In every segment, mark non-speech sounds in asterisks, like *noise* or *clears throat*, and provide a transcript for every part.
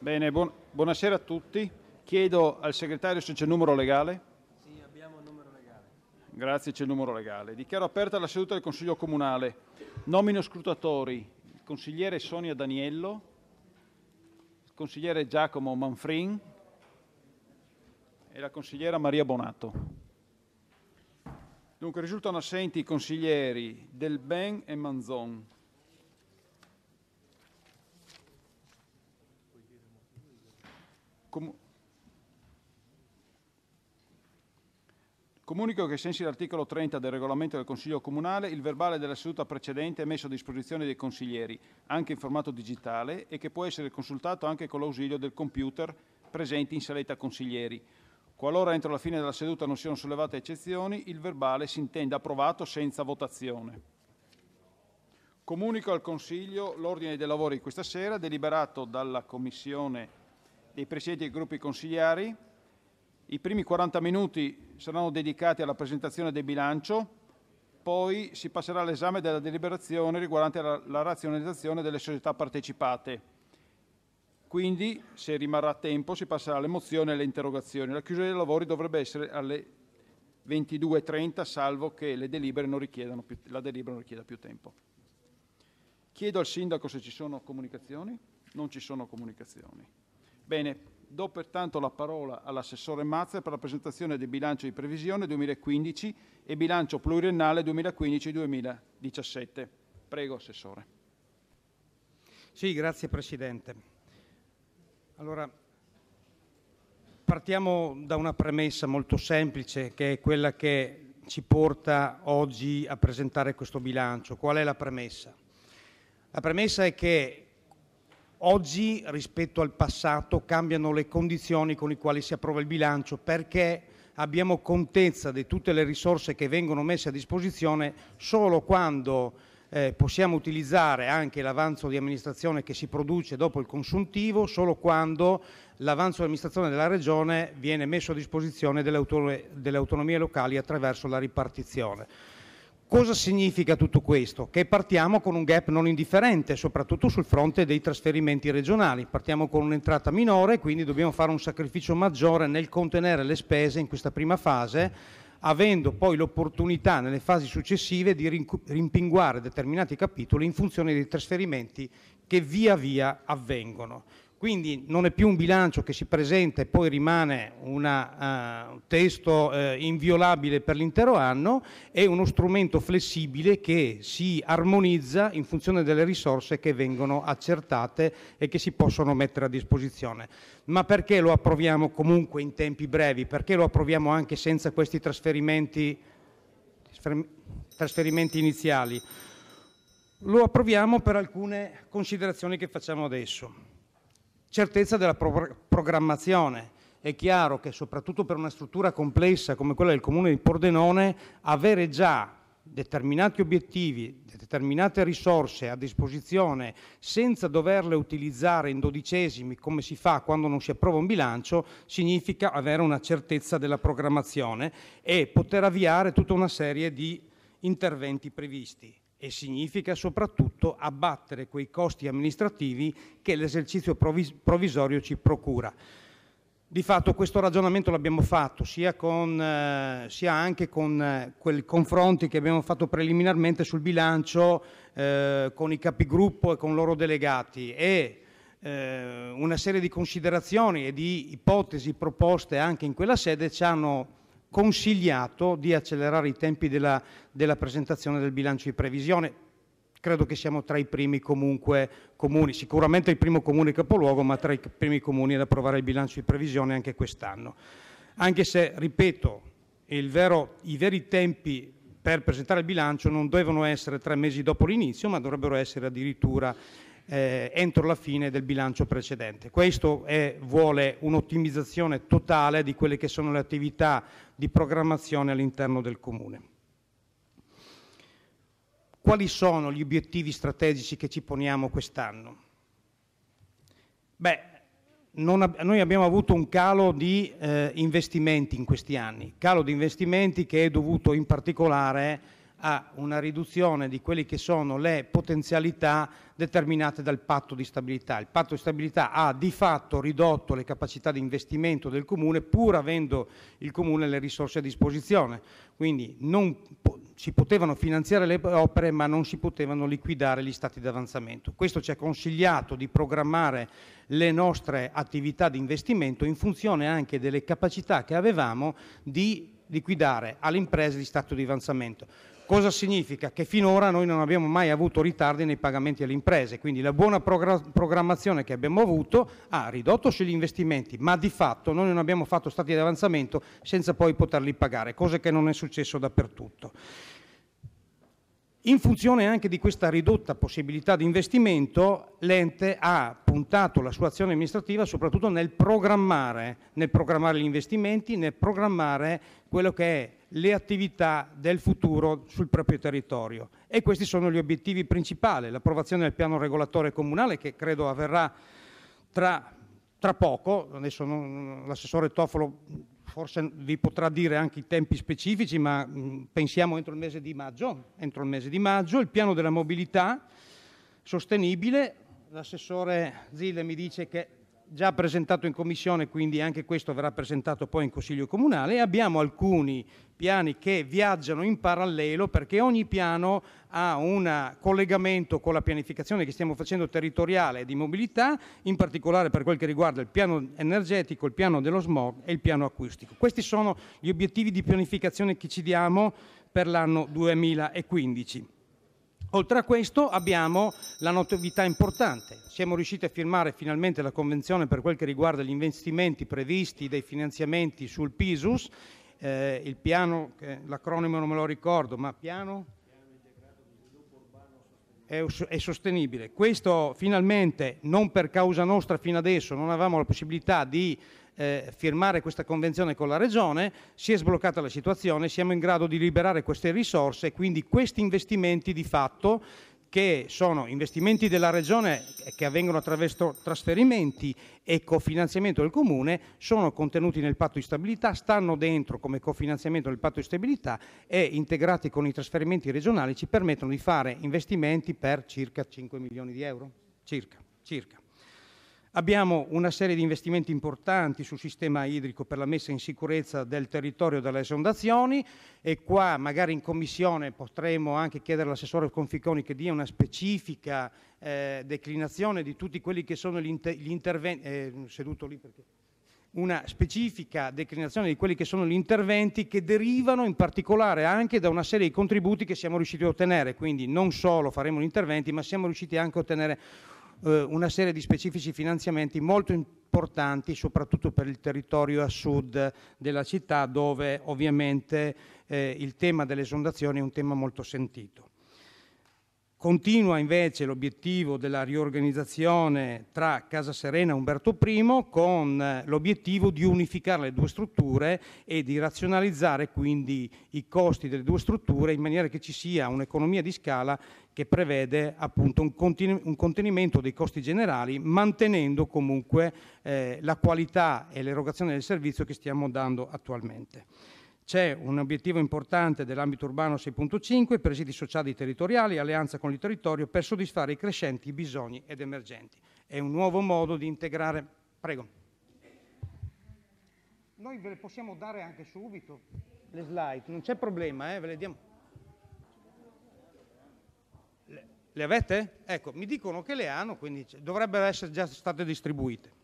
Bene, buon, buonasera a tutti. Chiedo al segretario se c'è il numero legale. Sì, abbiamo il numero legale. Grazie, c'è il numero legale. Dichiaro aperta la seduta del Consiglio Comunale. Nomino scrutatori. Il consigliere Sonia Daniello, il consigliere Giacomo Manfrin e la consigliera Maria Bonato. Dunque risultano assenti i consiglieri Del Ben e Manzon. Comunico che, ai sensi dell'articolo 30 del regolamento del Consiglio Comunale, il verbale della seduta precedente è messo a disposizione dei consiglieri, anche in formato digitale, e che può essere consultato anche con l'ausilio del computer presenti in saletta consiglieri. Qualora entro la fine della seduta non siano sollevate eccezioni, il verbale si intende approvato senza votazione. Comunico al Consiglio l'ordine dei lavori di questa sera, deliberato dalla Commissione dei Presidenti dei gruppi consigliari. I primi 40 minuti saranno dedicati alla presentazione del bilancio, poi si passerà all'esame della deliberazione riguardante la, la razionalizzazione delle società partecipate. Quindi, se rimarrà tempo, si passerà alle mozioni e alle interrogazioni. La chiusura dei lavori dovrebbe essere alle 22.30, salvo che le delibere non richiedano più, la delibera non richieda più tempo. Chiedo al Sindaco se ci sono comunicazioni. Non ci sono comunicazioni. Bene, do pertanto la parola all'assessore Mazza per la presentazione del bilancio di previsione 2015 e bilancio pluriennale 2015-2017. Prego, assessore. Sì, grazie Presidente. Allora, partiamo da una premessa molto semplice che è quella che ci porta oggi a presentare questo bilancio. Qual è la premessa? La premessa è che Oggi, rispetto al passato, cambiano le condizioni con le quali si approva il bilancio, perché abbiamo contezza di tutte le risorse che vengono messe a disposizione solo quando eh, possiamo utilizzare anche l'avanzo di amministrazione che si produce dopo il consuntivo, solo quando l'avanzo di amministrazione della Regione viene messo a disposizione delle, auton- delle autonomie locali attraverso la ripartizione. Cosa significa tutto questo? Che partiamo con un *gap* non indifferente, soprattutto sul fronte dei trasferimenti regionali. Partiamo con un'entrata minore quindi dobbiamo fare un sacrificio maggiore nel contenere le spese in questa prima fase, avendo poi l'opportunità nelle fasi successive di rimpinguare determinati capitoli in funzione dei trasferimenti che via via avvengono. Quindi non è più un bilancio che si presenta e poi rimane eh, un testo eh, inviolabile per l'intero anno, è uno strumento flessibile che si armonizza in funzione delle risorse che vengono accertate e che si possono mettere a disposizione. Ma perché lo approviamo comunque in tempi brevi? Perché lo approviamo anche senza questi trasferimenti, trasferimenti iniziali? Lo approviamo per alcune considerazioni che facciamo adesso. Certezza della pro programmazione. È chiaro che soprattutto per una struttura complessa come quella del Comune di Pordenone, avere già determinati obiettivi, determinate risorse a disposizione senza doverle utilizzare in dodicesimi come si fa quando non si approva un bilancio, significa avere una certezza della programmazione e poter avviare tutta una serie di interventi previsti e significa soprattutto abbattere quei costi amministrativi che l'esercizio provvisorio ci procura. Di fatto questo ragionamento l'abbiamo fatto sia, con, eh, sia anche con eh, quei confronti che abbiamo fatto preliminarmente sul bilancio eh, con i capigruppo e con loro delegati e eh, una serie di considerazioni e di ipotesi proposte anche in quella sede ci hanno consigliato di accelerare i tempi della, della presentazione del bilancio di previsione. Credo che siamo tra i primi comunque comuni, sicuramente il primo comune capoluogo, ma tra i primi comuni ad approvare il bilancio di previsione anche quest'anno. Anche se, ripeto, vero, i veri tempi per presentare il bilancio non devono essere tre mesi dopo l'inizio, ma dovrebbero essere addirittura eh, entro la fine del bilancio precedente. Questo vuole un'ottimizzazione totale di quelle che sono le attività di programmazione all'interno del Comune. Quali sono gli obiettivi strategici che ci poniamo quest'anno? Beh, ab noi abbiamo avuto un calo di eh, investimenti in questi anni, calo di investimenti che è dovuto in particolare a una riduzione di quelle che sono le potenzialità determinate dal Patto di stabilità. Il Patto di stabilità ha di fatto ridotto le capacità di investimento del Comune, pur avendo il Comune le risorse a disposizione. Quindi si potevano finanziare le opere, ma non si potevano liquidare gli stati d'avanzamento. Questo ci ha consigliato di programmare le nostre attività di investimento in funzione anche delle capacità che avevamo di liquidare alle imprese di stato di avanzamento. Cosa significa? Che finora noi non abbiamo mai avuto ritardi nei pagamenti alle imprese, quindi la buona programmazione che abbiamo avuto ha ridotto sugli investimenti, ma di fatto noi non abbiamo fatto stati di avanzamento senza poi poterli pagare, cosa che non è successo dappertutto. In funzione anche di questa ridotta possibilità di investimento, l'ente ha puntato la sua azione amministrativa soprattutto nel programmare, nel programmare gli investimenti, nel programmare quello che è le attività del futuro sul proprio territorio. E questi sono gli obiettivi principali, l'approvazione del piano regolatore comunale che credo avverrà tra, tra poco, adesso l'assessore Tofolo forse vi potrà dire anche i tempi specifici, ma mh, mm, pensiamo entro il mese di maggio, entro il mese di maggio, il piano della mobilità sostenibile, l'assessore Zille mi dice che già presentato in commissione, quindi anche questo verrà presentato poi in consiglio comunale abbiamo alcuni piani che viaggiano in parallelo perché ogni piano ha un collegamento con la pianificazione che stiamo facendo territoriale e di mobilità, in particolare per quel che riguarda il piano energetico, il piano dello smog e il piano acustico. Questi sono gli obiettivi di pianificazione che ci diamo per l'anno 2015. Oltre a questo abbiamo la novità importante. Siamo riusciti a firmare finalmente la convenzione per quel che riguarda gli investimenti previsti dai finanziamenti sul PISUS, eh, il piano, eh, l'acronimo non me lo ricordo, ma piano? piano è, è sostenibile. Questo finalmente, non per causa nostra fino adesso, non avevamo la possibilità di eh, firmare questa convenzione con la Regione, si è sbloccata la situazione, siamo in grado di liberare queste risorse e quindi questi investimenti di fatto che sono investimenti della Regione che avvengono attraverso trasferimenti e cofinanziamento del Comune, sono contenuti nel patto di stabilità, stanno dentro come cofinanziamento del patto di stabilità e integrati con i trasferimenti regionali ci permettono di fare investimenti per circa 5 milioni di euro. Circa, circa. Abbiamo una serie di investimenti importanti sul sistema idrico per la messa in sicurezza del territorio dalle esondazioni e qua magari in commissione potremo anche chiedere all'assessore Conficoni che dia una specifica eh, declinazione di tutti quelli che sono gli, inter gli interventi eh, seduto lì perché una specifica declinazione di quelli che sono gli interventi che derivano in particolare anche da una serie di contributi che siamo riusciti a ottenere, quindi non solo faremo gli interventi, ma siamo riusciti anche a ottenere eh, una serie di specifici finanziamenti molto importanti soprattutto per il territorio a sud della città dove ovviamente eh, il tema delle esondazioni è un tema molto sentito. Continua invece l'obiettivo della riorganizzazione tra Casa Serena e Umberto I con eh, l'obiettivo di unificare le due strutture e di razionalizzare quindi i costi delle due strutture in maniera che ci sia un'economia di scala che prevede appunto un, conten- un contenimento dei costi generali mantenendo comunque eh, la qualità e l'erogazione del servizio che stiamo dando attualmente. C'è un obiettivo importante dell'ambito urbano 6.5, presidi sociali territoriali, alleanza con il territorio per soddisfare i crescenti bisogni ed emergenti. È un nuovo modo di integrare... Prego. Noi ve le possiamo dare anche subito le slide, non c'è problema, eh? ve le diamo. Le, le avete? Ecco, mi dicono che le hanno, quindi dovrebbero essere già state distribuite.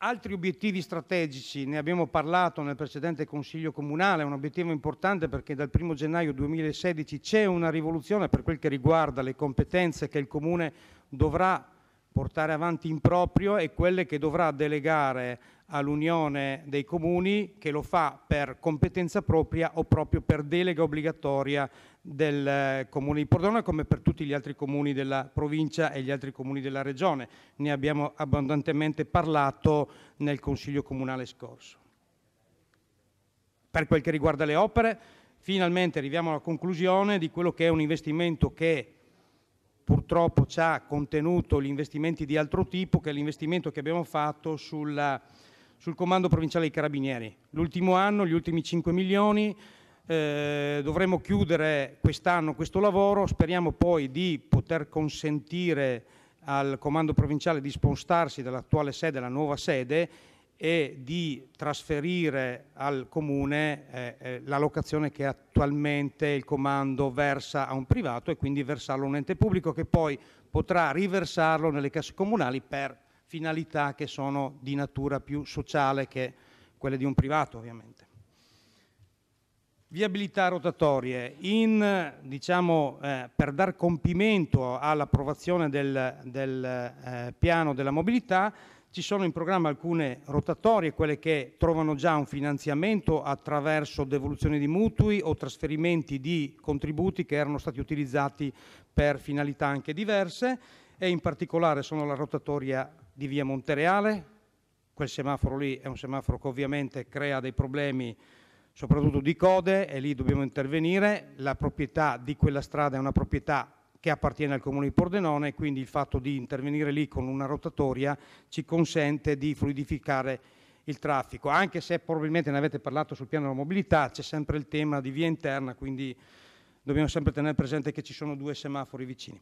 Altri obiettivi strategici, ne abbiamo parlato nel precedente Consiglio comunale, è un obiettivo importante perché dal 1 gennaio 2016 c'è una rivoluzione per quel che riguarda le competenze che il Comune dovrà portare avanti in proprio e quelle che dovrà delegare all'Unione dei Comuni che lo fa per competenza propria o proprio per delega obbligatoria del eh, comune di Pordenone come per tutti gli altri comuni della provincia e gli altri comuni della regione. Ne abbiamo abbondantemente parlato nel Consiglio Comunale scorso. Per quel che riguarda le opere, finalmente arriviamo alla conclusione di quello che è un investimento che purtroppo ci ha contenuto gli investimenti di altro tipo, che è l'investimento che abbiamo fatto sulla, sul Comando Provinciale dei Carabinieri. L'ultimo anno, gli ultimi 5 milioni, eh, dovremo chiudere quest'anno questo lavoro, speriamo poi di poter consentire al Comando Provinciale di spostarsi dall'attuale sede alla nuova sede e di trasferire al Comune eh, eh, la locazione che attualmente il Comando versa a un privato e quindi versarlo a un ente pubblico che poi potrà riversarlo nelle casse comunali per finalità che sono di natura più sociale che quelle di un privato ovviamente. Viabilità rotatorie. In, diciamo, eh, per dar compimento all'approvazione del, del eh, piano della mobilità ci sono in programma alcune rotatorie, quelle che trovano già un finanziamento attraverso devoluzione di mutui o trasferimenti di contributi che erano stati utilizzati per finalità anche diverse e in particolare sono la rotatoria di via Montereale, quel semaforo lì è un semaforo che ovviamente crea dei problemi soprattutto di code e lì dobbiamo intervenire. La proprietà di quella strada è una proprietà che appartiene al comune di Pordenone, quindi il fatto di intervenire lì con una rotatoria ci consente di fluidificare il traffico, anche se probabilmente ne avete parlato sul piano della mobilità, c'è sempre il tema di via interna, quindi dobbiamo sempre tenere presente che ci sono due semafori vicini.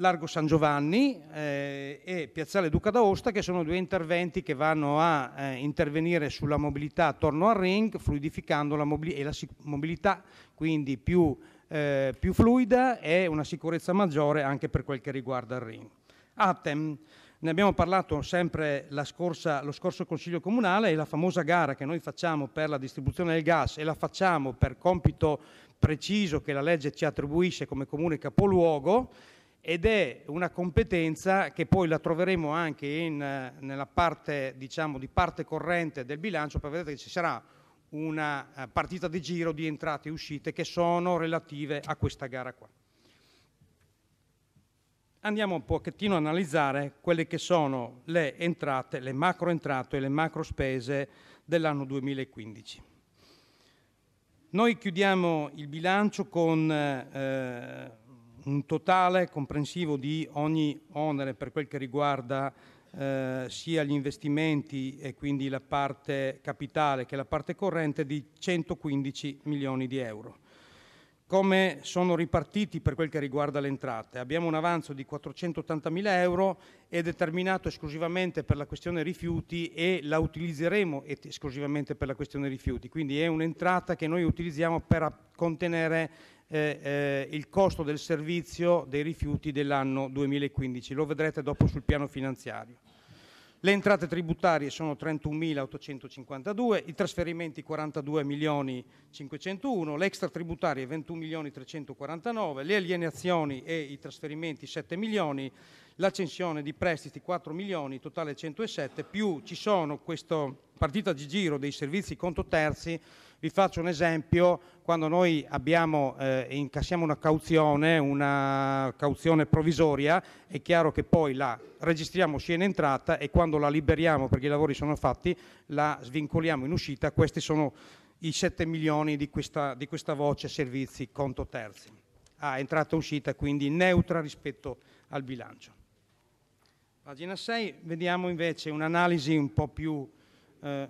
Largo San Giovanni eh, e Piazzale Duca d'Aosta, che sono due interventi che vanno a eh, intervenire sulla mobilità attorno al ring, fluidificando la, mobili- e la sic- mobilità quindi più, eh, più, fluida e una sicurezza maggiore anche per quel che riguarda il ring. Atem, ne abbiamo parlato sempre scorsa, lo scorso Consiglio Comunale e la famosa gara che noi facciamo per la distribuzione del gas e la facciamo per compito preciso che la legge ci attribuisce come comune capoluogo ed è una competenza che poi la troveremo anche in, eh, nella parte diciamo, di parte corrente del bilancio, perché vedete che ci sarà una eh, partita di giro di entrate e uscite che sono relative a questa gara qua. Andiamo un pochettino a analizzare quelle che sono le entrate, le macro entrate e le macro spese dell'anno 2015. Noi chiudiamo il bilancio con eh, un totale comprensivo di ogni onere per quel che riguarda eh, sia gli investimenti e quindi la parte capitale che la parte corrente di 115 milioni di euro. Come sono ripartiti per quel che riguarda le entrate? Abbiamo un avanzo di 480 mila euro, è determinato esclusivamente per la questione rifiuti e la utilizzeremo esclusivamente per la questione rifiuti, quindi è un'entrata che noi utilizziamo per contenere eh, eh, il costo del servizio dei rifiuti dell'anno 2015. Lo vedrete dopo sul piano finanziario. Le entrate tributarie sono 31.852, i trasferimenti 42.501, le extra tributarie 21.349, le alienazioni e i trasferimenti 7 milioni, l'accensione di prestiti 4 milioni, totale 107, più ci sono questo partita di giro dei servizi conto terzi, vi faccio un esempio, quando noi abbiamo, eh, incassiamo una cauzione, una cauzione provvisoria, è chiaro che poi la registriamo sia in entrata e quando la liberiamo, perché i lavori sono fatti, la svincoliamo in uscita, questi sono i 7 milioni di questa, di questa voce servizi conto terzi. A ah, entrata e uscita, quindi neutra rispetto al bilancio. Pagina 6, vediamo invece un'analisi un po' più eh,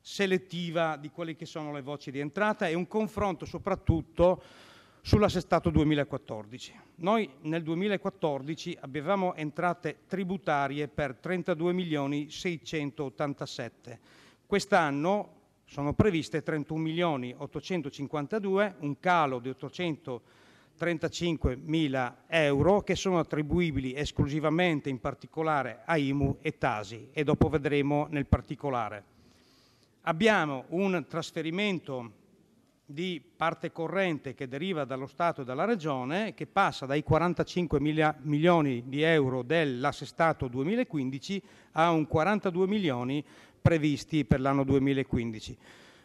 selettiva di quelle che sono le voci di entrata e un confronto soprattutto sull'assestato 2014. Noi nel 2014 avevamo entrate tributarie per 32 milioni 687. Quest'anno sono previste 31 milioni 852, un calo di 800 35.000 euro, che sono attribuibili esclusivamente in particolare a IMU e Tasi e dopo vedremo nel particolare. Abbiamo un trasferimento di parte corrente che deriva dallo Stato e dalla Regione che passa dai 45 mila milioni di euro dell'assestato 2015 a un 42 milioni previsti per l'anno 2015.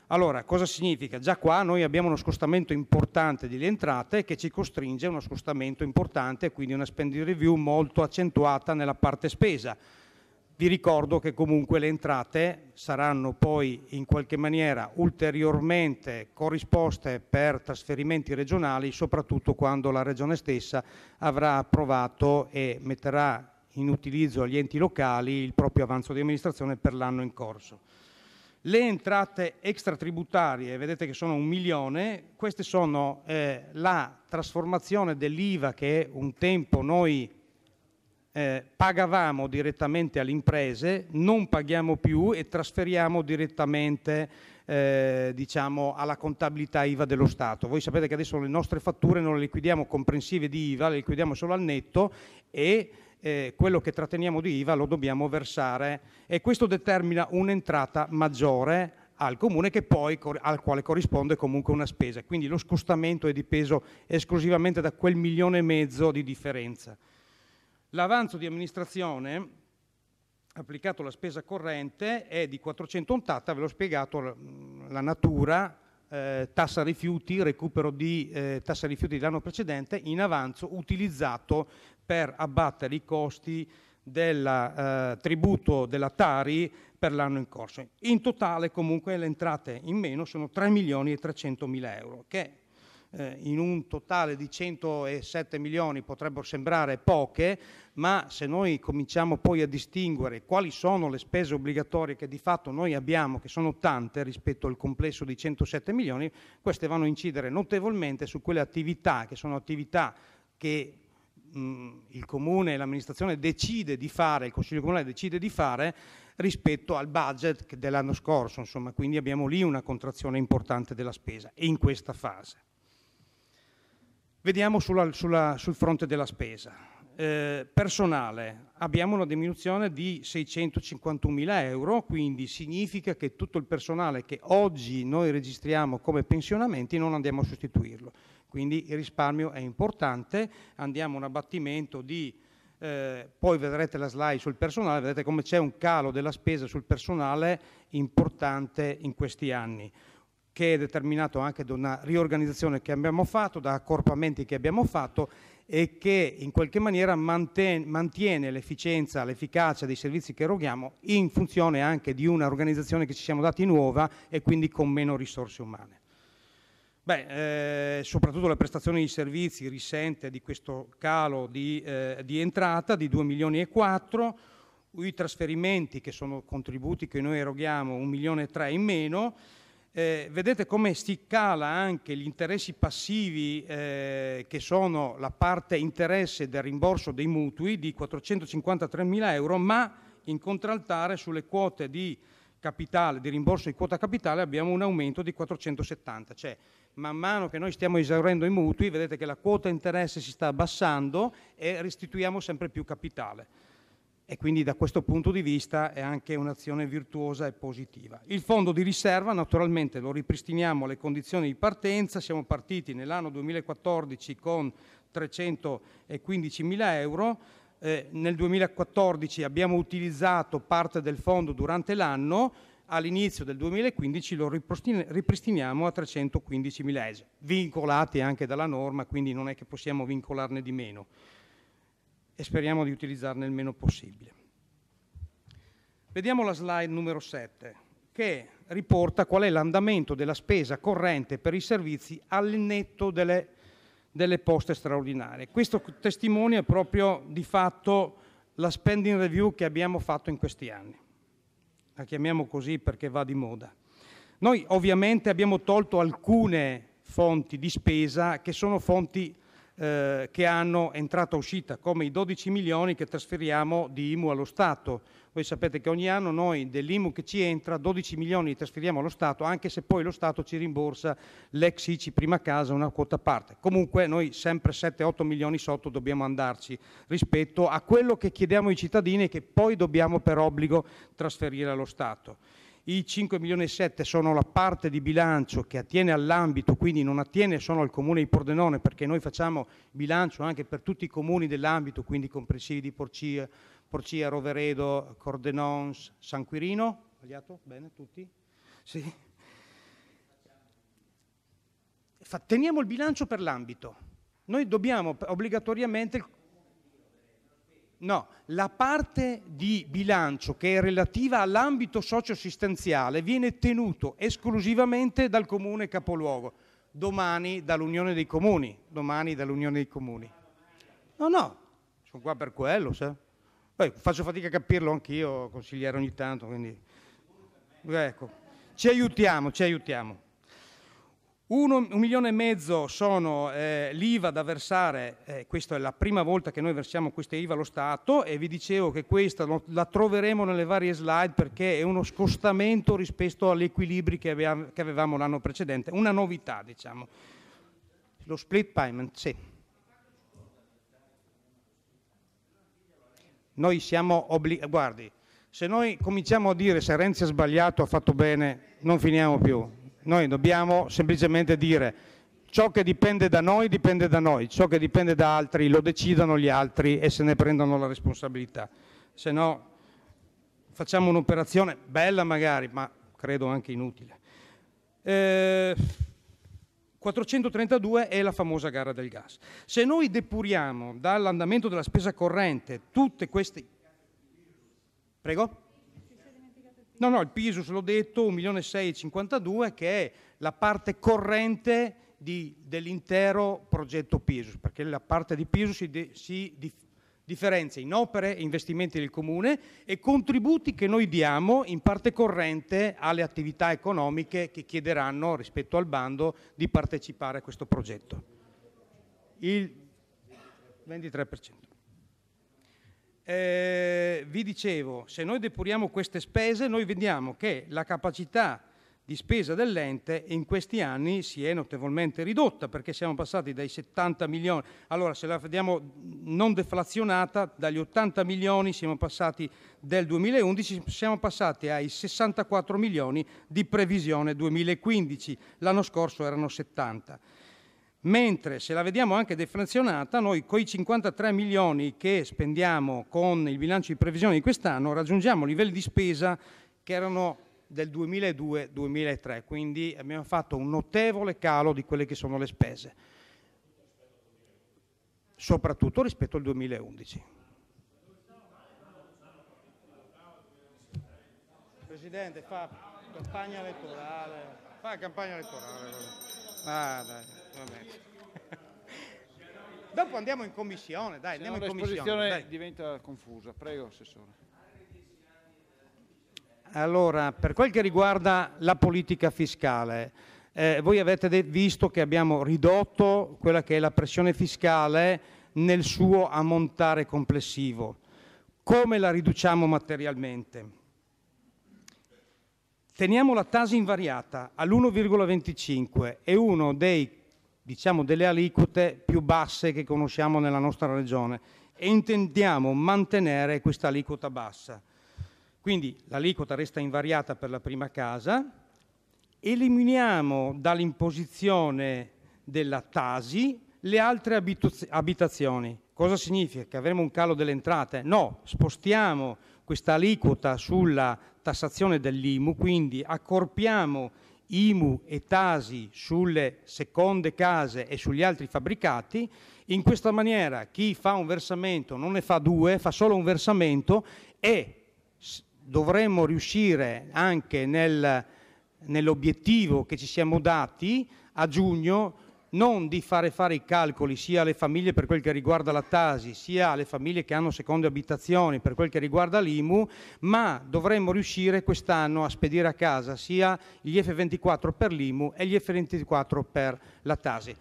Allora, cosa significa? Già qua noi abbiamo uno scostamento importante delle entrate che ci costringe a uno scostamento importante, quindi una spending review molto accentuata nella parte spesa. Vi ricordo che comunque le entrate saranno poi in qualche maniera ulteriormente corrisposte per trasferimenti regionali, soprattutto quando la Regione stessa avrà approvato e metterà in utilizzo agli enti locali il proprio avanzo di amministrazione per l'anno in corso. Le entrate extratributarie, vedete che sono un milione, queste sono eh, la trasformazione dell'IVA che un tempo noi eh, pagavamo direttamente alle imprese, non paghiamo più e trasferiamo direttamente eh, diciamo, alla contabilità IVA dello Stato. Voi sapete che adesso le nostre fatture non le liquidiamo comprensive di IVA, le liquidiamo solo al netto e eh, quello che tratteniamo di IVA lo dobbiamo versare e questo determina un'entrata maggiore al comune che poi al quale corrisponde comunque una spesa. Quindi lo scostamento è dipeso esclusivamente da quel milione e mezzo di differenza. L'avanzo di amministrazione applicato alla spesa corrente è di 480, ve l'ho spiegato, la natura, eh, tassa rifiuti, recupero di eh, tassa rifiuti dell'anno precedente in avanzo utilizzato per abbattere i costi del eh, tributo della Tari per l'anno in corso. In totale comunque le entrate in meno sono 3 milioni e 300 mila euro, che eh, in un totale di 107 milioni potrebbero sembrare poche, ma se noi cominciamo poi a distinguere quali sono le spese obbligatorie che di fatto noi abbiamo, che sono tante rispetto al complesso di 107 milioni, queste vanno a incidere notevolmente su quelle attività che sono attività che Mm, il comune e l'amministrazione decide di fare, il consiglio comunale decide di fare rispetto al budget dell'anno scorso, insomma, quindi abbiamo lì una contrazione importante della spesa e in questa fase. Vediamo sulla, sulla, sul fronte della spesa. Eh, personale, abbiamo una diminuzione di 651.000 euro, quindi significa che tutto il personale che oggi noi registriamo come pensionamenti non andiamo a sostituirlo. Quindi il risparmio è importante, andiamo a un abbattimento di, eh, poi vedrete la slide sul personale, vedete come c'è un calo della spesa sul personale importante in questi anni che è determinato anche da una riorganizzazione che abbiamo fatto, da accorpamenti che abbiamo fatto e che in qualche maniera mantiene l'efficienza, l'efficacia dei servizi che eroghiamo in funzione anche di una organizzazione che ci siamo dati nuova e quindi con meno risorse umane. Beh, eh, soprattutto la prestazione di servizi risente di questo calo di, eh, di entrata di 2 milioni e 4, i trasferimenti che sono contributi che noi eroghiamo 1 milione e 3 in meno, eh, vedete come si cala anche gli interessi passivi eh, che sono la parte interesse del rimborso dei mutui di 453 mila euro, ma in contraltare sulle quote di capitale, di rimborso di quota capitale abbiamo un aumento di 470, cioè man mano che noi stiamo esaurendo i mutui, vedete che la quota interesse si sta abbassando e restituiamo sempre più capitale. E quindi da questo punto di vista è anche un'azione virtuosa e positiva. Il fondo di riserva naturalmente lo ripristiniamo alle condizioni di partenza, siamo partiti nell'anno 2014 con 315 mila euro, eh, nel 2014 abbiamo utilizzato parte del fondo durante l'anno, all'inizio del 2015 lo ripristiniamo a 315.000 ESE, vincolati anche dalla norma, quindi non è che possiamo vincolarne di meno e speriamo di utilizzarne il meno possibile. Vediamo la slide numero 7 che riporta qual è l'andamento della spesa corrente per i servizi al netto delle, delle poste straordinarie. Questo testimonia proprio di fatto la spending review che abbiamo fatto in questi anni la chiamiamo così perché va di moda. Noi ovviamente abbiamo tolto alcune fonti di spesa che sono fonti eh, che hanno entrata uscita, come i 12 milioni che trasferiamo di IMU allo Stato, voi sapete che ogni anno noi dell'IMU che ci entra 12 milioni li trasferiamo allo Stato, anche se poi lo Stato ci rimborsa l'ex ICI prima casa una quota a parte. Comunque noi sempre 7-8 milioni sotto dobbiamo andarci rispetto a quello che chiediamo ai cittadini e che poi dobbiamo per obbligo trasferire allo Stato. I 5 milioni e 7 sono la parte di bilancio che attiene all'ambito, quindi non attiene solo al comune di Pordenone, perché noi facciamo bilancio anche per tutti i comuni dell'ambito, quindi comprensivi di Porcia, Porcia, Roveredo, Cordenons, San Quirino. Sbagliato? Bene, tutti? Sì. Teniamo il bilancio per l'ambito. Noi dobbiamo obbligatoriamente... No, la parte di bilancio che è relativa all'ambito socioassistenziale viene tenuto esclusivamente dal comune capoluogo, domani dall'Unione dei Comuni, domani dall'Unione dei Comuni. No, no, sono qua per quello, sai? Beh, faccio fatica a capirlo anch'io, consigliere ogni tanto, quindi... Ecco, ci aiutiamo, ci aiutiamo. Uno, un milione e mezzo sono eh, l'IVA da versare, eh, questa è la prima volta che noi versiamo queste IVA allo Stato e vi dicevo che questa lo, la troveremo nelle varie slide perché è uno scostamento rispetto agli equilibri che, avevamo, che avevamo l'anno precedente, una novità diciamo. Lo split payment, sì. Noi siamo obbligati. Guardi, se noi cominciamo a dire se Renzi ha sbagliato o ha fatto bene, non finiamo più. Noi dobbiamo semplicemente dire ciò che dipende da noi dipende da noi, ciò che dipende da altri lo decidano gli altri e se ne prendono la responsabilità. Se no facciamo un'operazione bella magari, ma credo anche inutile. Eh, 432 è la famosa gara del gas. Se noi depuriamo dall'andamento della spesa corrente tutte queste... Prego? No, no, il Pisus l'ho detto, 1.652 che è la parte corrente dell'intero progetto Pisus, perché la parte di Pisus si, di, si, di, differenze in opere e investimenti del Comune e contributi che noi diamo in parte corrente alle attività economiche che chiederanno rispetto al bando di partecipare a questo progetto. Il 23%. Eh, vi dicevo, se noi depuriamo queste spese, noi vediamo che la capacità di spesa dell'ente in questi anni si è notevolmente ridotta perché siamo passati dai 70 milioni, allora se la vediamo non deflazionata, dagli 80 milioni siamo passati del 2011, siamo passati ai 64 milioni di previsione 2015, l'anno scorso erano 70. Mentre se la vediamo anche deflazionata, noi con i 53 milioni che spendiamo con il bilancio di previsione di quest'anno raggiungiamo livelli di spesa che erano del 2002-2003, quindi abbiamo fatto un notevole calo di quelle che sono le spese, soprattutto rispetto al 2011. Presidente, fa campagna elettorale, fa campagna elettorale. Ah, dai, va *laughs* Dopo andiamo in commissione, dai, andiamo in commissione. La diventa confusa, prego Assessore. Allora, per quel che riguarda la politica fiscale, eh, voi avete visto che abbiamo ridotto quella che è la pressione fiscale nel suo ammontare complessivo. Come la riduciamo materialmente? Teniamo la tasa invariata all'1,25, è uno dei diciamo, delle aliquote più basse che conosciamo nella nostra regione e intendiamo mantenere questa aliquota bassa. Quindi l'aliquota resta invariata per la prima casa, eliminiamo dall'imposizione della Tasi le altre abitazioni. Cosa significa? Che avremo un calo delle entrate? No, spostiamo questa aliquota sulla tassazione dell'IMU, quindi accorpiamo IMU e Tasi sulle seconde case e sugli altri fabbricati, in questa maniera chi fa un versamento non ne fa due, fa solo un versamento e dovremmo riuscire anche nel, nell'obiettivo che ci siamo dati a giugno non di fare fare i calcoli sia alle famiglie per quel che riguarda la Tasi, sia alle famiglie che hanno seconde abitazioni per quel che riguarda l'IMU, ma dovremmo riuscire quest'anno a spedire a casa sia gli F24 per l'IMU e gli F24 per la Tasi.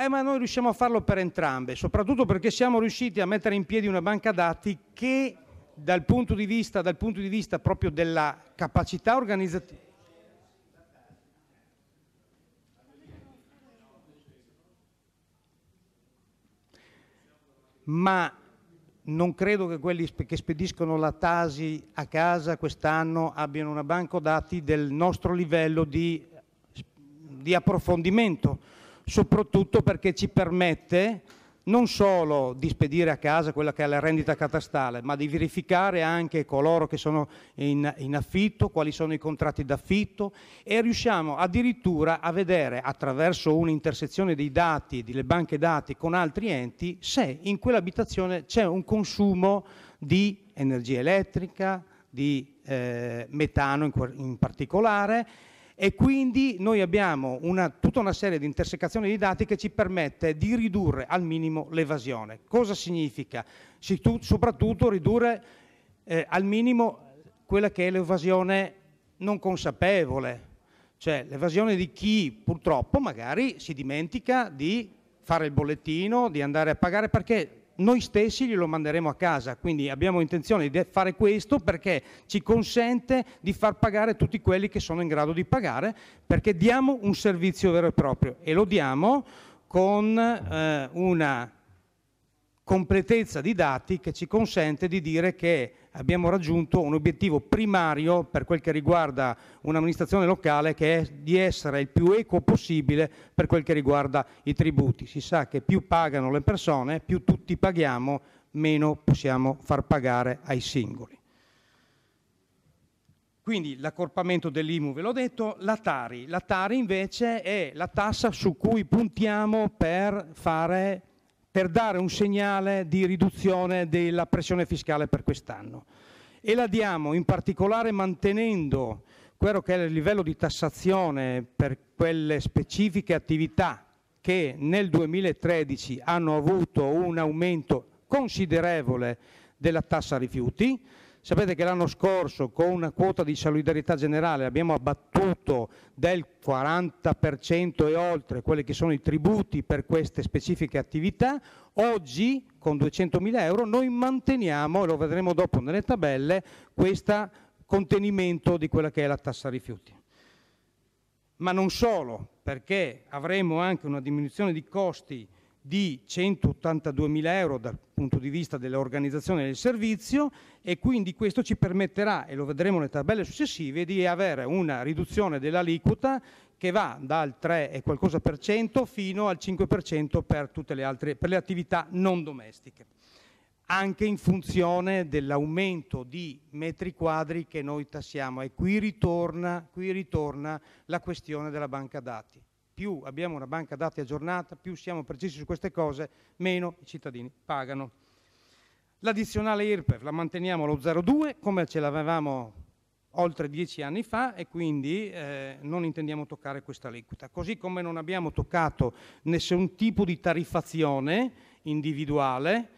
Eh, ma noi riusciamo a farlo per entrambe, soprattutto perché siamo riusciti a mettere in piedi una banca dati che dal punto di vista, punto di vista proprio della capacità organizzativa... Ma non credo che quelli che spediscono la Tasi a casa quest'anno abbiano una banca dati del nostro livello di, di approfondimento soprattutto perché ci permette non solo di spedire a casa quella che è la rendita catastale, ma di verificare anche coloro che sono in, in, affitto, quali sono i contratti d'affitto e riusciamo addirittura a vedere attraverso un'intersezione dei dati, delle banche dati con altri enti, se in quell'abitazione c'è un consumo di energia elettrica, di eh, metano in, in particolare, e quindi noi abbiamo una, tutta una serie di intersecazioni di dati che ci permette di ridurre al minimo l'evasione. Cosa significa? soprattutto ridurre eh, al minimo quella che è l'evasione non consapevole, cioè l'evasione di chi purtroppo magari si dimentica di fare il bollettino, di andare a pagare perché noi stessi glielo manderemo a casa, quindi abbiamo intenzione di fare questo perché ci consente di far pagare tutti quelli che sono in grado di pagare, perché diamo un servizio vero e proprio e lo diamo con eh, una completezza di dati che ci consente di dire che abbiamo raggiunto un obiettivo primario per quel che riguarda un'amministrazione locale che è di essere il più eco possibile per quel che riguarda i tributi. Si sa che più pagano le persone, più tutti paghiamo, meno possiamo far pagare ai singoli. Quindi l'accorpamento dell'IMU ve l'ho detto, la Tari. La Tari invece è la tassa su cui puntiamo per fare per dare un segnale di riduzione della pressione fiscale per quest'anno. E la diamo in particolare mantenendo quello che è il livello di tassazione per quelle specifiche attività che nel 2013 hanno avuto un aumento considerevole della tassa rifiuti, Sapete che l'anno scorso con una quota di solidarietà generale abbiamo abbattuto del 40% e oltre quelli che sono i tributi per queste specifiche attività. Oggi con 200.000 euro noi manteniamo, e lo vedremo dopo nelle tabelle, questo contenimento di quella che è la tassa rifiuti. Ma non solo, perché avremo anche una diminuzione di costi di 182.000 euro dal punto di vista dell'organizzazione del servizio e quindi questo ci permetterà, e lo vedremo nelle tabelle successive, di avere una riduzione dell'aliquota che va dal 3 e qualcosa per cento fino al 5 per cento per tutte le altre per le attività non domestiche, anche in funzione dell'aumento di metri quadri che noi tassiamo. E qui ritorna, qui ritorna la questione della banca dati più abbiamo una banca dati aggiornata, più siamo precisi su queste cose, meno i cittadini pagano. L'addizionale IRPEF la manteniamo allo 0,2 come ce l'avevamo oltre dieci anni fa e quindi eh, non intendiamo toccare questa liquida. Così come non abbiamo toccato nessun tipo di tariffazione individuale,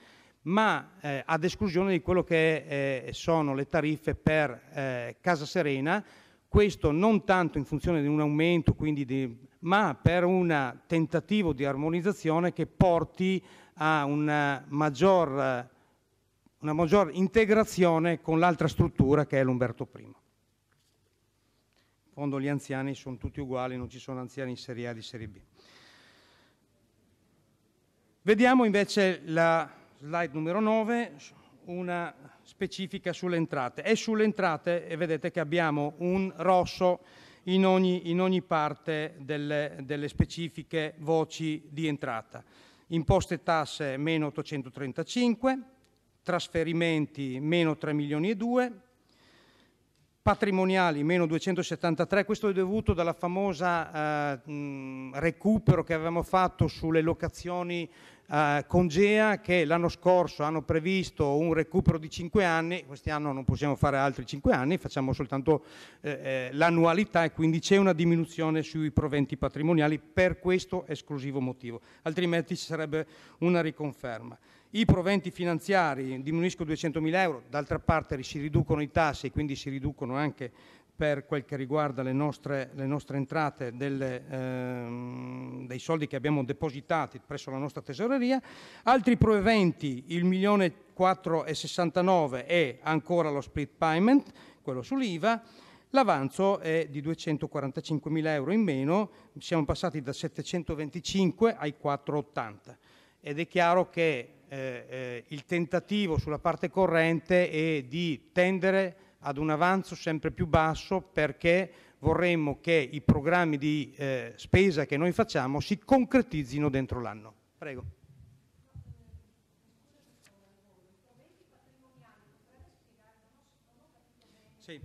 ma eh, ad esclusione di quello che eh, sono le tariffe per eh, Casa Serena, questo non tanto in funzione di un aumento, quindi di ma per un tentativo di armonizzazione che porti a una maggior, una maggior integrazione con l'altra struttura che è l'Umberto I. In fondo gli anziani sono tutti uguali, non ci sono anziani in Serie A e di Serie B. Vediamo invece la slide numero 9, una specifica sulle entrate. E sulle entrate vedete che abbiamo un rosso in ogni, in ogni parte delle, delle specifiche voci di entrata. Imposte e tasse meno 835, trasferimenti meno 3 milioni e 2, patrimoniali meno 273, questo è dovuto dalla famosa eh, recupero che avevamo fatto sulle locazioni eh, Congea che l'anno scorso hanno previsto un recupero di 5 anni, quest'anno non possiamo fare altri 5 anni, facciamo soltanto eh, eh, l'annualità e quindi c'è una diminuzione sui proventi patrimoniali per questo esclusivo motivo, altrimenti ci sarebbe una riconferma. I proventi finanziari diminuiscono 200.000 euro, d'altra parte si riducono i tassi e quindi si riducono anche per quel che riguarda le nostre entrate, ehm, dei soldi che abbiamo depositati presso la nostra tesoreria; altri proventi, 1,469 milioni, e ancora lo *split payment*, quello sull'IVA. L'avanzo è di 245.000 euro in meno, siamo passati da 725 ai 480 ed è chiaro che eh, eh, il tentativo sulla parte corrente è di tendere ad un avanzo sempre più basso perché vorremmo che i programmi di eh, spesa che noi facciamo si concretizzino dentro l'anno. Prego. Sì.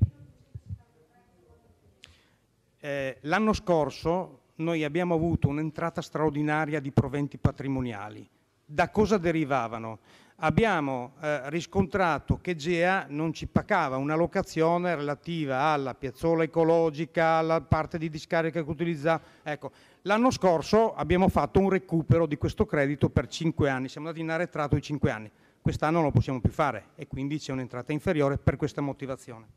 Eh, l'anno scorso noi abbiamo avuto un'entrata straordinaria di proventi patrimoniali. Da cosa derivavano? abbiamo eh, riscontrato che GEA non ci pagava una locazione relativa alla piazzola ecologica, alla parte di discarica che utilizza. Ecco, l'anno scorso abbiamo fatto un recupero di questo credito per 5 anni, siamo andati in arretrato di 5 anni. Quest'anno non lo possiamo più fare e quindi c'è un'entrata inferiore per questa motivazione.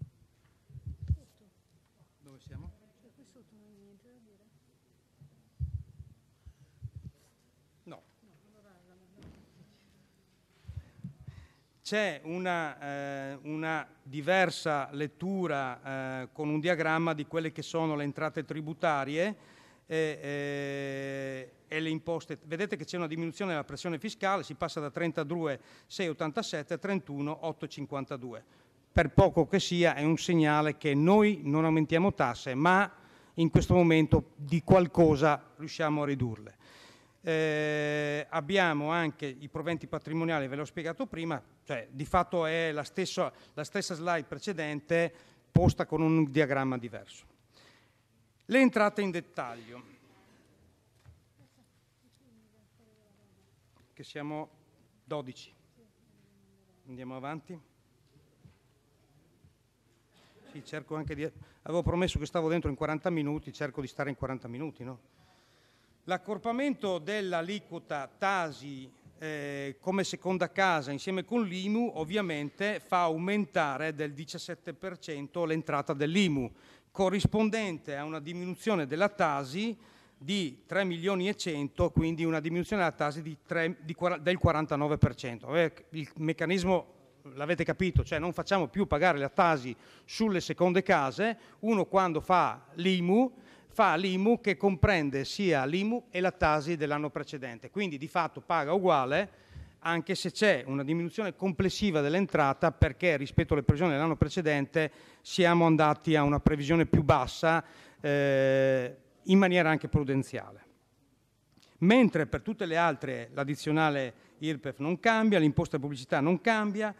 C'è una, eh, una diversa lettura eh, con un diagramma di quelle che sono le entrate tributarie e, eh, e le imposte. Vedete che c'è una diminuzione della pressione fiscale, si passa da 32,687 a 31,852. Per poco che sia è un segnale che noi non aumentiamo tasse, ma in questo momento di qualcosa riusciamo a ridurle. Eh, abbiamo anche i proventi patrimoniali, ve l'ho spiegato prima, cioè di fatto è la stessa, la stessa slide precedente posta con un diagramma diverso. Le entrate in dettaglio. Che siamo 12. Andiamo avanti. Sì, cerco anche di... Avevo promesso che stavo dentro in 40 minuti, cerco di stare in 40 minuti, no? L'accorpamento dell'aliquota Tasi eh, come seconda casa insieme con l'IMU ovviamente fa aumentare del 17% l'entrata dell'IMU, corrispondente a una diminuzione della Tasi di 3 milioni e 100, quindi una diminuzione della Tasi di 3, di del 49%. Eh, il meccanismo l'avete capito, cioè non facciamo più pagare la Tasi sulle seconde case, uno quando fa l'IMU fa l'IMU che comprende sia l'IMU e la TASI dell'anno precedente, quindi di fatto paga uguale anche se c'è una diminuzione complessiva dell'entrata perché rispetto alle previsioni dell'anno precedente siamo andati a una previsione più bassa eh, in maniera anche prudenziale. Mentre per tutte le altre l'addizionale IRPEF non cambia, l'imposta pubblicità non cambia,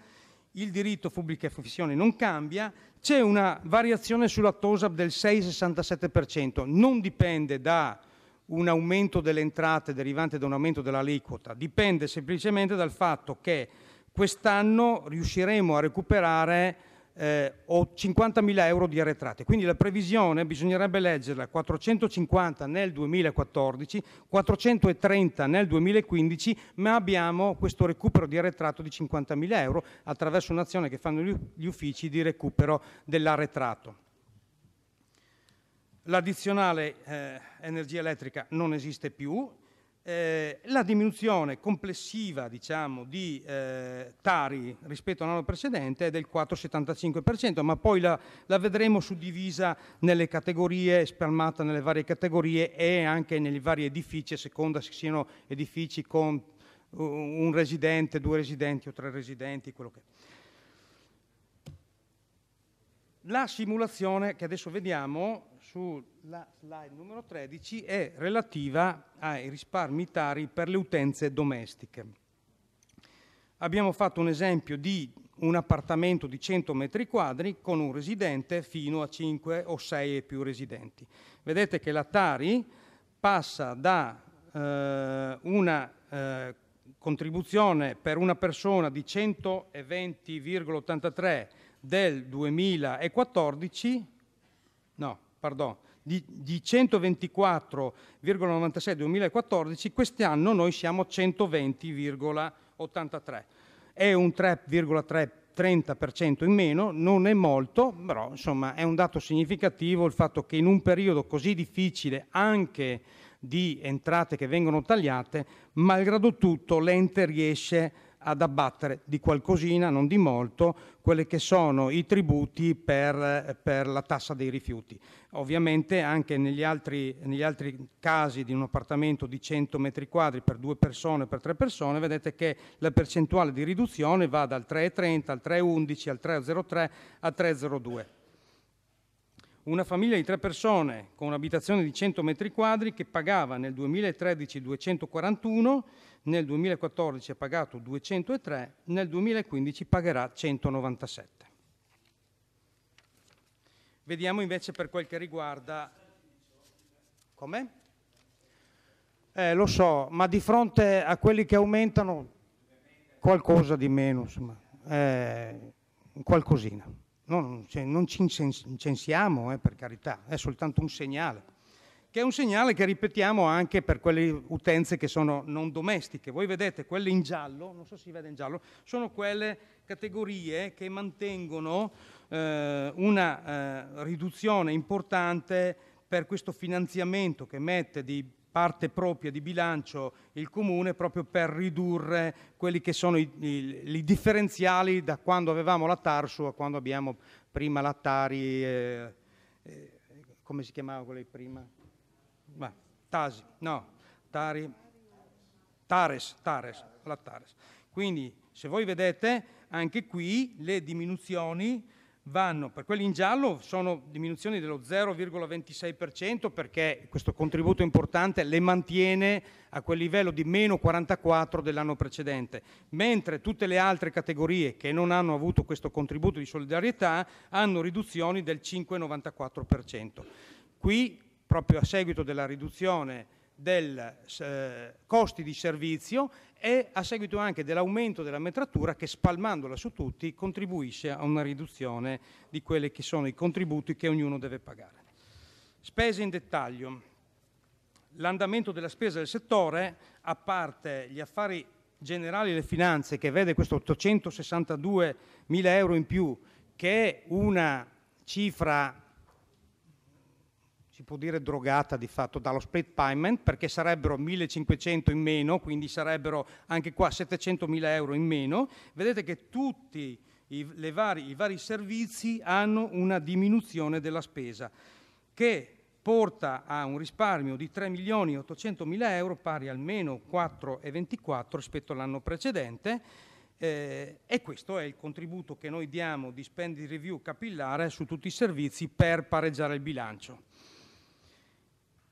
il diritto pubbliche professioni non cambia, c'è una variazione sulla TOSAP del 6,67%, non dipende da un aumento delle entrate derivante da un aumento dell'aliquota, dipende semplicemente dal fatto che quest'anno riusciremo a recuperare eh, ho 50.000 euro di arretrate. Quindi la previsione bisognerebbe leggerla 450 nel 2014, 430 nel 2015, ma abbiamo questo recupero di arretrato di 50.000 euro attraverso un'azione che fanno gli uffici di recupero dell'arretrato. L'addizionale eh, energia elettrica non esiste più, eh, la diminuzione complessiva diciamo, di eh, Tari rispetto all'anno precedente è del 4,75%, ma poi la, la, vedremo suddivisa nelle categorie, spalmata nelle varie categorie e anche negli vari edifici, a seconda se siano edifici con un residente, due residenti o tre residenti, quello che è. La simulazione che adesso vediamo sulla slide numero 13 è relativa ai risparmi tari per le utenze domestiche. Abbiamo fatto un esempio di un appartamento di 100 metri quadri con un residente fino a 5 o 6 e più residenti. Vedete che la Tari passa da eh, una eh, contribuzione per una persona di 120,83 del 2014, no, pardon, di, di 124,96 2014, quest'anno noi siamo 120,83. È un 3,30% in meno, non è molto, però insomma è un dato significativo il fatto che in un periodo così difficile anche di entrate che vengono tagliate, malgrado tutto l'ente riesce ad abbattere di qualcosina, non di molto, quelli che sono i tributi per, per la tassa dei rifiuti. Ovviamente anche negli altri, negli altri, casi di un appartamento di 100 metri quadri per due persone, per tre persone, vedete che la percentuale di riduzione va dal 3,30 al 3,11 al 3,03 al 3,02 una famiglia di tre persone con un'abitazione di 100 metri quadri che pagava nel 2013 241, nel 2014 ha pagato 203, nel 2015 pagherà 197. Vediamo invece per quel che riguarda... Com'è? Eh, lo so, ma di fronte a quelli che aumentano qualcosa di meno, insomma, eh, qualcosina non, cioè, non ci incensiamo, eh, per carità, è soltanto un segnale, che è un segnale che ripetiamo anche per quelle utenze che sono non domestiche. Voi vedete, quelle in giallo, non so se si vede in giallo, sono quelle categorie che mantengono eh, una eh, riduzione importante per questo finanziamento che mette di parte propria di bilancio il Comune proprio per ridurre quelli che sono i, i, i differenziali da quando avevamo la Tarsu a quando abbiamo prima la Tari, eh, eh, come si chiamava quella prima? Beh, Tasi, no, Tari, Tares, Tares, la Tares. Quindi se voi vedete anche qui le diminuzioni vanno, per quelli in giallo sono diminuzioni dello 0,26% perché questo contributo importante le mantiene a quel livello di meno 44 dell'anno precedente, mentre tutte le altre categorie che non hanno avuto questo contributo di solidarietà hanno riduzioni del 5,94%. Qui, proprio a seguito della riduzione dei eh, costi di servizio e a seguito anche dell'aumento della metratura che spalmandola su tutti contribuisce a una riduzione di quelli che sono i contributi che ognuno deve pagare. Spese in dettaglio. L'andamento della spesa del settore, a parte gli affari generali e le finanze, che vede questo 862 mila euro in più, che è una cifra si può dire drogata di fatto dallo split payment perché sarebbero 1500 in meno, quindi sarebbero anche qua 700.000 euro in meno. Vedete che tutti i, vari, i vari servizi hanno una diminuzione della spesa che porta a un risparmio di 3 milioni 800 mila euro pari almeno 4,24 rispetto all'anno precedente eh, e questo è il contributo che noi diamo di spending review capillare su tutti i servizi per pareggiare il bilancio.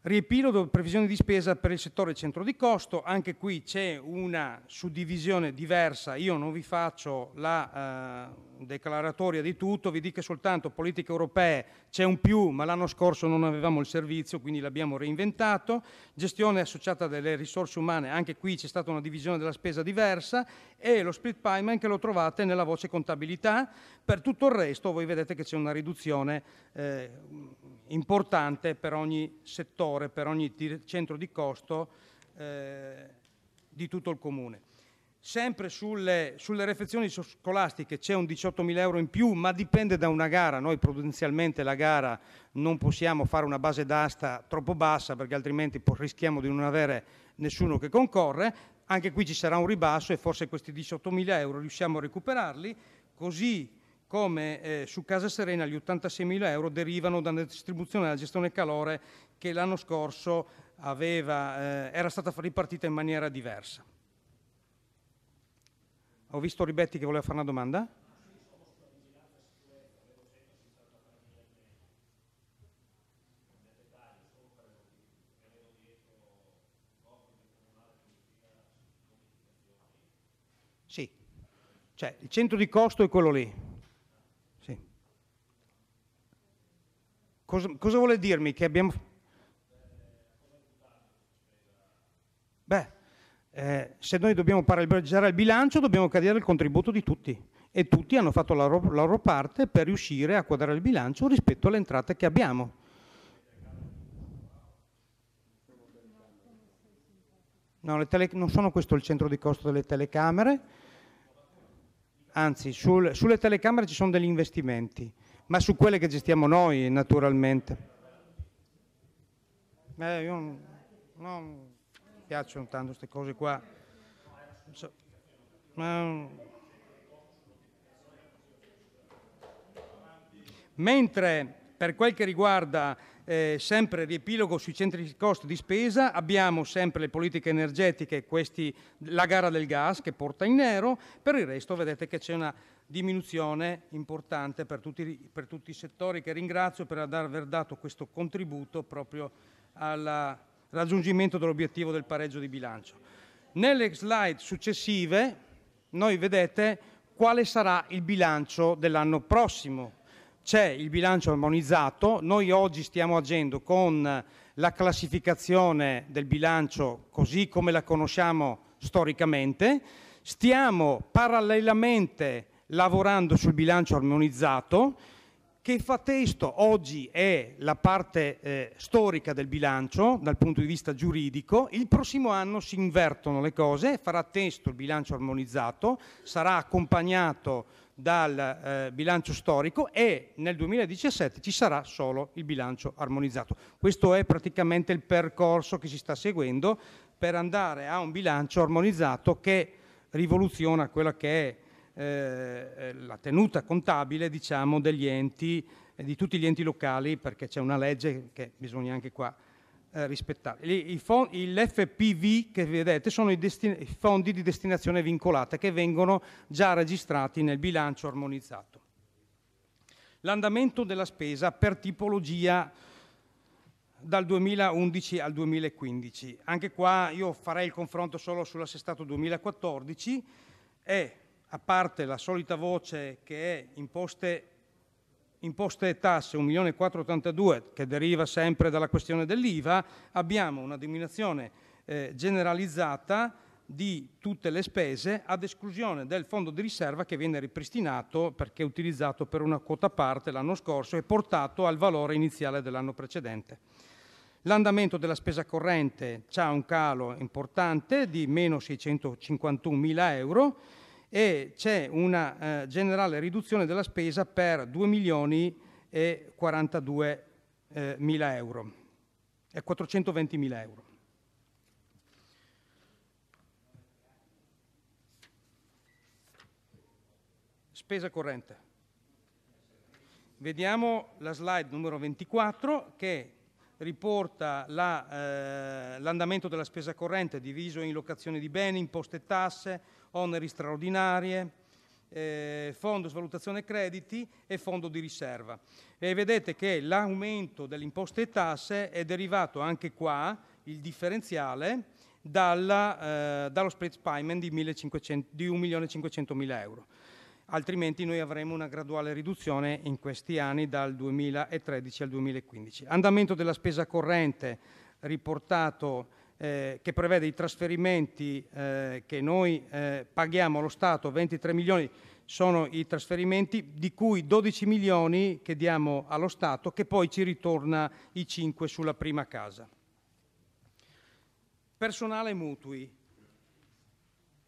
Riepilogo previsioni di spesa per il settore centro di costo, anche qui c'è una suddivisione diversa, io non vi faccio la eh, declaratoria di tutto, vi dica soltanto politiche europee c'è un più, ma l'anno scorso non avevamo il servizio, quindi l'abbiamo reinventato, gestione associata delle risorse umane, anche qui c'è stata una divisione della spesa diversa e lo split payment che lo trovate nella voce contabilità, per tutto il resto voi vedete che c'è una riduzione eh, importante per ogni settore, per ogni centro di costo eh, di tutto il comune. Sempre sulle, sulle refezioni scolastiche c'è un 18.000 euro in più, ma dipende da una gara. Noi prudenzialmente la gara non possiamo fare una base d'asta troppo bassa perché altrimenti rischiamo di non avere nessuno che concorre. Anche qui ci sarà un ribasso e forse questi 18.000 euro riusciamo a recuperarli, così come eh, su Casa Serena gli 86.000 euro derivano da una distribuzione della gestione calore che l'anno scorso aveva, eh, era stata ripartita in maniera diversa. Ho visto Ribetti che voleva fare una domanda. Sì, cioè il centro di costo è quello lì. Sì. Cosa, cosa vuole dirmi che abbiamo... Beh, eh, se noi dobbiamo pareggiare il bilancio dobbiamo cadere il contributo di tutti e tutti hanno fatto la, ro- la loro parte per riuscire a quadrare il bilancio rispetto alle entrate che abbiamo. No, tele- non sono questo il centro di costo delle telecamere, anzi sul- sulle telecamere ci sono degli investimenti, ma su quelle che gestiamo noi naturalmente. Beh, io non... No piacciono tanto queste cose qua. Ma... Mentre per quel che riguarda eh, sempre riepilogo sui centri di costo di spesa, abbiamo sempre le politiche energetiche, questi, la gara del gas che porta in nero, per il resto vedete che c'è una diminuzione importante per tutti, per tutti i settori che ringrazio per aver dato questo contributo proprio alla raggiungimento dell'obiettivo del pareggio di bilancio. Nelle slide successive noi vedete quale sarà il bilancio dell'anno prossimo. C'è il bilancio armonizzato, noi oggi stiamo agendo con la classificazione del bilancio così come la conosciamo storicamente, stiamo parallelamente lavorando sul bilancio armonizzato, che fa testo oggi è la parte eh, storica del bilancio dal punto di vista giuridico, il prossimo anno si invertono le cose, farà testo il bilancio armonizzato, sarà accompagnato dal eh, bilancio storico e nel 2017 ci sarà solo il bilancio armonizzato. Questo è praticamente il percorso che si sta seguendo per andare a un bilancio armonizzato che rivoluziona quella che è eh, eh, la tenuta contabile diciamo, degli enti, eh, di tutti gli enti locali, perché c'è una legge che bisogna anche qua eh, rispettare. L'FPV che vedete sono i, i fondi di destinazione vincolata che vengono già registrati nel bilancio armonizzato. L'andamento della spesa per tipologia dal 2011 al 2015. Anche qua io farei il confronto solo sull'assestato 2014 e a parte la solita voce che è imposte, imposte e tasse 1.482 che deriva sempre dalla questione dell'IVA, abbiamo una diminuzione eh, generalizzata di tutte le spese ad esclusione del fondo di riserva che viene ripristinato perché utilizzato per una quota parte l'anno scorso e portato al valore iniziale dell'anno precedente. L'andamento della spesa corrente ha un calo importante di meno 651 mila euro e c'è una eh, generale riduzione della spesa per 2 milioni e 42 eh, mila euro, e 420 mila euro. Spesa corrente. Vediamo la slide numero 24 che riporta l'andamento la, eh, della spesa corrente diviso in locazione di beni, imposte e tasse, oneri straordinarie, eh, fondo svalutazione crediti e fondo di riserva. E vedete che l'aumento delle imposte e tasse è derivato anche qua, il differenziale, dalla, eh, dallo split payment di, 1500, di 1.500.000 euro. Altrimenti noi avremo una graduale riduzione in questi anni dal 2013 al 2015. Andamento della spesa corrente riportato eh, che prevede i trasferimenti eh, che noi eh, paghiamo allo Stato, 23 milioni sono i trasferimenti, di cui 12 milioni che diamo allo Stato, che poi ci ritorna i 5 sulla prima casa. Personale e mutui.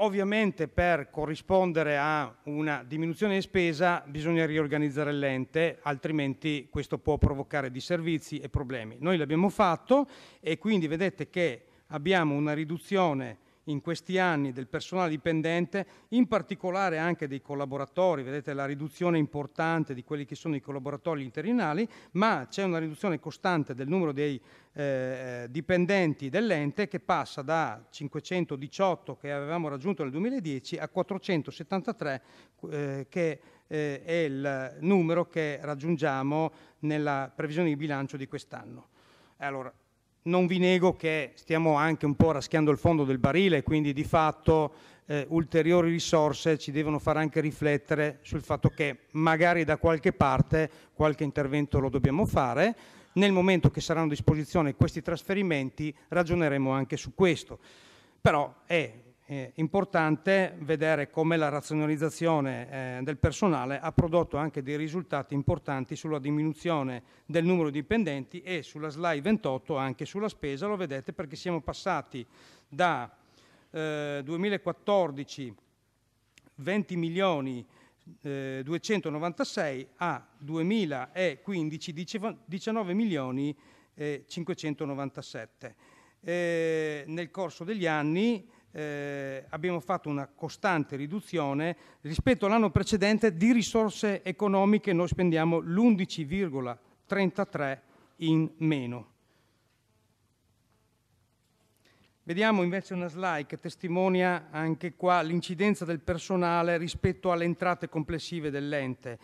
Ovviamente per corrispondere a una diminuzione di spesa bisogna riorganizzare l'ente, altrimenti questo può provocare disservizi e problemi. Noi l'abbiamo fatto e quindi vedete che abbiamo una riduzione in questi anni del personale dipendente, in particolare anche dei collaboratori, vedete la riduzione importante di quelli che sono i collaboratori interinali, ma c'è una riduzione costante del numero dei eh, eh dipendenti dell'ente che passa da 518 che avevamo raggiunto nel 2010 a 473 eh, che eh, è il numero che raggiungiamo nella previsione di bilancio di quest'anno. Allora, non vi nego che stiamo anche un po' raschiando il fondo del barile, quindi di fatto eh, ulteriori risorse ci devono far anche riflettere sul fatto che magari da qualche parte qualche intervento lo dobbiamo fare. Nel momento che saranno a disposizione questi trasferimenti ragioneremo anche su questo. Però è eh, importante vedere come la razionalizzazione eh, del personale ha prodotto anche dei risultati importanti sulla diminuzione del numero di dipendenti e sulla slide 28 anche sulla spesa, lo vedete perché siamo passati da eh, 2014 20 milioni eh, 296 a 2015 19 milioni 597. Eh, nel corso degli anni eh, abbiamo fatto una costante riduzione rispetto all'anno precedente di risorse economiche, noi spendiamo l'11,33 in meno. Vediamo invece una slide che testimonia anche qua l'incidenza del personale rispetto alle entrate complessive dell'ente.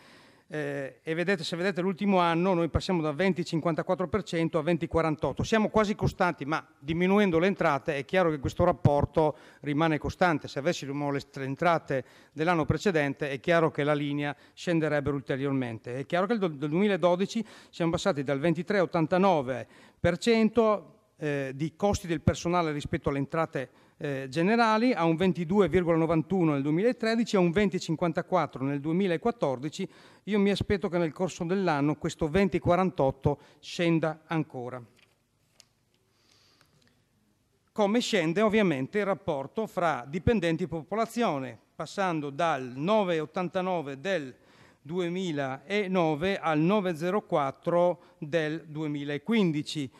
Eh, e vedete, se vedete l'ultimo anno, noi passiamo da 20,54% a 20,48%. Siamo quasi costanti, ma diminuendo le entrate è chiaro che questo rapporto rimane costante. Se avessimo le entrate dell'anno precedente è chiaro che la linea scenderebbe ulteriormente. È chiaro che nel 2012 siamo passati dal 23,89% eh, di costi del personale rispetto alle entrate eh, generali a un 22,91 nel 2013 e a un 20,54 nel 2014. Io mi aspetto che nel corso dell'anno questo 20,48 scenda ancora. Come scende ovviamente il rapporto fra dipendenti e popolazione, passando dal 9,89 del 2009 al 9,04 del 2015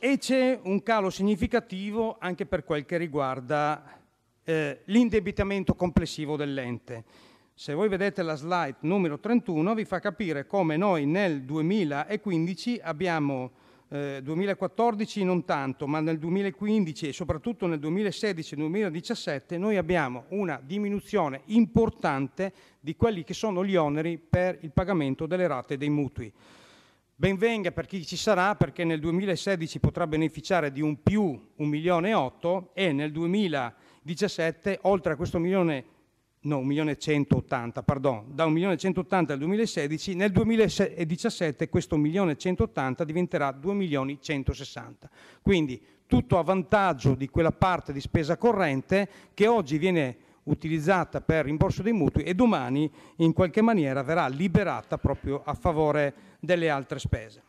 e c'è un calo significativo anche per quel che riguarda eh, l'indebitamento complessivo dell'ente. Se voi vedete la slide numero 31 vi fa capire come noi nel 2015 abbiamo, eh, 2014 non tanto, ma nel 2015 e soprattutto nel 2016 2017 noi abbiamo una diminuzione importante di quelli che sono gli oneri per il pagamento delle rate dei mutui. Benvenga per chi ci sarà perché nel 2016 potrà beneficiare di un più 1 milione e 8 e nel 2017 oltre a questo milione, no 1 milione 180, pardon, da 1 milione 180 al 2016, nel 2017 questo 1 milione 180 diventerà 2 milioni 160. Quindi tutto a vantaggio di quella parte di spesa corrente che oggi viene utilizzata per rimborso dei mutui e domani in qualche maniera verrà liberata proprio a favore delle altre spese.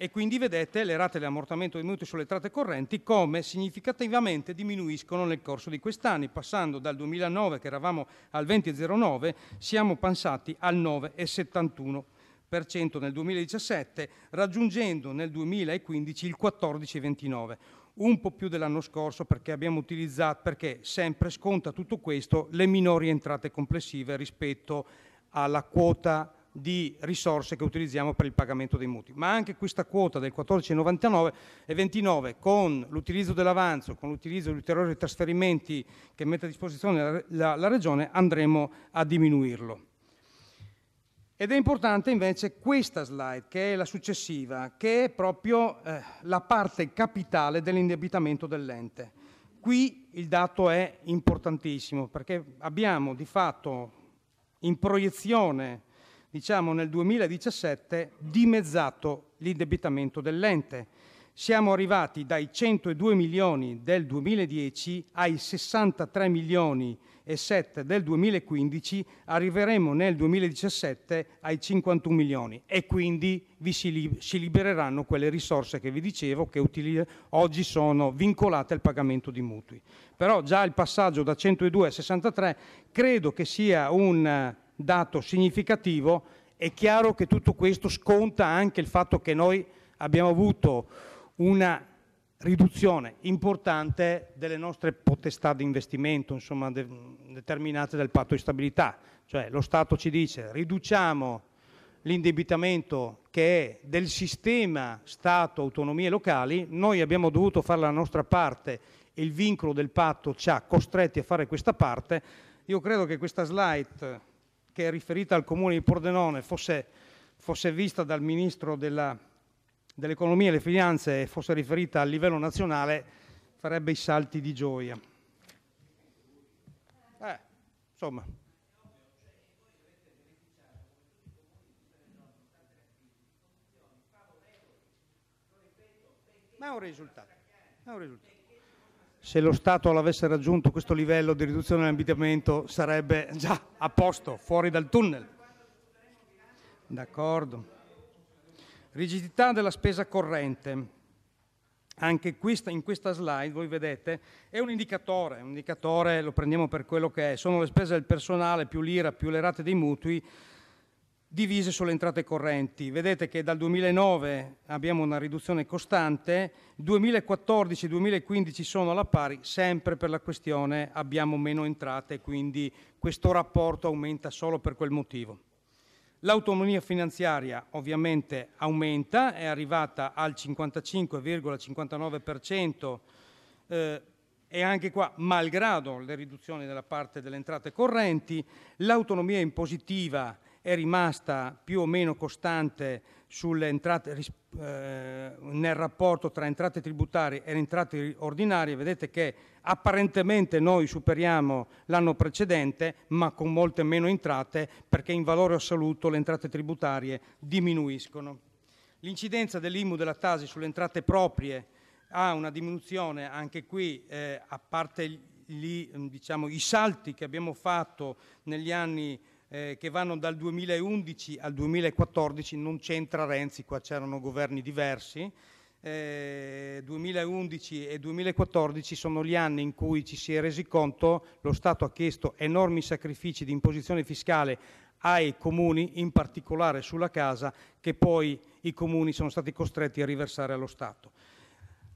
E quindi vedete le rate di ammortamento dei mutui sulle tratte correnti come significativamente diminuiscono nel corso di quest'anno, passando dal 2009 che eravamo al 20,09, siamo passati al 9,71 nel 2017, raggiungendo nel 2015 il 14,29 un po' più dell'anno scorso perché abbiamo utilizzato, perché sempre sconta tutto questo, le minori entrate complessive rispetto alla quota di risorse che utilizziamo per il pagamento dei mutui. Ma anche questa quota del 14,99 e 29 con l'utilizzo dell'avanzo, con l'utilizzo di ulteriori trasferimenti che mette a disposizione la, la, la Regione, andremo a diminuirlo. Ed è importante invece questa slide, che è la successiva, che è proprio eh, la parte capitale dell'indebitamento dell'ente. Qui il dato è importantissimo perché abbiamo di fatto in proiezione, diciamo nel 2017, dimezzato l'indebitamento dell'ente. Siamo arrivati dai 102 milioni del 2010 ai 63 milioni del e 7 del 2015 arriveremo nel 2017 ai 51 milioni e quindi vi si, li- si libereranno quelle risorse che vi dicevo che utili- oggi sono vincolate al pagamento di mutui. Però già il passaggio da 102 a 63 credo che sia un dato significativo. È chiaro che tutto questo sconta anche il fatto che noi abbiamo avuto una riduzione importante delle nostre potestà di investimento insomma, determinate dal Patto di stabilità. Cioè lo Stato ci dice riduciamo l'indebitamento che è del sistema Stato, autonomie locali, noi abbiamo dovuto fare la nostra parte e il vincolo del patto ci ha costretti a fare questa parte. Io credo che questa slide che è riferita al comune di Pordenone fosse, fosse vista dal ministro della dell'economia e le finanze fosse riferita a livello nazionale farebbe i salti di gioia. Eh, insomma. Ma è un risultato. È un risultato. Se lo Stato l'avesse raggiunto questo livello di riduzione dell'ambitamento sarebbe già a posto, fuori dal tunnel. D'accordo. Rigidità della spesa corrente. Anche questa, in questa slide voi vedete è un indicatore, un indicatore lo prendiamo per quello che è, sono le spese del personale più l'IRA più le rate dei mutui divise sulle entrate correnti. Vedete che dal 2009 abbiamo una riduzione costante, 2014 2015 sono alla pari, sempre per la questione abbiamo meno entrate, quindi questo rapporto aumenta solo per quel motivo. L'autonomia finanziaria ovviamente aumenta, è arrivata al 55,59% eh, e anche qua, malgrado le riduzioni della parte delle entrate correnti, l'autonomia impositiva è rimasta più o meno costante entrate, eh, nel rapporto tra entrate tributarie e entrate ordinarie. Vedete che apparentemente noi superiamo l'anno precedente, ma con molte meno entrate perché in valore assoluto le entrate tributarie diminuiscono. L'incidenza dell'IMU della Tasi sulle entrate proprie ha una diminuzione anche qui, eh, a parte gli, diciamo, i salti che abbiamo fatto negli anni eh, che vanno dal 2011 al 2014, non c'entra Renzi, qua c'erano governi diversi, eh, 2011 e 2014 sono gli anni in cui ci si è resi conto, lo Stato ha chiesto enormi sacrifici di imposizione fiscale ai comuni, in particolare sulla casa, che poi i comuni sono stati costretti a riversare allo Stato.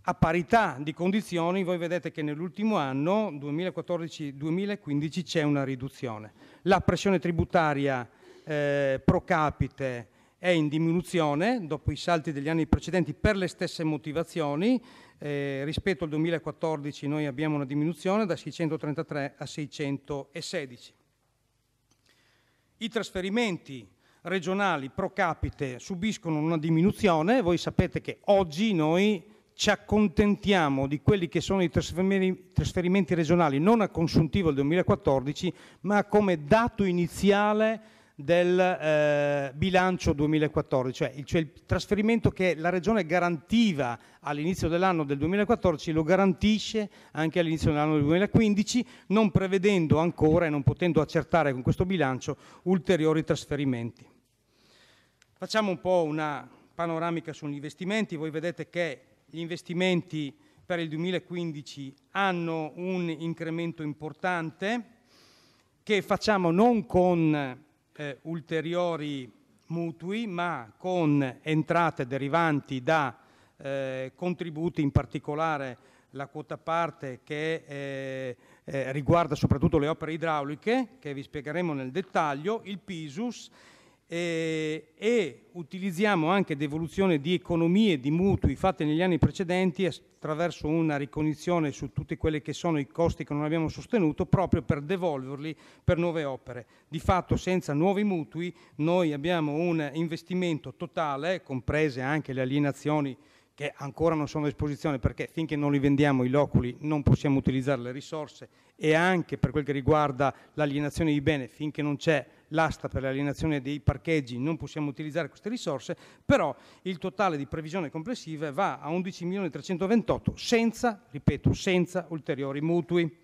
A parità di condizioni, voi vedete che nell'ultimo anno, 2014-2015, c'è una riduzione. La pressione tributaria eh, pro capite è in diminuzione dopo i salti degli anni precedenti per le stesse motivazioni. Eh, rispetto al 2014 noi abbiamo una diminuzione da 633 a 616. I trasferimenti regionali pro capite subiscono una diminuzione, voi sapete che oggi noi ci accontentiamo di quelli che sono i trasferimenti regionali non a consuntivo del 2014, ma come dato iniziale del eh, bilancio 2014, cioè il, cioè il, trasferimento che la Regione garantiva all'inizio dell'anno del 2014 lo garantisce anche all'inizio dell'anno del 2015, non prevedendo ancora e non potendo accertare con questo bilancio ulteriori trasferimenti. Facciamo un po' una panoramica sugli investimenti, voi vedete che gli investimenti per il 2015 hanno un incremento importante che facciamo non con eh, ulteriori mutui, ma con entrate derivanti da eh, contributi, in particolare la quota parte che eh, riguarda soprattutto le opere idrauliche, che vi spiegheremo nel dettaglio, il PISUS eh, e utilizziamo anche devoluzione di economie di mutui fatte negli anni precedenti attraverso una ricognizione su tutti quelli che sono i costi che non abbiamo sostenuto proprio per devolverli per nuove opere. Di fatto senza nuovi mutui noi abbiamo un investimento totale, comprese anche le alienazioni che ancora non sono a disposizione perché finché non li vendiamo i loculi non possiamo utilizzare le risorse e anche per quel che riguarda l'alienazione di bene finché non c'è l'asta per l'alienazione dei parcheggi, non possiamo utilizzare queste risorse, però il totale di previsione complessiva va a 11.328 senza, ripeto, senza ulteriori mutui.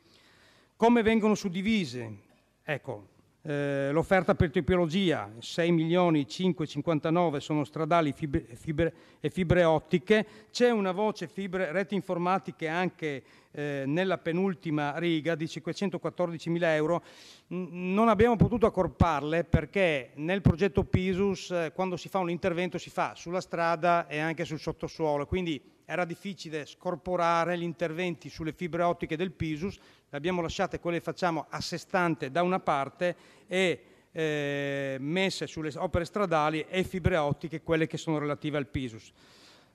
Come vengono suddivise? Ecco, eh, l'offerta per tipologia, 6 milioni 559 sono stradali fibre, fibre, e fibre ottiche, c'è una voce fibre, reti informatiche anche eh, nella penultima riga di 514 mila euro, non abbiamo potuto accorparle perché nel progetto PISUS eh, quando si fa un intervento si fa sulla strada e anche sul sottosuolo, quindi era difficile scorporare gli interventi sulle fibre ottiche del Pisus, le abbiamo lasciate quelle che facciamo a sé stante da una parte e eh, messe sulle opere stradali e fibre ottiche quelle che sono relative al Pisus.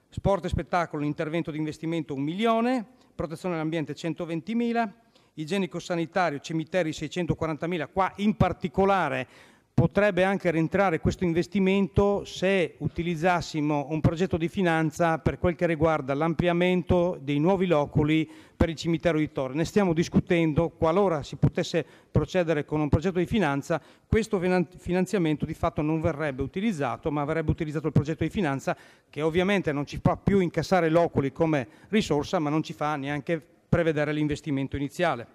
Sport e spettacolo, intervento di investimento 1 milione, protezione dell'ambiente 120 mila, igienico sanitario, cimiteri 640 mila, qua in particolare potrebbe anche rientrare questo investimento se utilizzassimo un progetto di finanza per quel che riguarda l'ampliamento dei nuovi loculi per il cimitero di Torre. Ne stiamo discutendo, qualora si potesse procedere con un progetto di finanza, questo finanziamento di fatto non verrebbe utilizzato, ma verrebbe utilizzato il progetto di finanza che ovviamente non ci fa più incassare loculi come risorsa, ma non ci fa neanche prevedere l'investimento iniziale.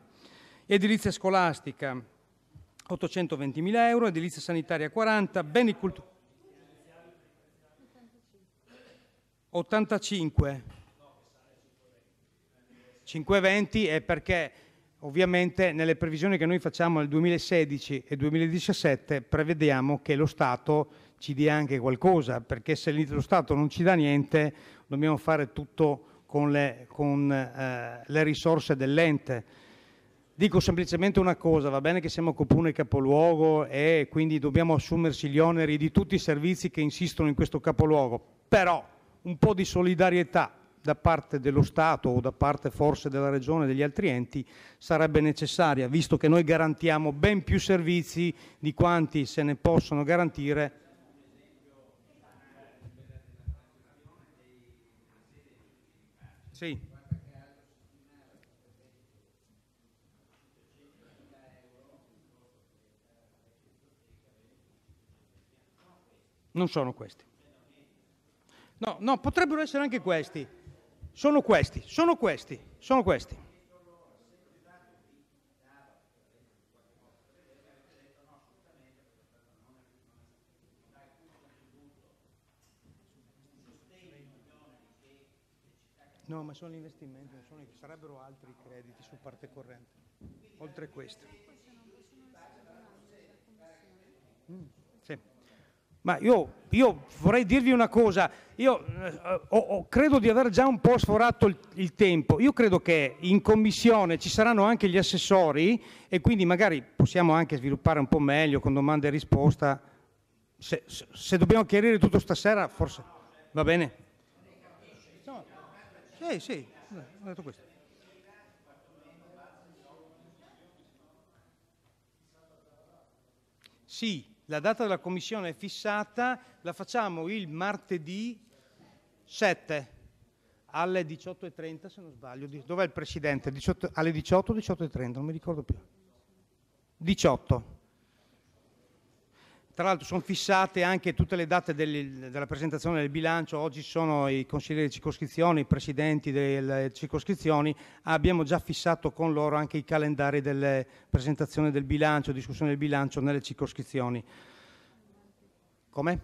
Edilizia scolastica, 820.000 euro, edilizia sanitaria 40, beni culturali 85. 520 è perché ovviamente nelle previsioni che noi facciamo nel 2016 e 2017 prevediamo che lo Stato ci dia anche qualcosa, perché se lo Stato non ci dà niente dobbiamo fare tutto con le, con, eh, le risorse dell'ente. Dico semplicemente una cosa, va bene che siamo comune capoluogo e quindi dobbiamo assumerci gli oneri di tutti i servizi che insistono in questo capoluogo, però un po' di solidarietà da parte dello Stato o da parte forse della Regione e degli altri enti sarebbe necessaria, visto che noi garantiamo ben più servizi di quanti se ne possono garantire. Sì. Non sono questi. No, no, potrebbero essere anche questi. Sono questi, sono questi, sono questi. No, ma sono gli investimenti, sono, sarebbero altri crediti su parte corrente, oltre a questo. Mm, sì ma io, io vorrei dirvi una cosa, io eh, ho, ho, credo di aver già un po' sforato il, il, tempo, io credo che in commissione ci saranno anche gli assessori e quindi magari possiamo anche sviluppare un po' meglio con domande e risposta, se, se, se dobbiamo chiarire tutto stasera forse va bene? No. Sì, sì, ho detto questo. Sì, la data della commissione è fissata, la facciamo il martedì 7 alle 18.30 se non sbaglio. Dov'è il Presidente? 18, alle 18 o 18.30, non mi ricordo più. 18. Tra l'altro sono fissate anche tutte le date della presentazione del bilancio. Oggi sono i consiglieri di circoscrizione, i presidenti delle circoscrizioni. Abbiamo già fissato con loro anche i calendari delle presentazioni del bilancio, discussione del bilancio nelle circoscrizioni. Come?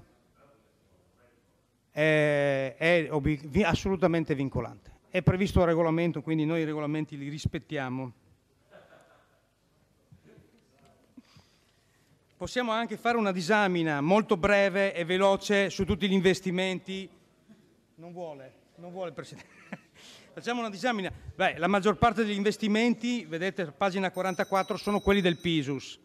È, è assolutamente vincolante. È previsto dal regolamento, quindi noi i regolamenti li rispettiamo. Possiamo anche fare una disamina molto breve e veloce su tutti gli investimenti. Non vuole, non vuole Presidente. *laughs* Facciamo una disamina. Beh, la maggior parte degli investimenti, vedete pagina 44, sono quelli del Pisus.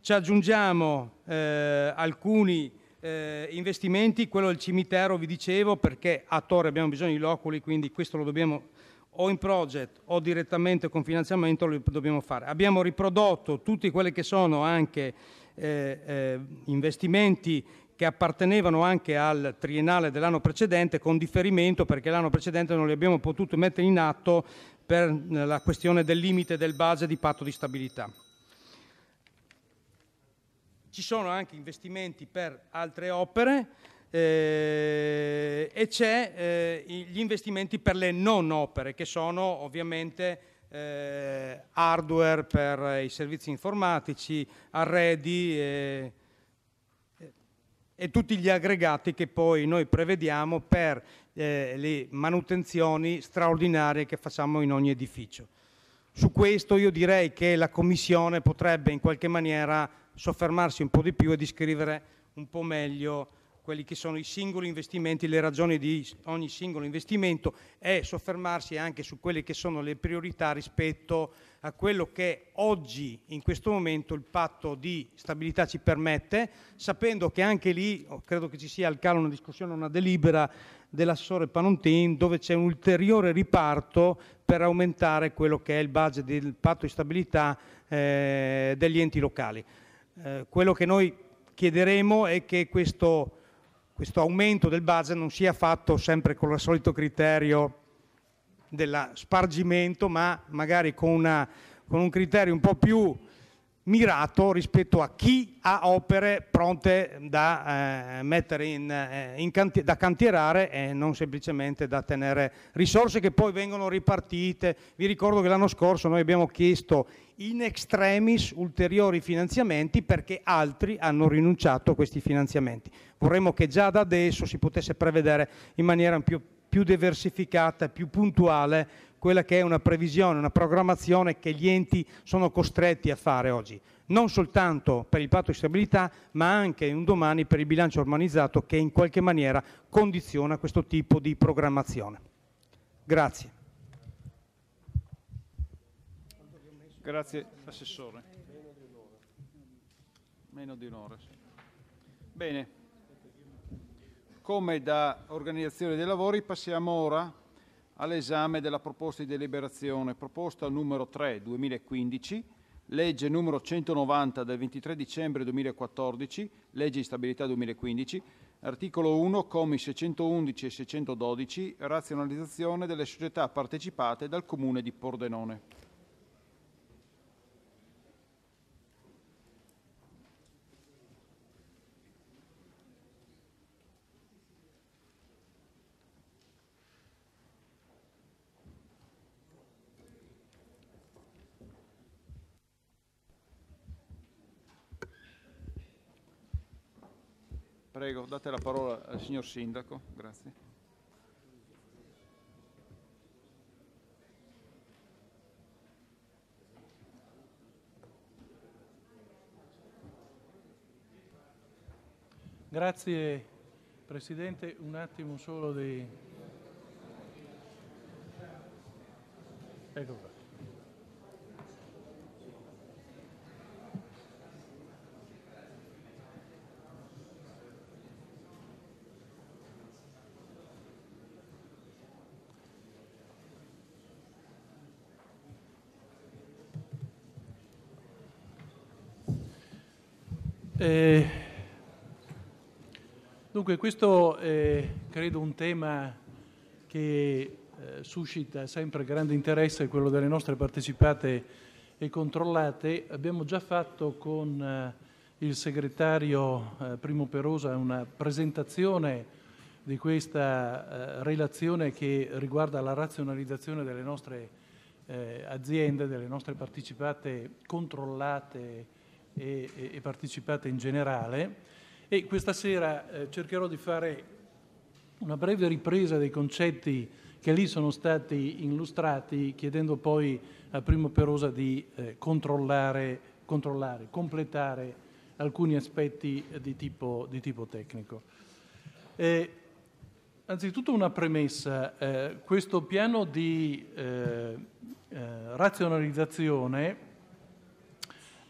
Ci aggiungiamo eh, alcuni eh, investimenti, quello del cimitero vi dicevo perché a Torre abbiamo bisogno di loculi, quindi questo lo dobbiamo o in project o direttamente con finanziamento lo dobbiamo fare. Abbiamo riprodotto tutti quelli che sono anche eh, eh, investimenti che appartenevano anche al triennale dell'anno precedente con differimento perché l'anno precedente non li abbiamo potuti mettere in atto per eh, la questione del limite del base di patto di stabilità. Ci sono anche investimenti per altre opere eh, e c'è eh, gli investimenti per le non opere che sono ovviamente eh, hardware per eh, i servizi informatici, arredi e, e, tutti gli aggregati che poi noi prevediamo per eh, le manutenzioni straordinarie che facciamo in ogni edificio. Su questo io direi che la Commissione potrebbe in qualche maniera soffermarsi un po' di più e descrivere un po' meglio quelli che sono i singoli investimenti, le ragioni di ogni singolo investimento e soffermarsi anche su quelle che sono le priorità rispetto a quello che oggi, in questo momento, il patto di stabilità ci permette, sapendo che anche lì oh, credo che ci sia al calo una discussione, una delibera dell'assessore Panontin dove c'è un ulteriore riparto per aumentare quello che è il budget del patto di stabilità eh, degli enti locali. Eh, quello che noi chiederemo è che questo questo aumento del budget non sia fatto sempre con il solito criterio dello spargimento, ma magari con, una, con un criterio un po' più mirato rispetto a chi ha opere pronte da eh, mettere in, eh, in canti- da cantierare e non semplicemente da tenere risorse che poi vengono ripartite. Vi ricordo che l'anno scorso noi abbiamo chiesto in extremis ulteriori finanziamenti perché altri hanno rinunciato a questi finanziamenti. Vorremmo che già da adesso si potesse prevedere in maniera più, più diversificata, più puntuale quella che è una previsione, una programmazione che gli enti sono costretti a fare oggi, non soltanto per il patto di stabilità, ma anche un domani per il bilancio armonizzato che in qualche maniera condiziona questo tipo di programmazione. Grazie. Grazie Assessore. Meno di un'ora. Bene. Come da organizzazione dei lavori passiamo ora all'esame della proposta di deliberazione, proposta numero 3 2015, legge numero 190 del 23 dicembre 2014, legge di stabilità 2015, articolo 1, comi 611 e 612, razionalizzazione delle società partecipate dal comune di Pordenone. Prego, date la parola al signor Sindaco, grazie. Grazie Presidente, un attimo solo di... Ecco qua. Eh, dunque, questo è credo un tema che eh, suscita sempre grande interesse, quello delle nostre partecipate e controllate. Abbiamo già fatto con eh, il segretario eh, Primo Perosa una presentazione di questa eh, relazione che riguarda la razionalizzazione delle nostre eh, aziende, delle nostre partecipate controllate e, e, e partecipate in generale. E questa sera eh, cercherò di fare una breve ripresa dei concetti che lì sono stati illustrati, chiedendo poi a Primo Perosa di eh, controllare, controllare, completare alcuni aspetti di tipo, di tipo tecnico. Eh, anzitutto una premessa, eh, questo piano di eh, eh, razionalizzazione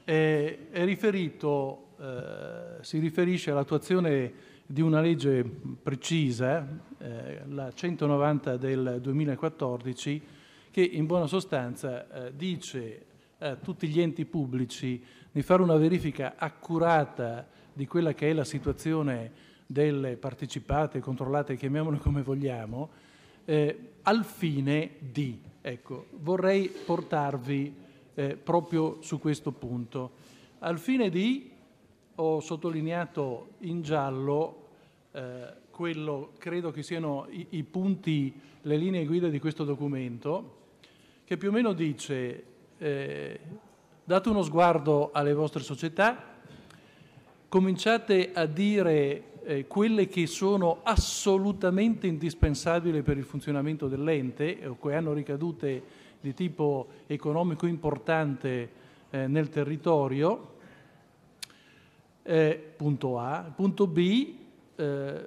è, è riferito, eh, si riferisce all'attuazione di una legge precisa, eh, la 190 del 2014, che in buona sostanza eh, dice a tutti gli enti pubblici di fare una verifica accurata di quella che è la situazione delle partecipate, controllate, chiamiamole come vogliamo, eh, al fine di, ecco, vorrei portarvi eh, proprio su questo punto. Al fine di, ho sottolineato in giallo eh, quello, credo che siano i, i punti, le linee guida di questo documento, che più o meno dice eh, date uno sguardo alle vostre società, cominciate a dire eh, quelle che sono assolutamente indispensabili per il funzionamento dell'ente o che hanno ricadute di tipo economico importante eh, nel territorio, eh, punto A. Punto B, eh,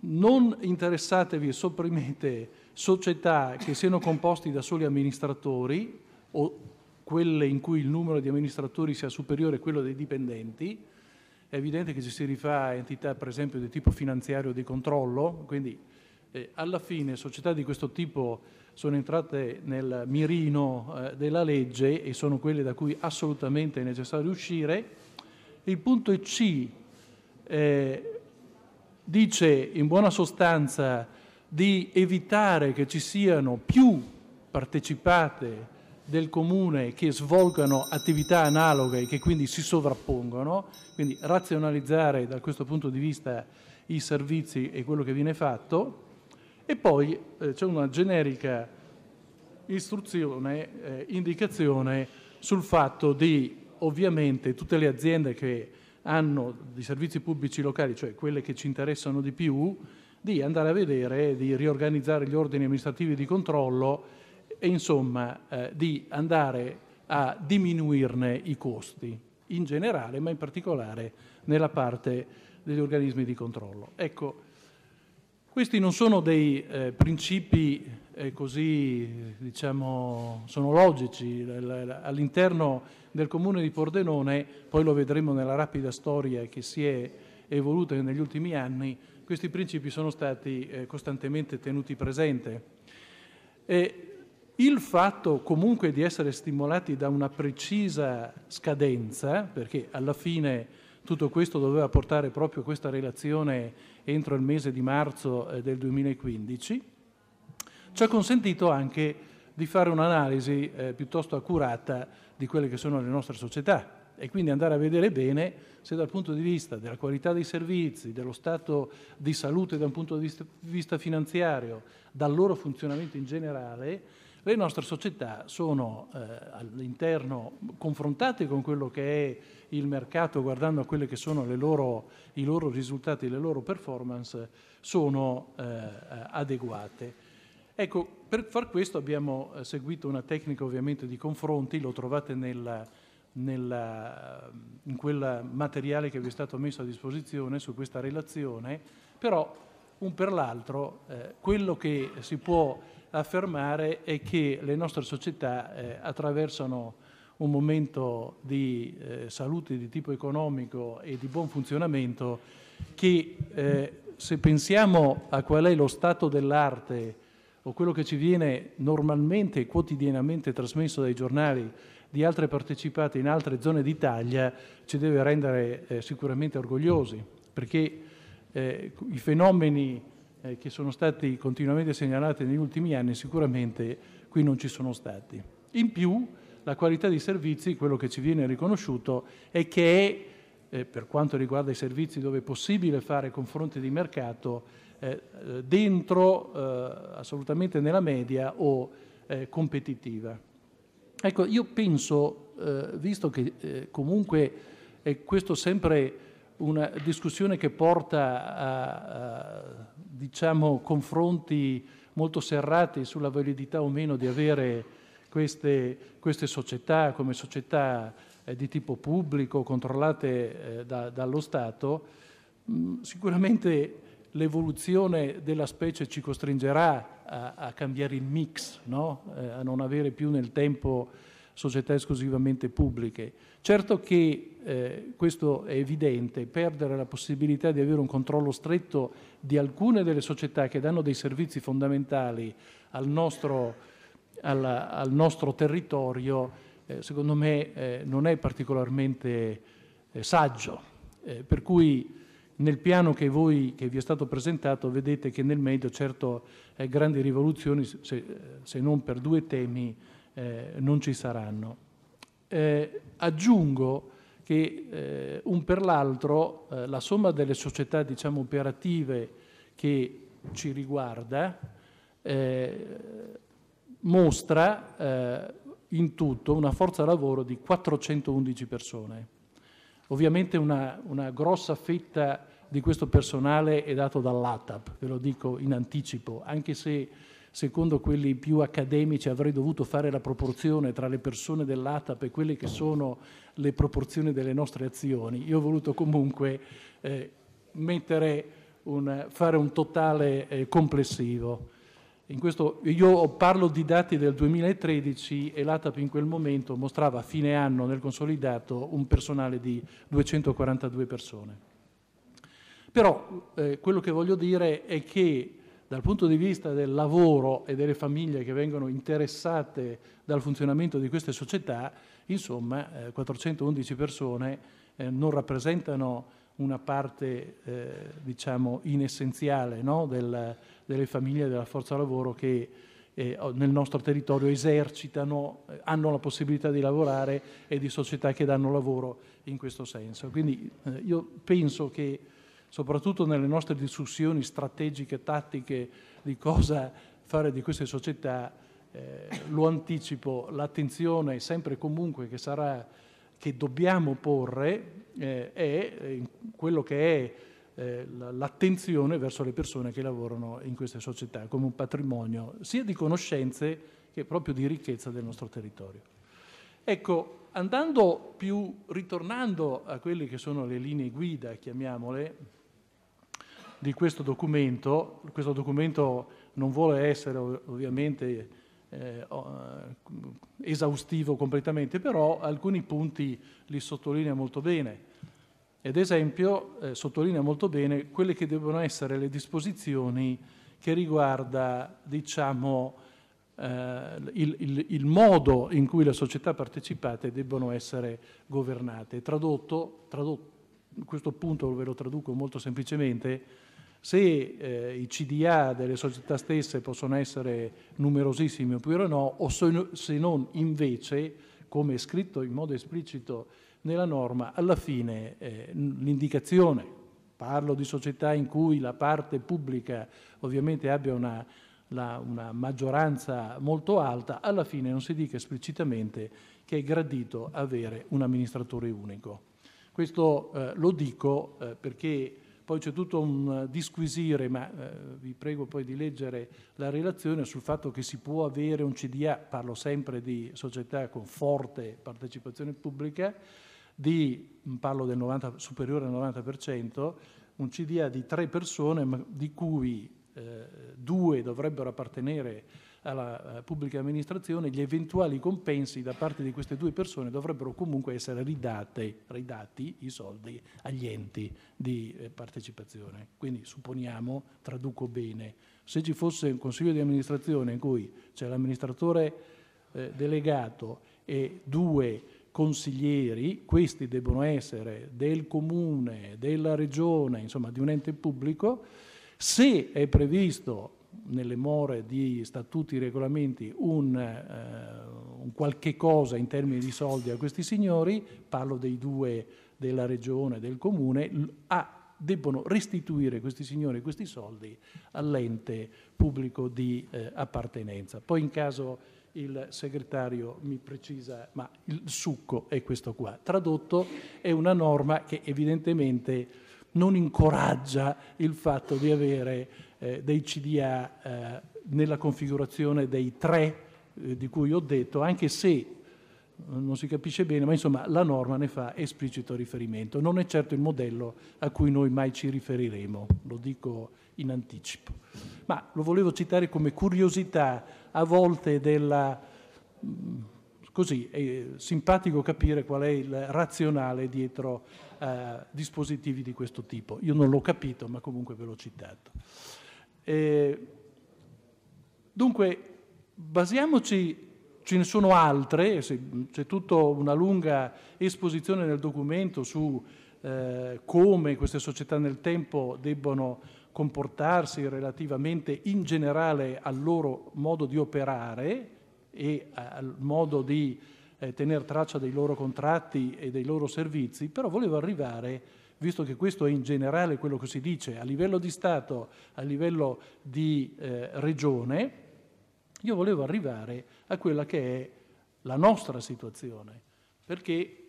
non interessatevi e sopprimete società che siano composte da soli amministratori o quelle in cui il numero di amministratori sia superiore a quello dei dipendenti. È evidente che ci si rifà a entità per esempio di tipo finanziario di controllo, quindi eh, alla fine società di questo tipo sono entrate nel mirino eh, della legge e sono quelle da cui assolutamente è necessario uscire. Il punto C eh, dice in buona sostanza di evitare che ci siano più partecipate del comune che svolgano attività analoghe e che quindi si sovrappongono, quindi razionalizzare da questo punto di vista i servizi e quello che viene fatto. E poi eh, c'è una generica istruzione, eh, indicazione sul fatto di ovviamente tutte le aziende che hanno di servizi pubblici locali, cioè quelle che ci interessano di più, di andare a vedere, di riorganizzare gli ordini amministrativi di controllo e insomma eh, di andare a diminuirne i costi in generale, ma in particolare nella parte degli organismi di controllo. Ecco, questi non sono dei eh, principi eh, così, diciamo, sono logici. All'interno del comune di Pordenone, poi lo vedremo nella rapida storia che si è evoluta negli ultimi anni, questi principi sono stati eh, costantemente tenuti presenti. il fatto comunque di essere stimolati da una precisa scadenza, perché alla fine tutto questo doveva portare proprio questa relazione entro il mese di marzo eh, del 2015, ci ha consentito anche di fare un'analisi eh, piuttosto accurata di quelle che sono le nostre società e quindi andare a vedere bene se dal punto di vista della qualità dei servizi, dello stato di salute da un punto di vista finanziario, dal loro funzionamento in generale, le nostre società sono eh, all'interno confrontate con quello che è il mercato, guardando a quelli che sono loro, i loro risultati, le loro performance, sono eh, adeguate. Ecco, per far questo abbiamo eh, seguito una tecnica ovviamente di confronti, lo trovate nel, nella, in quel materiale che vi è stato messo a disposizione su questa relazione, però un per l'altro eh, quello che si può affermare è che le nostre società eh, attraversano un momento di eh, salute di tipo economico e di buon funzionamento che eh, se pensiamo a qual è lo stato dell'arte o quello che ci viene normalmente e quotidianamente trasmesso dai giornali di altre partecipate in altre zone d'Italia ci deve rendere eh, sicuramente orgogliosi, perché eh, i fenomeni eh, che sono stati continuamente segnalati negli ultimi anni sicuramente qui non ci sono stati. In più la qualità dei servizi, quello che ci viene riconosciuto è che eh, per quanto riguarda i servizi dove è possibile fare confronti di mercato, eh, eh dentro eh, assolutamente nella media o eh, competitiva. Ecco, io penso, visto che comunque è questo sempre una discussione che porta a, a, diciamo, confronti molto serrati sulla validità o meno di avere queste, queste società come società eh, di tipo pubblico controllate eh, da, dallo Stato, mh, mm, sicuramente l'evoluzione della specie ci costringerà a, a cambiare il mix, no? eh, a non avere più nel tempo società esclusivamente pubbliche. Certo che eh, questo è evidente, perdere la possibilità di avere un controllo stretto di alcune delle società che danno dei servizi fondamentali al nostro, alla, al nostro territorio, eh, secondo me eh, non è particolarmente eh, saggio. Eh, per cui nel piano che, voi, che, vi è stato presentato vedete che nel medio certo eh, grandi rivoluzioni, se, se, non per due temi, non ci saranno. aggiungo che eh, un per l'altro eh, la somma delle società diciamo, operative che ci riguarda eh, mostra eh, in tutto una forza lavoro di 411 persone. Ovviamente una, una grossa fetta di questo personale è dato dall'ATAP, ve lo dico in anticipo, anche se secondo quelli più accademici avrei dovuto fare la proporzione tra le persone dell'ATAP e quelle che sono le proporzioni delle nostre azioni. Io ho voluto comunque eh, un, fare un totale eh, complessivo. Questo, io parlo di dati del 2013 e l'ATAP in quel momento mostrava a fine anno nel consolidato un personale di 242 persone. Però eh, quello che voglio dire è che dal punto di vista del lavoro e delle famiglie che vengono interessate dal funzionamento di queste società, insomma eh, 411 persone eh, non rappresentano una parte eh, diciamo inessenziale no? del, delle famiglie della forza lavoro che eh, nel nostro territorio esercitano, eh, hanno la possibilità di lavorare e di società che danno lavoro in questo senso. Quindi eh, io penso che soprattutto nelle nostre discussioni strategiche, tattiche di cosa fare di queste società, eh, lo anticipo, l'attenzione sempre e comunque che, sarà, che dobbiamo porre eh, è eh, quello che è eh, l'attenzione verso le persone che lavorano in queste società come un patrimonio sia di conoscenze che proprio di ricchezza del nostro territorio. Ecco, andando più, ritornando a quelle che sono le linee guida, chiamiamole, di questo documento, questo documento non vuole essere ovviamente eh, eh, esaustivo completamente, però alcuni punti li sottolinea molto bene. Ed esempio eh, sottolinea molto bene quelle che devono essere le disposizioni che riguarda diciamo, eh, il, il, il, modo in cui le società partecipate debbono essere governate. Tradotto, tradotto questo punto ve lo traduco molto semplicemente, se eh, i CDA delle società stesse possono essere numerosissimi oppure no, o se non invece, come è scritto in modo esplicito nella norma, alla fine eh, l'indicazione, parlo di società in cui la parte pubblica ovviamente abbia una, la, una maggioranza molto alta, alla fine non si dica esplicitamente che è gradito avere un amministratore unico. Questo eh, lo dico eh, perché poi c'è tutto un eh, disquisire, ma eh, vi prego poi di leggere la relazione sul fatto che si può avere un CDA, parlo sempre di società con forte partecipazione pubblica, di, mm, parlo del 90, superiore al 90%, un CDA di tre persone, di cui eh, due dovrebbero appartenere alla eh, pubblica amministrazione, gli eventuali compensi da parte di queste due persone dovrebbero comunque essere ridate, ridati i soldi agli enti di eh, partecipazione. Quindi supponiamo, traduco bene, se ci fosse un consiglio di amministrazione in cui c'è l'amministratore eh, delegato e due consiglieri, questi debbono essere del comune, della regione, insomma di un ente pubblico, se è previsto nelle more di statuti e regolamenti un, eh, un, qualche cosa in termini di soldi a questi signori, parlo dei due della regione e del comune, a, debbono restituire questi signori questi soldi all'ente pubblico di eh, appartenenza. Poi in caso il segretario mi precisa, ma il succo è questo qua. Tradotto è una norma che evidentemente non incoraggia il fatto di avere eh, dei CDA eh, nella configurazione dei tre eh, di cui ho detto, anche se eh, non si capisce bene, ma insomma la norma ne fa esplicito riferimento. Non è certo il modello a cui noi mai ci riferiremo, lo dico in anticipo. Ma lo volevo citare come curiosità a volte della... Mm, così è simpatico capire qual è il razionale dietro a eh, dispositivi di questo tipo. Io non l'ho capito, ma comunque ve l'ho citato. Eh, dunque, basiamoci, ce ne sono altre, c'è tutta una lunga esposizione nel documento su eh, come queste società nel tempo debbono comportarsi relativamente in generale al loro modo di operare e al modo di eh, tenere traccia dei loro contratti e dei loro servizi, però volevo arrivare a visto che questo è in generale quello che si dice a livello di Stato, a livello di eh, regione, io volevo arrivare a quella che è la nostra situazione, perché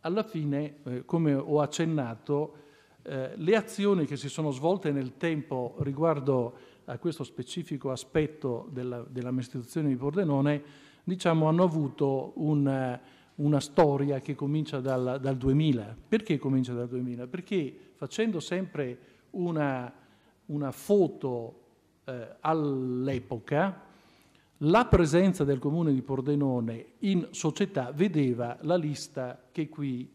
alla fine, eh, come ho accennato, eh, le azioni che si sono svolte nel tempo riguardo a questo specifico aspetto della, della di Pordenone, diciamo, hanno avuto un una storia che comincia dal, dal 2000. Perché comincia dal 2000? Perché facendo sempre una, una foto eh, all'epoca, la presenza del comune di Pordenone in società vedeva la lista che qui,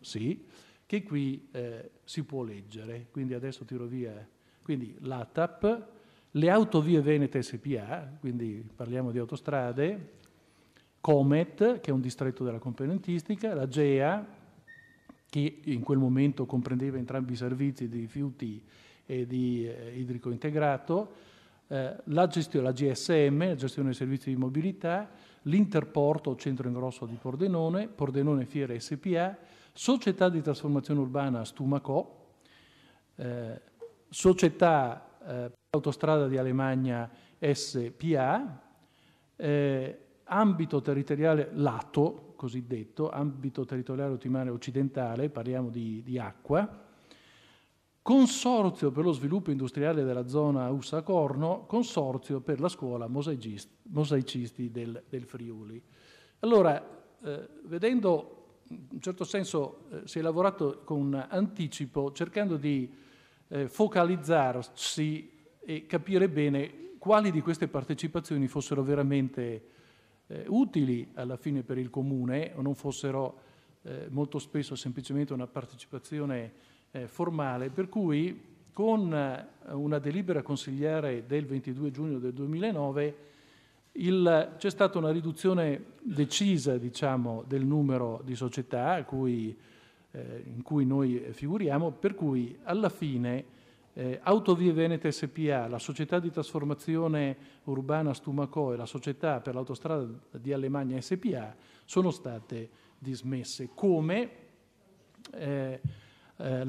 sì, che qui eh, si può leggere. Quindi adesso tiro via quindi l'ATAP, le autovie Venete SPA, quindi parliamo di autostrade, Comet, che è un distretto della componentistica, la GEA, che in quel momento comprendeva entrambi i servizi di rifiuti e di eh, idrico integrato, eh, la, gestione, la GSM, la gestione dei servizi di mobilità, l'Interporto Centro Ingrosso di Pordenone, Pordenone Fiera SPA, Società di Trasformazione Urbana Stumaco, eh, Società eh, Autostrada di Alemagna SPA, eh, ambito territoriale lato, cosiddetto, ambito territoriale ottimale occidentale, parliamo di, di acqua, Consorzio per lo sviluppo industriale della zona Ussa Corno, Consorzio per la scuola mosaicisti del, del Friuli. Allora, eh, vedendo, in un certo senso, eh, si è lavorato con anticipo, cercando di eh, focalizzarsi e capire bene quali di queste partecipazioni fossero veramente eh, utili alla fine per il Comune o non fossero eh, molto spesso semplicemente una partecipazione eh, formale, per cui con eh, una delibera consigliare del 22 giugno del 2009 c'è stata una riduzione decisa diciamo, del numero di società cui, eh, in cui noi figuriamo, per cui alla fine eh, Autovie Venete SPA, la società di trasformazione urbana Stumaco e la società per l'autostrada di Alemagna SPA sono state dismesse, come eh, eh,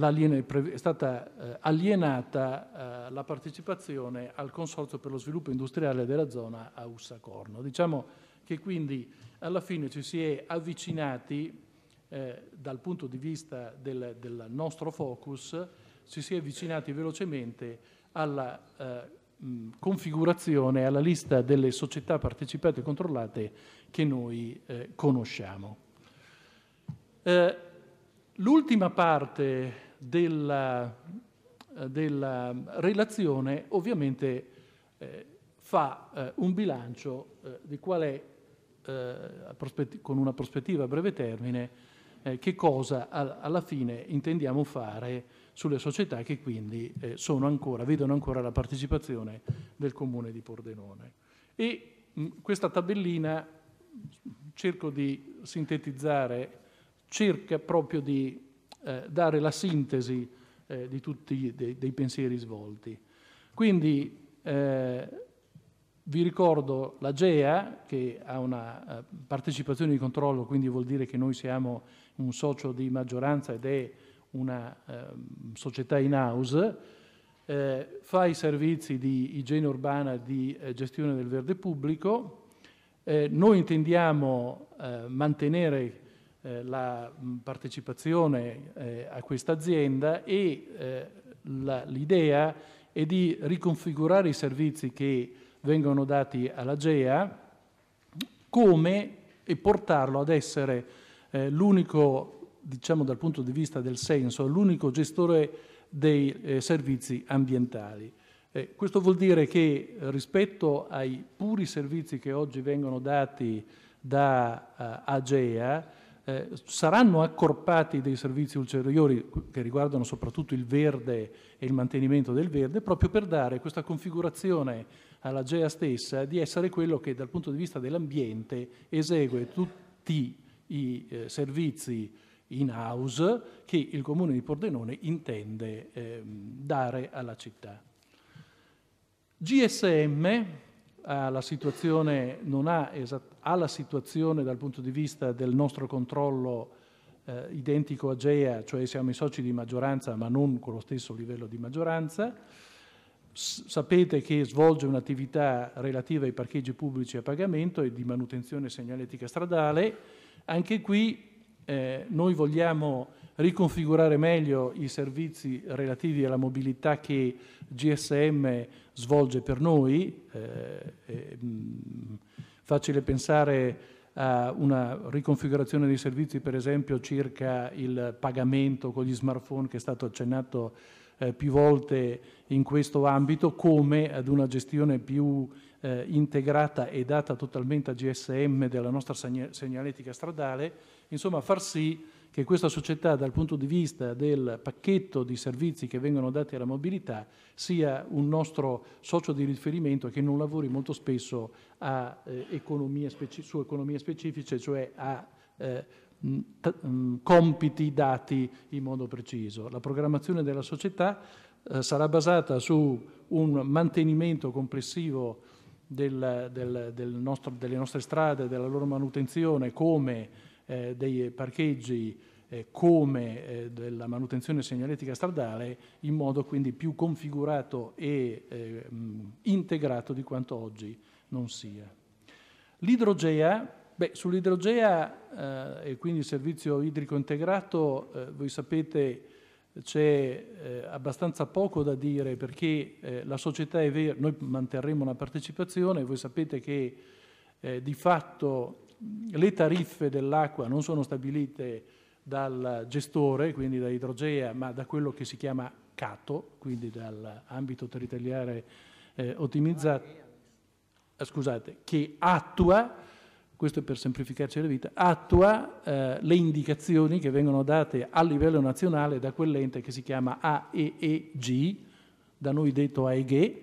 è stata eh, alienata eh, la partecipazione al Consorzio per lo sviluppo industriale della zona a Ussacorno. Diciamo che quindi alla fine ci si è avvicinati eh, dal punto di vista del, del nostro focus si sia avvicinati velocemente alla eh, configurazione, alla lista delle società partecipate e controllate che noi eh, conosciamo. Eh, l'ultima parte della, eh, della, relazione ovviamente eh, fa eh, un bilancio di qual è, con una prospettiva a breve termine, che cosa alla fine intendiamo fare sulle società che quindi eh, ancora, vedono ancora la partecipazione del comune di Pordenone. E mh, questa tabellina cerco di sintetizzare, cerca proprio di eh, dare la sintesi eh, di tutti dei, dei, pensieri svolti. Quindi eh, vi ricordo la GEA che ha una eh, partecipazione di controllo, quindi vuol dire che noi siamo un socio di maggioranza ed è una um, società in house, eh, fa i servizi di igiene urbana di eh, gestione del verde pubblico. Eh, noi intendiamo eh, mantenere eh, la partecipazione eh, a questa azienda e l'idea è di riconfigurare i servizi che vengono dati alla GEA come e portarlo ad essere l'unico diciamo dal punto di vista del senso, l'unico gestore dei eh, servizi ambientali. Eh, questo vuol dire che rispetto ai puri servizi che oggi vengono dati da uh, Agea, eh, saranno accorpati dei servizi ulteriori che riguardano soprattutto il verde e il mantenimento del verde, proprio per dare questa configurazione all'Agea stessa di essere quello che dal punto di vista dell'ambiente esegue tutti i eh, servizi in house che il comune di Pordenone intende eh, dare alla città. GSM alla situazione, alla situazione, dal punto di vista del nostro controllo eh, identico a GEA, cioè siamo i soci di maggioranza ma non con lo stesso livello di maggioranza, sapete che svolge un'attività relativa ai parcheggi pubblici a pagamento e di manutenzione segnaletica stradale, anche qui eh, noi vogliamo riconfigurare meglio i servizi relativi alla mobilità che GSM svolge per noi. Eh, eh, facile pensare a una riconfigurazione dei servizi, per esempio, circa il pagamento con gli smartphone che è stato accennato eh, più volte in questo ambito, come ad una gestione più eh, integrata e data totalmente a GSM della nostra segnaletica stradale Insomma, far sì che questa società dal punto di vista del pacchetto di servizi che vengono dati alla mobilità sia un nostro socio di riferimento che non lavori molto spesso a, eh, economie su economie specifiche, cioè a eh, compiti dati in modo preciso. La programmazione della società eh, sarà basata su un mantenimento complessivo del, del, del nostro, delle nostre strade, della loro manutenzione come eh, dei parcheggi eh, come eh, della manutenzione segnaletica stradale in modo quindi più configurato e eh, mh, integrato di quanto oggi non sia. L'idrogea, beh, sull'idrogea eh, e quindi il servizio idrico integrato, eh, voi sapete c'è eh, abbastanza poco da dire perché eh, la società è vera, noi manterremo una partecipazione, voi sapete che eh, di fatto le tariffe dell'acqua non sono stabilite dal gestore, quindi da idrogea, ma da quello che si chiama CATO, quindi dall'ambito territoriale eh, ottimizzato, eh, scusate, che attua, questo per semplificarci la vita, attua eh, le indicazioni che vengono date a livello nazionale da quell'ente che si chiama AEEG, da noi detto AEG,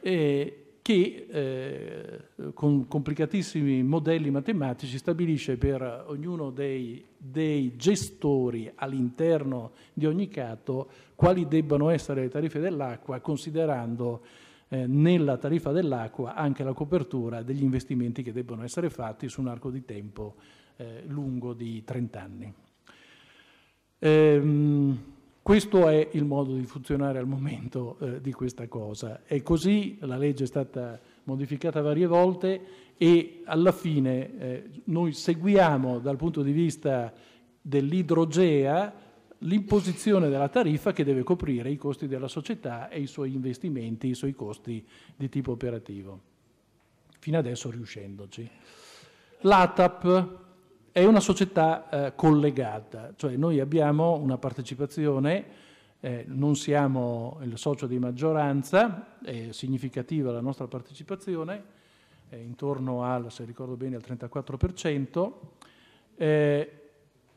e, che eh, con complicatissimi modelli matematici stabilisce per ognuno dei, dei gestori all'interno di ogni cato quali debbano essere le tariffe dell'acqua considerando eh, nella tariffa dell'acqua anche la copertura degli investimenti che debbono essere fatti su un arco di tempo eh, lungo di 30 anni. Ehm, questo è il modo di funzionare al momento eh, di questa cosa e così la legge è stata modificata varie volte e alla fine eh, noi seguiamo dal punto di vista dell'idrogea l'imposizione della tariffa che deve coprire i costi della società e i suoi investimenti, i suoi costi di tipo operativo. Fino adesso riuscendoci. L'ATAP è una società eh, collegata, cioè noi abbiamo una partecipazione, eh, non siamo il socio di maggioranza, è significativa la nostra partecipazione, è intorno al, se ricordo bene, al 34%. Eh,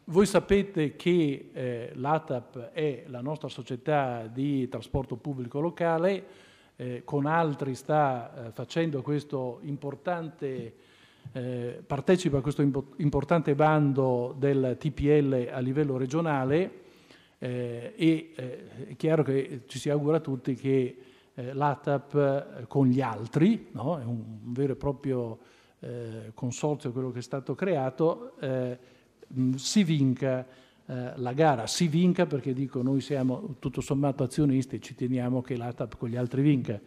voi sapete che eh, l'ATAP è la nostra società di trasporto pubblico locale, eh, con altri sta eh, facendo questo importante eh, partecipa a questo importante bando del TPL a livello regionale eh, e eh, è chiaro che ci si augura tutti che eh, l'ATAP eh, con gli altri, no? è un, vero e proprio eh, consorzio quello che è stato creato, mh, si vinca la gara, si vinca perché dico noi siamo tutto sommato azionisti e ci teniamo che l'ATAP con gli altri vinca.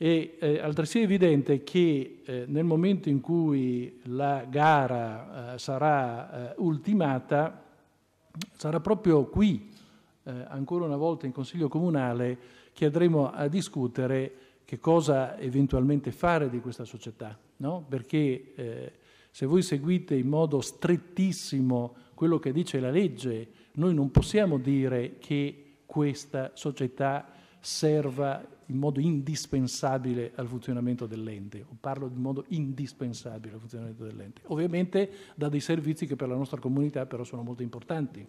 Eh, è altresì evidente che eh, nel momento in cui la gara eh, sarà ultimata, sarà proprio qui, ancora una volta in Consiglio Comunale, che andremo a discutere che cosa eventualmente fare di questa società. No? Perché se voi seguite in modo strettissimo quello che dice la legge, noi non possiamo dire che questa società serva in modo indispensabile al funzionamento dell'ente, o parlo in modo indispensabile al funzionamento dell'ente, ovviamente da dei servizi che per la nostra comunità però sono molto importanti.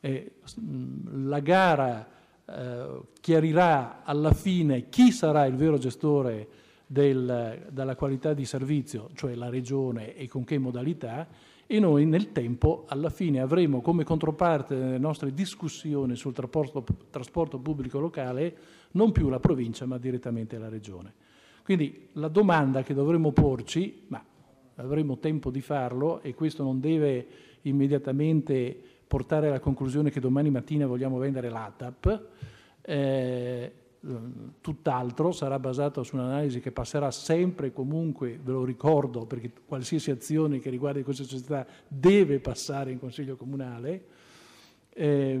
Eh, mm, la gara eh, chiarirà alla fine chi sarà il vero gestore del, della qualità di servizio, cioè la regione e con che modalità, e noi nel tempo alla fine avremo come controparte nelle nostre discussioni sul trasporto, trasporto pubblico locale non più la provincia ma direttamente la regione. Quindi la domanda che dovremmo porci, ma avremo tempo di farlo e questo non deve immediatamente portare alla conclusione che domani mattina vogliamo vendere l'ATAP, eh, tutt'altro sarà basato su un'analisi che passerà sempre e comunque, ve lo ricordo, perché qualsiasi azione che riguardi questa società deve passare in Consiglio Comunale, eh,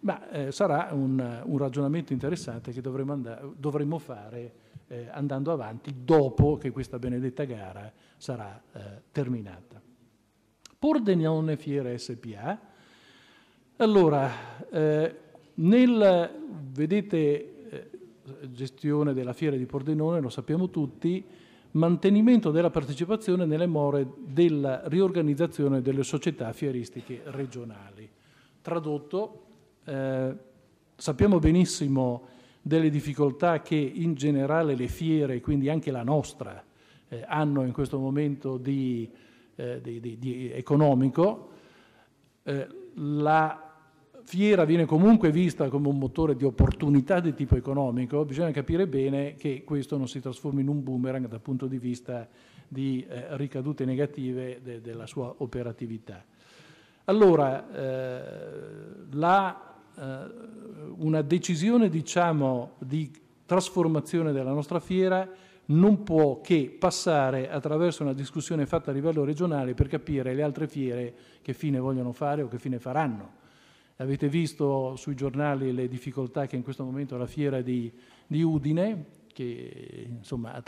ma eh, sarà un, un, ragionamento interessante che dovremo, andare, dovremo fare eh, andando avanti dopo che questa benedetta gara sarà eh, terminata. Pordenone Fiera SPA, allora, eh, nel, vedete, eh, gestione della fiera di Pordenone, lo sappiamo tutti, mantenimento della partecipazione nelle more della riorganizzazione delle società fieristiche regionali. Tradotto, eh, sappiamo benissimo delle difficoltà che in generale le fiere, quindi anche la nostra, eh, hanno in questo momento di, eh, di, di, di economico. Eh, la fiera viene comunque vista come un motore di opportunità di tipo economico, bisogna capire bene che questo non si trasformi in un boomerang dal punto di vista di eh, ricadute negative de della sua operatività. Allora, eh, la, eh, una decisione diciamo, di trasformazione della nostra fiera non può che passare attraverso una discussione fatta a livello regionale per capire le altre fiere che fine vogliono fare o che fine faranno. Avete visto sui giornali le difficoltà che in questo momento la fiera di, di Udine, che insomma,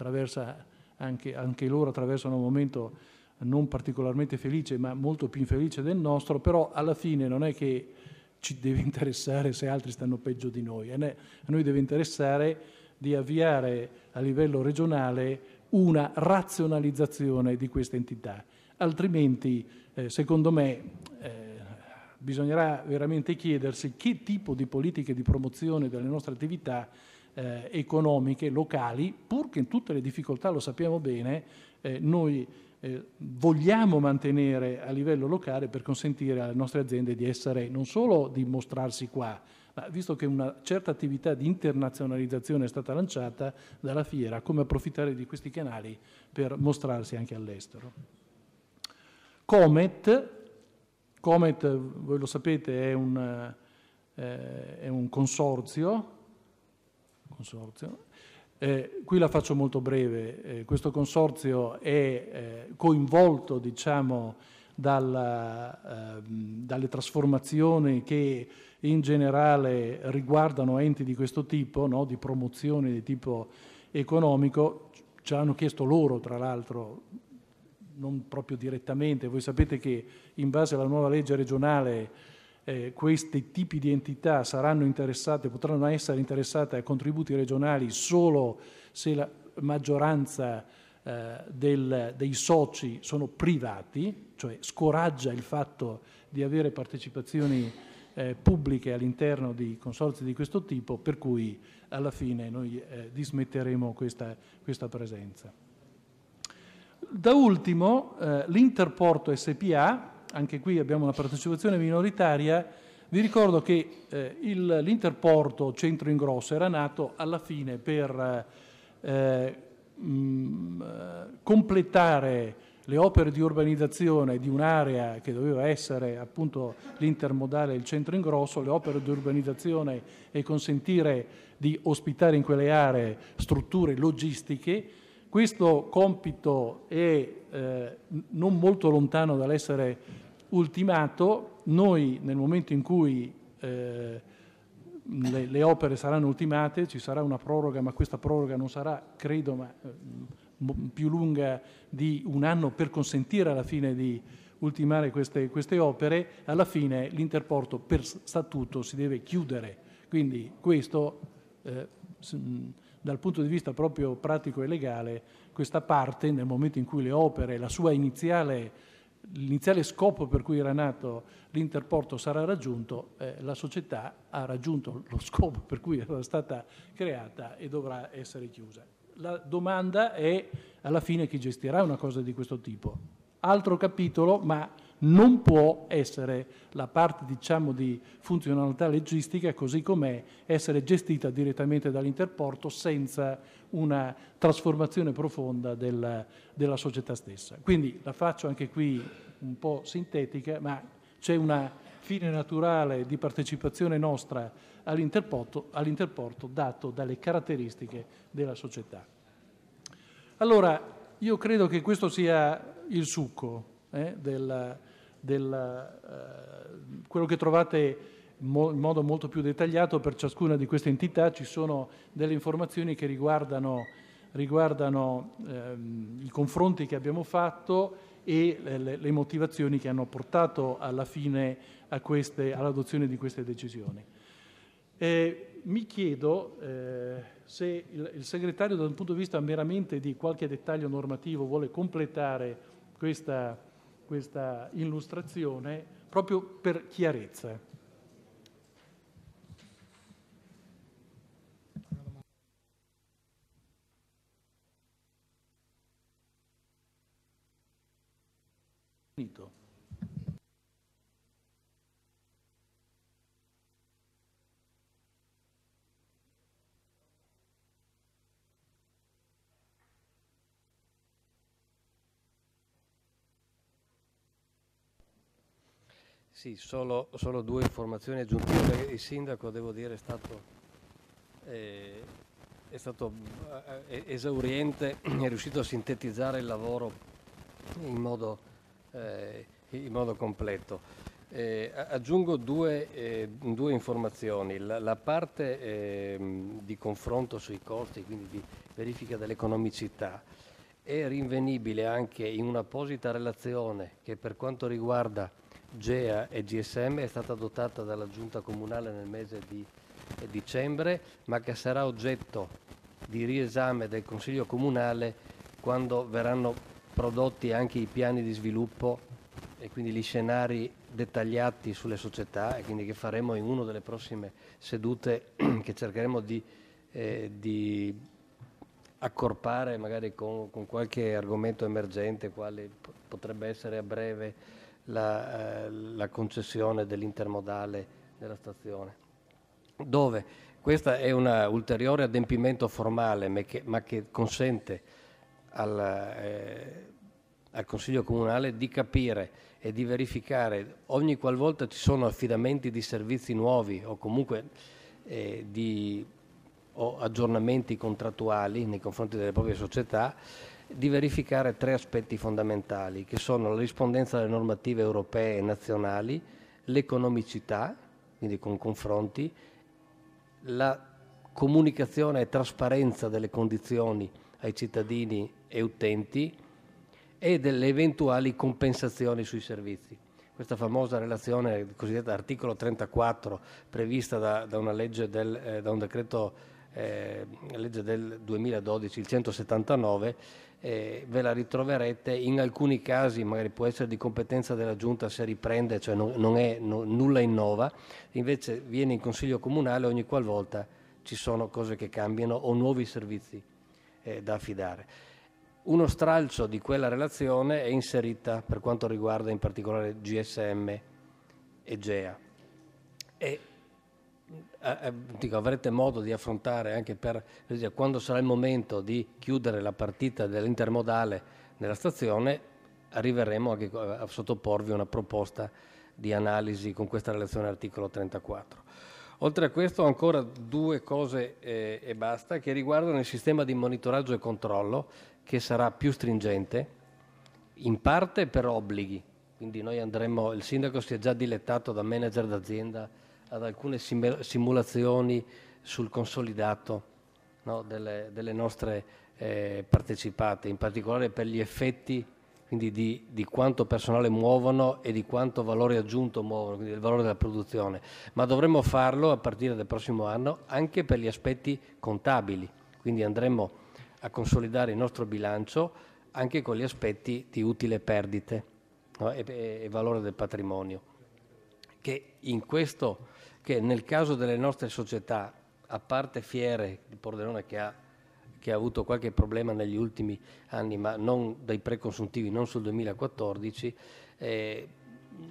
anche, anche loro attraversano un momento non particolarmente felice, ma molto più infelice del nostro, però alla fine non è che ci deve *laughs* interessare se altri stanno peggio di noi, a noi deve interessare di avviare a livello regionale una razionalizzazione di questa entità, altrimenti eh, secondo me eh, bisognerà veramente chiedersi che tipo di politiche di promozione delle nostre attività eh, economiche locali, purché in tutte le difficoltà, lo sappiamo bene, eh, noi eh, vogliamo mantenere a livello locale per consentire alle nostre aziende di essere non solo di mostrarsi qua, ma visto che una certa attività di internazionalizzazione è stata lanciata dalla fiera, come approfittare di questi canali per mostrarsi anche all'estero. Comet, Comet, voi lo sapete, è un, eh, è un consorzio, consorzio eh, qui la faccio molto breve, eh, questo consorzio è eh, coinvolto diciamo, dalla, ehm, dalle trasformazioni che in generale riguardano enti di questo tipo, no? di promozione di tipo economico, ce l'hanno chiesto loro tra l'altro, non proprio direttamente, voi sapete che in base alla nuova legge regionale eh, questi tipi di entità saranno interessate, potranno essere interessate a contributi regionali solo se la maggioranza eh, del, dei soci sono privati, cioè scoraggia il fatto di avere partecipazioni eh, pubbliche all'interno di consorzi di questo tipo, per cui alla fine noi eh, dismetteremo questa, questa, presenza. Da ultimo eh, l'Interporto SPA, anche qui abbiamo una partecipazione minoritaria, vi ricordo che eh, il, l'interporto centro ingrosso era nato alla fine per eh, mh, mm, eh, completare le opere di urbanizzazione di un'area che doveva essere appunto l'intermodale e il centro ingrosso, le opere di urbanizzazione e consentire di ospitare in quelle aree strutture logistiche questo compito è eh, non molto lontano dall'essere ultimato. Noi nel momento in cui eh, le, le, opere saranno ultimate ci sarà una proroga, ma questa proroga non sarà, credo, ma, eh, più lunga di un anno per consentire alla fine di ultimare queste, queste opere, alla fine l'interporto per statuto si deve chiudere. Quindi questo eh, dal punto di vista proprio pratico e legale, questa parte, nel momento in cui le opere, la sua iniziale l'iniziale scopo per cui era nato l'interporto sarà raggiunto, eh, la società ha raggiunto lo scopo per cui era stata creata e dovrà essere chiusa. La domanda è alla fine chi gestirà una cosa di questo tipo. Altro capitolo, ma non può essere la parte diciamo, di funzionalità logistica così com'è, essere gestita direttamente dall'interporto senza una trasformazione profonda della, della società stessa. Quindi la faccio anche qui un po' sintetica, ma c'è una fine naturale di partecipazione nostra all'interporto, all'interporto dato dalle caratteristiche della società. Allora, io credo che questo sia il succo eh, della, del, eh, quello che trovate mo in modo molto più dettagliato per ciascuna di queste entità, ci sono delle informazioni che riguardano, riguardano ehm, i confronti che abbiamo fatto e le, le motivazioni che hanno portato alla fine all'adozione di queste decisioni. Eh, mi chiedo eh, se il, il, segretario dal punto di vista meramente di qualche dettaglio normativo vuole completare questa questa illustrazione proprio per chiarezza. Sì, solo, solo due informazioni aggiuntive. Il sindaco, devo dire, è stato, eh, è stato eh, eh, esauriente, è riuscito a sintetizzare il lavoro in modo, eh, in modo completo. Eh, aggiungo due, eh, due, informazioni. La, la parte ehm, di confronto sui costi, quindi di verifica dell'economicità, è rinvenibile anche in un'apposita relazione che per quanto riguarda GEA e GSM è stata adottata dalla Giunta Comunale nel mese di eh, dicembre, ma che sarà oggetto di riesame del Consiglio Comunale quando verranno prodotti anche i piani di sviluppo e quindi gli scenari dettagliati sulle società e quindi che faremo in una delle prossime sedute *clears throat* che cercheremo di, eh, di accorpare magari con, con qualche argomento emergente quale potrebbe essere a breve la, eh, la concessione dell'intermodale della stazione, dove questo è un ulteriore adempimento formale, ma che, ma che consente al, eh, al Consiglio Comunale di capire e di verificare ogni qualvolta ci sono affidamenti di servizi nuovi o comunque eh, di o aggiornamenti contrattuali nei confronti delle proprie società, di verificare tre aspetti fondamentali che sono la rispondenza alle normative europee e nazionali, l'economicità, quindi con confronti, la comunicazione e trasparenza delle condizioni ai cittadini e utenti e delle eventuali compensazioni sui servizi. Questa famosa relazione, cosiddetta articolo 34, prevista da, da, del, eh, da un decreto eh, legge del 2012, il 179, eh, ve la ritroverete, in alcuni casi magari può essere di competenza della giunta se riprende, cioè non, non è no, nulla innova, invece viene in consiglio comunale ogni qualvolta ci sono cose che cambiano o nuovi servizi eh, da affidare. Uno stralcio di quella relazione è inserita per quanto riguarda in particolare GSM e GEA. E eh, eh, dico, avrete modo di affrontare anche per quando sarà il momento di chiudere la partita dell'intermodale nella stazione, arriveremo anche a sottoporvi una proposta di analisi con questa relazione articolo 34. Oltre a questo ancora due cose eh, e basta che riguardano il sistema di monitoraggio e controllo che sarà più stringente, in parte per obblighi, quindi noi andremo, il sindaco si è già dilettato da manager d'azienda ad alcune simulazioni sul consolidato no, delle, delle, nostre eh, partecipate, in particolare per gli effetti quindi di, di, quanto personale muovono e di quanto valore aggiunto muovono, quindi del valore della produzione, ma dovremmo farlo a partire dal prossimo anno anche per gli aspetti contabili, quindi andremo a consolidare il nostro bilancio anche con gli aspetti di utile perdite no? e, e valore del patrimonio, che in questo che nel caso delle nostre società, a parte Fiere, il Pordenone che ha, che ha avuto qualche problema negli ultimi anni, ma non dai preconsuntivi, non sul 2014, eh,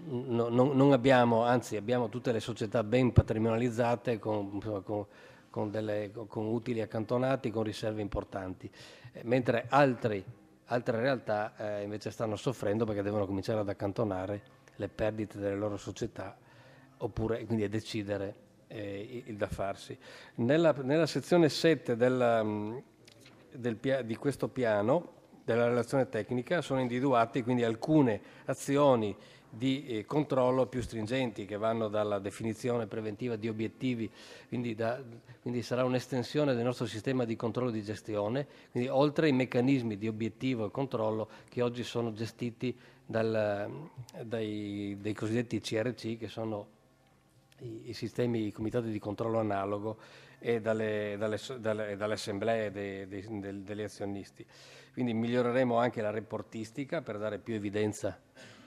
no, non, non abbiamo, anzi abbiamo tutte le società ben patrimonializzate con, insomma, con, con, delle, con utili accantonati, con riserve importanti, eh, mentre altri, altre realtà eh, invece stanno soffrendo perché devono cominciare ad accantonare le perdite delle loro società oppure quindi a decidere eh, il da farsi. Nella, nella sezione 7 della, del, mm, di questo piano, della relazione tecnica, sono individuate quindi alcune azioni di eh, controllo più stringenti che vanno dalla definizione preventiva di obiettivi, quindi, da, quindi sarà un'estensione del nostro sistema di controllo di gestione, quindi oltre ai meccanismi di obiettivo e controllo che oggi sono gestiti dal, dai, dai cosiddetti CRC che sono i, sistemi, i comitati di controllo analogo e dalle, dalle, dalle, dalle assemblee degli azionisti. Quindi miglioreremo anche la reportistica per dare più evidenza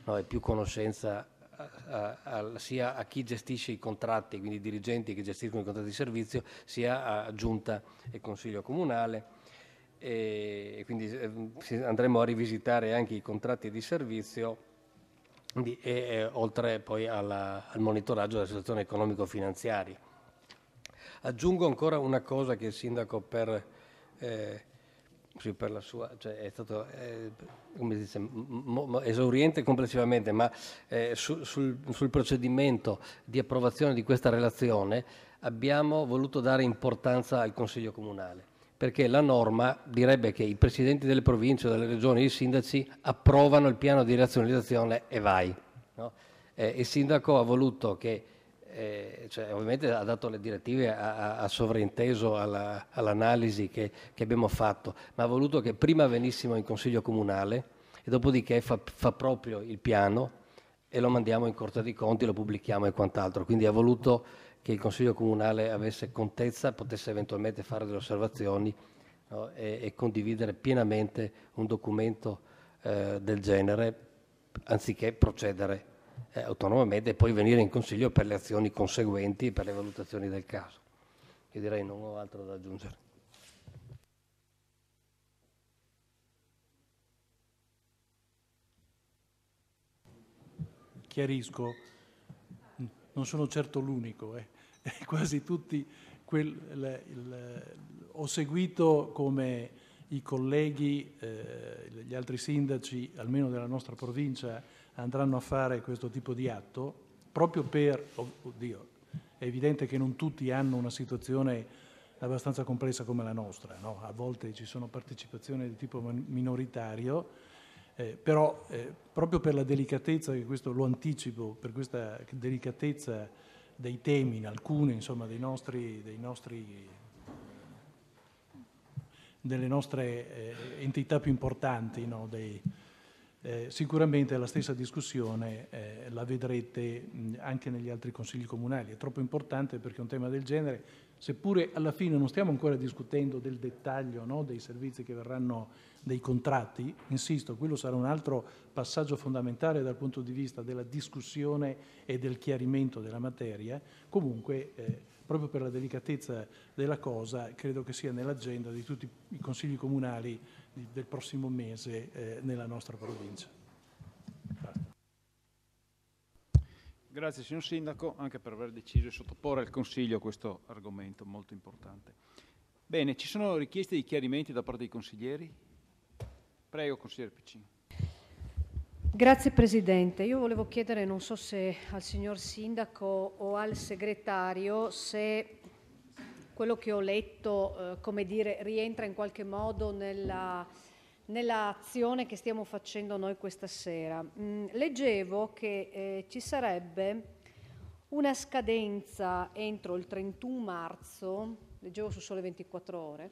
no, e più conoscenza a, a, a, sia a chi gestisce i contratti, quindi i dirigenti che gestiscono i contratti di servizio, sia a giunta e consiglio comunale. E, e quindi eh, andremo a rivisitare anche i contratti di servizio quindi, e, e, oltre poi alla, al monitoraggio della situazione economico-finanziaria. Aggiungo ancora una cosa che il sindaco per, eh, sì, per la sua, cioè è stato eh, come si dice, mo, mo, esauriente complessivamente, ma eh, su, sul, sul procedimento di approvazione di questa relazione abbiamo voluto dare importanza al Consiglio Comunale perché la norma direbbe che i presidenti delle province, delle regioni i sindaci approvano il piano di razionalizzazione e vai. No? Eh, il sindaco ha voluto che, eh, cioè, ovviamente ha dato le direttive, ha, ha sovrinteso alla, all'analisi che, che, abbiamo fatto, ma ha voluto che prima venissimo in consiglio comunale e dopodiché fa, fa proprio il piano e lo mandiamo in Corte dei Conti, lo pubblichiamo e quant'altro. Quindi ha voluto che il Consiglio Comunale avesse contezza, potesse eventualmente fare delle osservazioni no, e, e, condividere pienamente un documento eh, del genere, anziché procedere eh, autonomamente e poi venire in Consiglio per le azioni conseguenti e per le valutazioni del caso. Io direi non ho altro da aggiungere. chiarisco, non sono certo l'unico. Eh. *laughs* quasi tutti, quel, il, il, ho seguito come i colleghi, eh, gli altri sindaci, almeno della nostra provincia, andranno a fare questo tipo di atto, proprio per, oh, oddio, è evidente che non tutti hanno una situazione abbastanza complessa come la nostra, no? a volte ci sono partecipazioni di tipo minoritario, eh, però eh, proprio per la delicatezza, che questo lo anticipo, per questa delicatezza dei temi, in alcune insomma, dei nostri, dei nostri, delle nostre eh, entità più importanti, no? dei, eh, sicuramente la stessa discussione eh, la vedrete anche negli altri consigli comunali. È troppo importante perché un tema del genere, seppure alla fine non stiamo ancora discutendo del dettaglio no? dei servizi che verranno dei contratti, insisto, quello sarà un altro passaggio fondamentale dal punto di vista della discussione e del chiarimento della materia, comunque eh, proprio per la delicatezza della cosa credo che sia nell'agenda di tutti i consigli comunali di, del prossimo mese eh, nella nostra provincia. Grazie signor Sindaco anche per aver deciso di sottoporre al Consiglio questo argomento molto importante. Bene, ci sono richieste di chiarimenti da parte dei consiglieri? Prego, consigliere Piccini. Grazie Presidente. Io volevo chiedere, non so se al signor Sindaco o al segretario, se quello che ho letto, eh, come dire, rientra in qualche modo nella, azione che stiamo facendo noi questa sera. Mm, leggevo che eh, ci sarebbe una scadenza entro il 31 marzo, leggevo su sole 24 ore,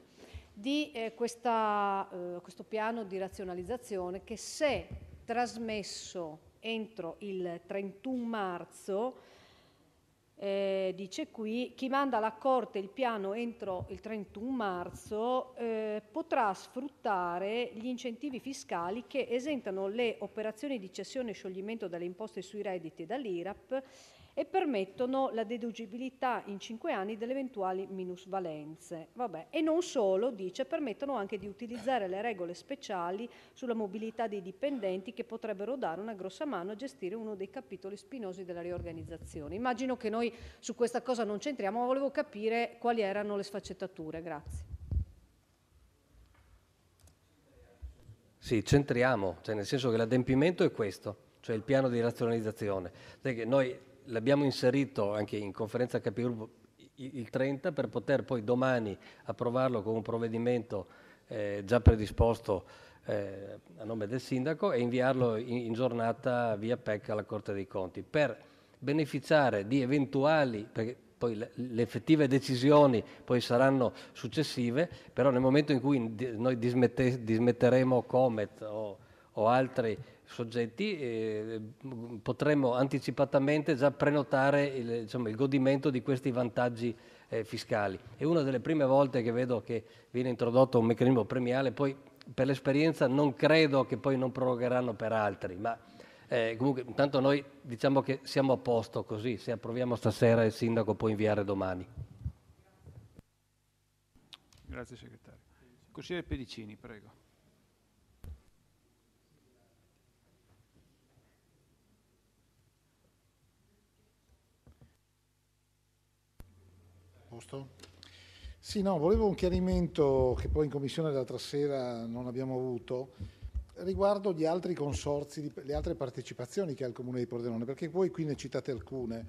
di eh, questa, eh, questo piano di razionalizzazione che se trasmesso entro il 31 marzo, eh, dice qui, chi manda alla Corte il piano entro il 31 marzo eh, potrà sfruttare gli incentivi fiscali che esentano le operazioni di cessione e scioglimento dalle imposte sui redditi e dall'IRAP e permettono la deducibilità in cinque anni delle eventuali minusvalenze. Vabbè. E non solo, dice, permettono anche di utilizzare le regole speciali sulla mobilità dei dipendenti che potrebbero dare una grossa mano a gestire uno dei capitoli spinosi della riorganizzazione. Immagino che noi su questa cosa non c'entriamo, ma volevo capire quali erano le sfaccettature. Grazie. Sì, c'entriamo, cioè nel senso che l'adempimento è questo, cioè il piano di razionalizzazione. Cioè noi l'abbiamo inserito anche in conferenza capigruppo il 30 per poter poi domani approvarlo con un provvedimento eh, già predisposto eh, a nome del sindaco e inviarlo in, in giornata via PEC alla Corte dei Conti per beneficiare di eventuali, perché poi le, le effettive decisioni poi saranno successive, però nel momento in cui noi dismette, dismetteremo Comet o, o altri soggetti eh, potremmo anticipatamente già prenotare il, diciamo, il godimento di questi vantaggi eh, fiscali. È una delle prime volte che vedo che viene introdotto un meccanismo premiale, poi per l'esperienza non credo che poi non prorogheranno per altri, ma eh, comunque intanto noi diciamo che siamo a posto così, se approviamo stasera il sindaco può inviare domani. Grazie segretario. Consigliere Pedicini, prego. posto? Sì, no, volevo un chiarimento che poi in commissione l'altra sera non abbiamo avuto riguardo gli altri consorzi, le altre partecipazioni che ha il Comune di Pordenone, perché voi qui ne citate alcune,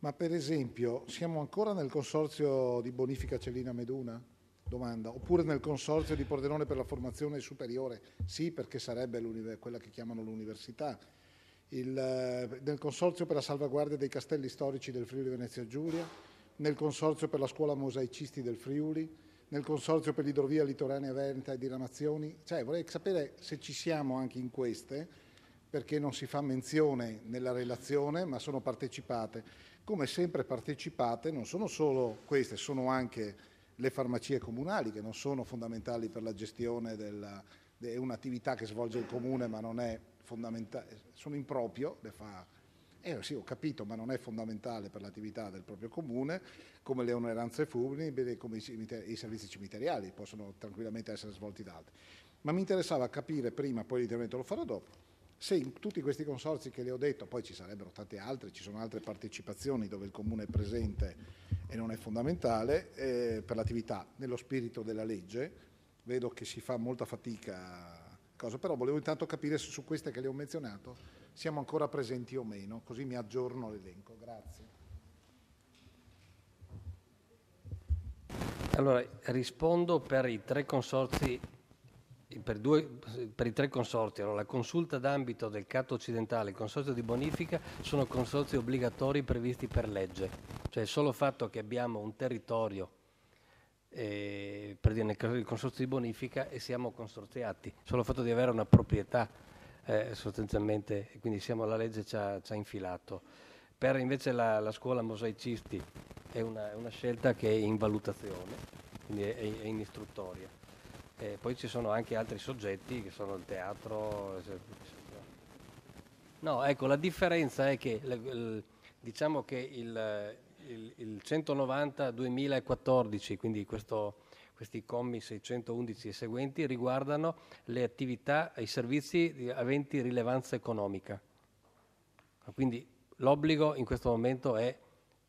ma per esempio siamo ancora nel consorzio di bonifica Cellina Meduna? Domanda. Oppure nel consorzio di Pordenone per la formazione superiore? Sì, perché sarebbe quella che chiamano l'università. Eh, nel consorzio per la salvaguardia dei castelli storici del Friuli Venezia Giulia? nel Consorzio per la Scuola Mosaicisti del Friuli, nel Consorzio per l'Idrovia Litoranea Veneta e Diramazioni. Cioè, vorrei sapere se ci siamo anche in queste, perché non si fa menzione nella relazione, ma sono partecipate. Come sempre partecipate non sono solo queste, sono anche le farmacie comunali, che non sono fondamentali per la gestione della... è un'attività che svolge il comune, ma non è fondamentale, sono improprio, le fa eh sì, ho capito, ma non è fondamentale per l'attività del proprio comune, come le onoranze funebri, come i, i servizi cimiteriali, possono tranquillamente essere svolti da altri. Ma mi interessava capire prima, poi l'intervento lo farò dopo, se in tutti questi consorzi che le ho detto, poi ci sarebbero tante altre, ci sono altre partecipazioni dove il comune è presente e non è fondamentale eh, per l'attività, nello spirito della legge, vedo che si fa molta fatica, cosa, però volevo intanto capire se su queste che le ho menzionato siamo ancora presenti o meno, così mi aggiorno l'elenco. Grazie. Allora, rispondo per i tre consorzi, per, due, per i tre consorzi. Allora, la consulta d'ambito del Cato occidentale, e il consorzio di bonifica, sono consorzi obbligatori previsti per legge. Cioè il solo fatto che abbiamo un territorio, eh, per dire nel consorzio di bonifica, e siamo consorziati, solo il fatto di avere una proprietà eh, sostanzialmente, quindi siamo, la legge ci ha, ci ha infilato. Per invece la, la scuola mosaicisti è una, è una, scelta che è in valutazione, quindi è, è in istruttoria. Eh, poi ci sono anche altri soggetti che sono il teatro. No, ecco, la differenza è che il, diciamo che il, il, il 190 2014, quindi questo questi commi 611 e seguenti riguardano le attività e i servizi aventi rilevanza economica. Quindi l'obbligo in questo momento è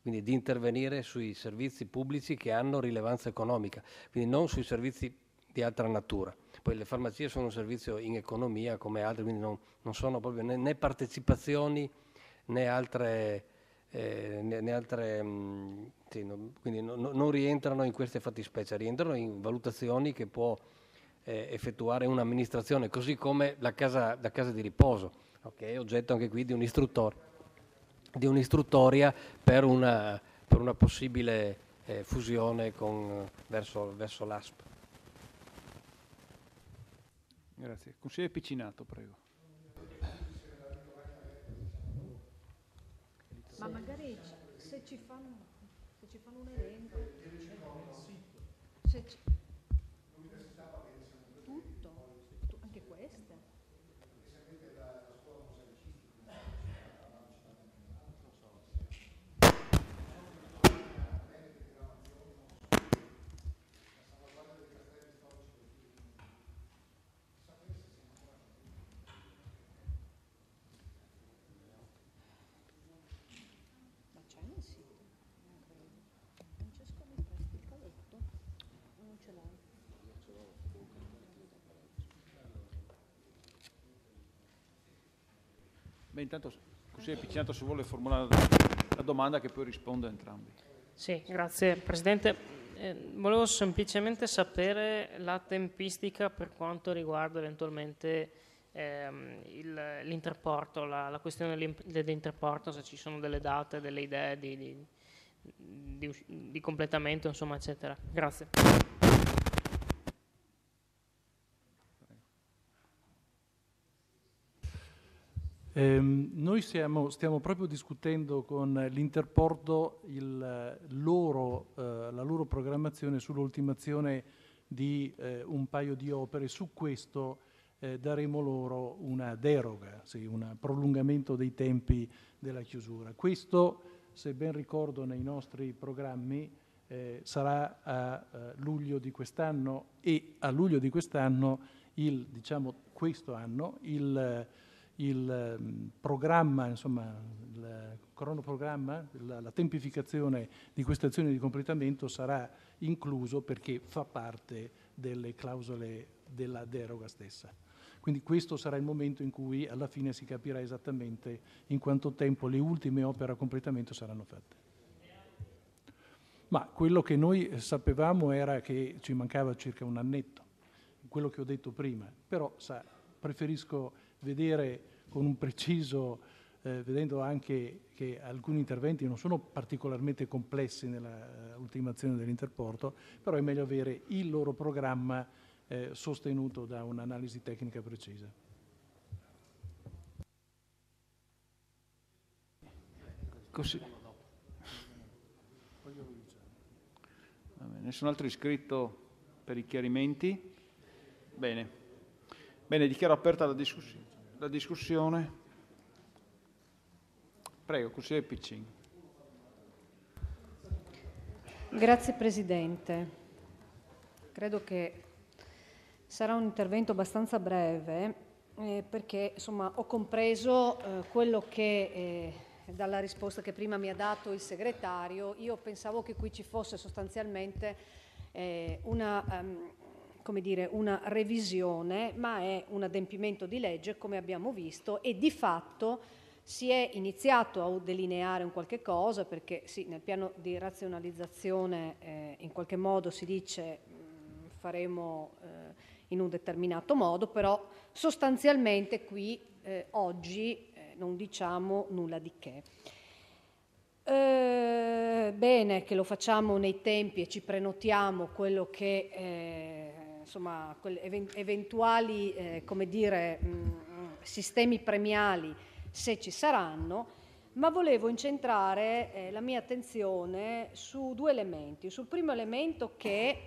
quindi, di intervenire sui servizi pubblici che hanno rilevanza economica, quindi non sui servizi di altra natura. Poi le farmacie sono un servizio in economia come altri, quindi non, non sono proprio né, né partecipazioni né altre eh, né altre, mh, mm, sì, no, quindi no, no, non rientrano in queste fattispecie, rientrano in valutazioni che può eh, effettuare un'amministrazione, così come la casa, la casa di riposo, che okay, è oggetto anche qui di, un di un'istruttoria per una, per una possibile eh, fusione con, verso, verso l'ASP. Grazie. Consigliere Piccinato, prego. Ma magari se ci fanno, se ci fanno un elenco, se ci, Beh, intanto, così è appiccinato se vuole formulare la domanda che poi risponde a entrambi. Sì, grazie Presidente. Eh, volevo semplicemente sapere la tempistica per quanto riguarda eventualmente ehm, l'interporto, la, la, questione dell'interporto, se ci sono delle date, delle idee di, di, di, di completamento, insomma, eccetera. Grazie. Ehm, noi stiamo, stiamo, proprio discutendo con l'Interporto il, eh, loro, eh, la loro programmazione sull'ultimazione di eh, un paio di opere. Su questo eh, daremo loro una deroga, sì, un prolungamento dei tempi della chiusura. Questo, se ben ricordo, nei nostri programmi eh, sarà a luglio di quest'anno e a luglio di quest'anno, il, diciamo questo anno, il il ehm, programma, insomma, il cronoprogramma, la, la, tempificazione di queste azioni di completamento sarà incluso perché fa parte delle clausole della deroga stessa. Quindi questo sarà il momento in cui alla fine si capirà esattamente in quanto tempo le ultime opere a completamento saranno fatte. Ma quello che noi sapevamo era che ci mancava circa un annetto, quello che ho detto prima, però sa, preferisco vedere con un preciso, eh, vedendo anche che alcuni interventi non sono particolarmente complessi nella eh, ultimazione dell'interporto, però è meglio avere il loro programma eh, sostenuto da un'analisi tecnica precisa. Così. nessun altro iscritto per i chiarimenti? Bene. Bene, dichiaro aperta la discussione. La discussione? Prego, consigliere Piccin. Grazie Presidente. Credo che sarà un intervento abbastanza breve eh, perché insomma, ho compreso eh, quello che eh, dalla risposta che prima mi ha dato il segretario, io pensavo che qui ci fosse sostanzialmente eh, una... Um, come dire, una revisione, ma è un adempimento di legge, come abbiamo visto, e di fatto si è iniziato a delineare un qualche cosa, perché sì, nel piano di razionalizzazione eh, in qualche modo si dice mh, mm, faremo eh, in un determinato modo, però sostanzialmente qui eh, oggi eh, non diciamo nulla di che. Eh, bene che lo facciamo nei tempi e ci prenotiamo quello che eh, insomma, eventuali eh, dire, mh, mm, mm, sistemi premiali se ci saranno, ma volevo incentrare eh, la mia attenzione su due elementi. Sul primo elemento che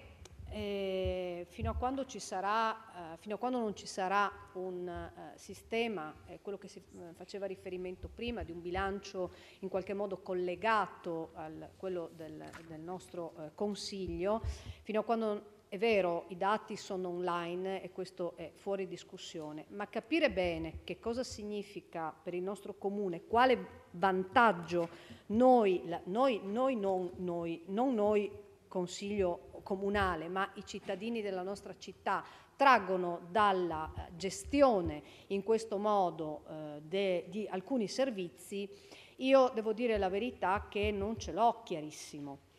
eh, fino, a sarà, eh, fino, a quando non ci sarà un eh, sistema, quello che si eh, faceva riferimento prima, di un bilancio in qualche modo collegato a quello del, del nostro Consiglio, fino a quando è vero, i dati sono online e questo è fuori discussione, ma capire bene che cosa significa per il nostro comune, quale vantaggio noi, noi, noi non noi, non noi consiglio comunale, ma i cittadini della nostra città traggono dalla eh, gestione in questo modo eh, de, di alcuni servizi, io devo dire la verità che non ce l'ho chiarissimo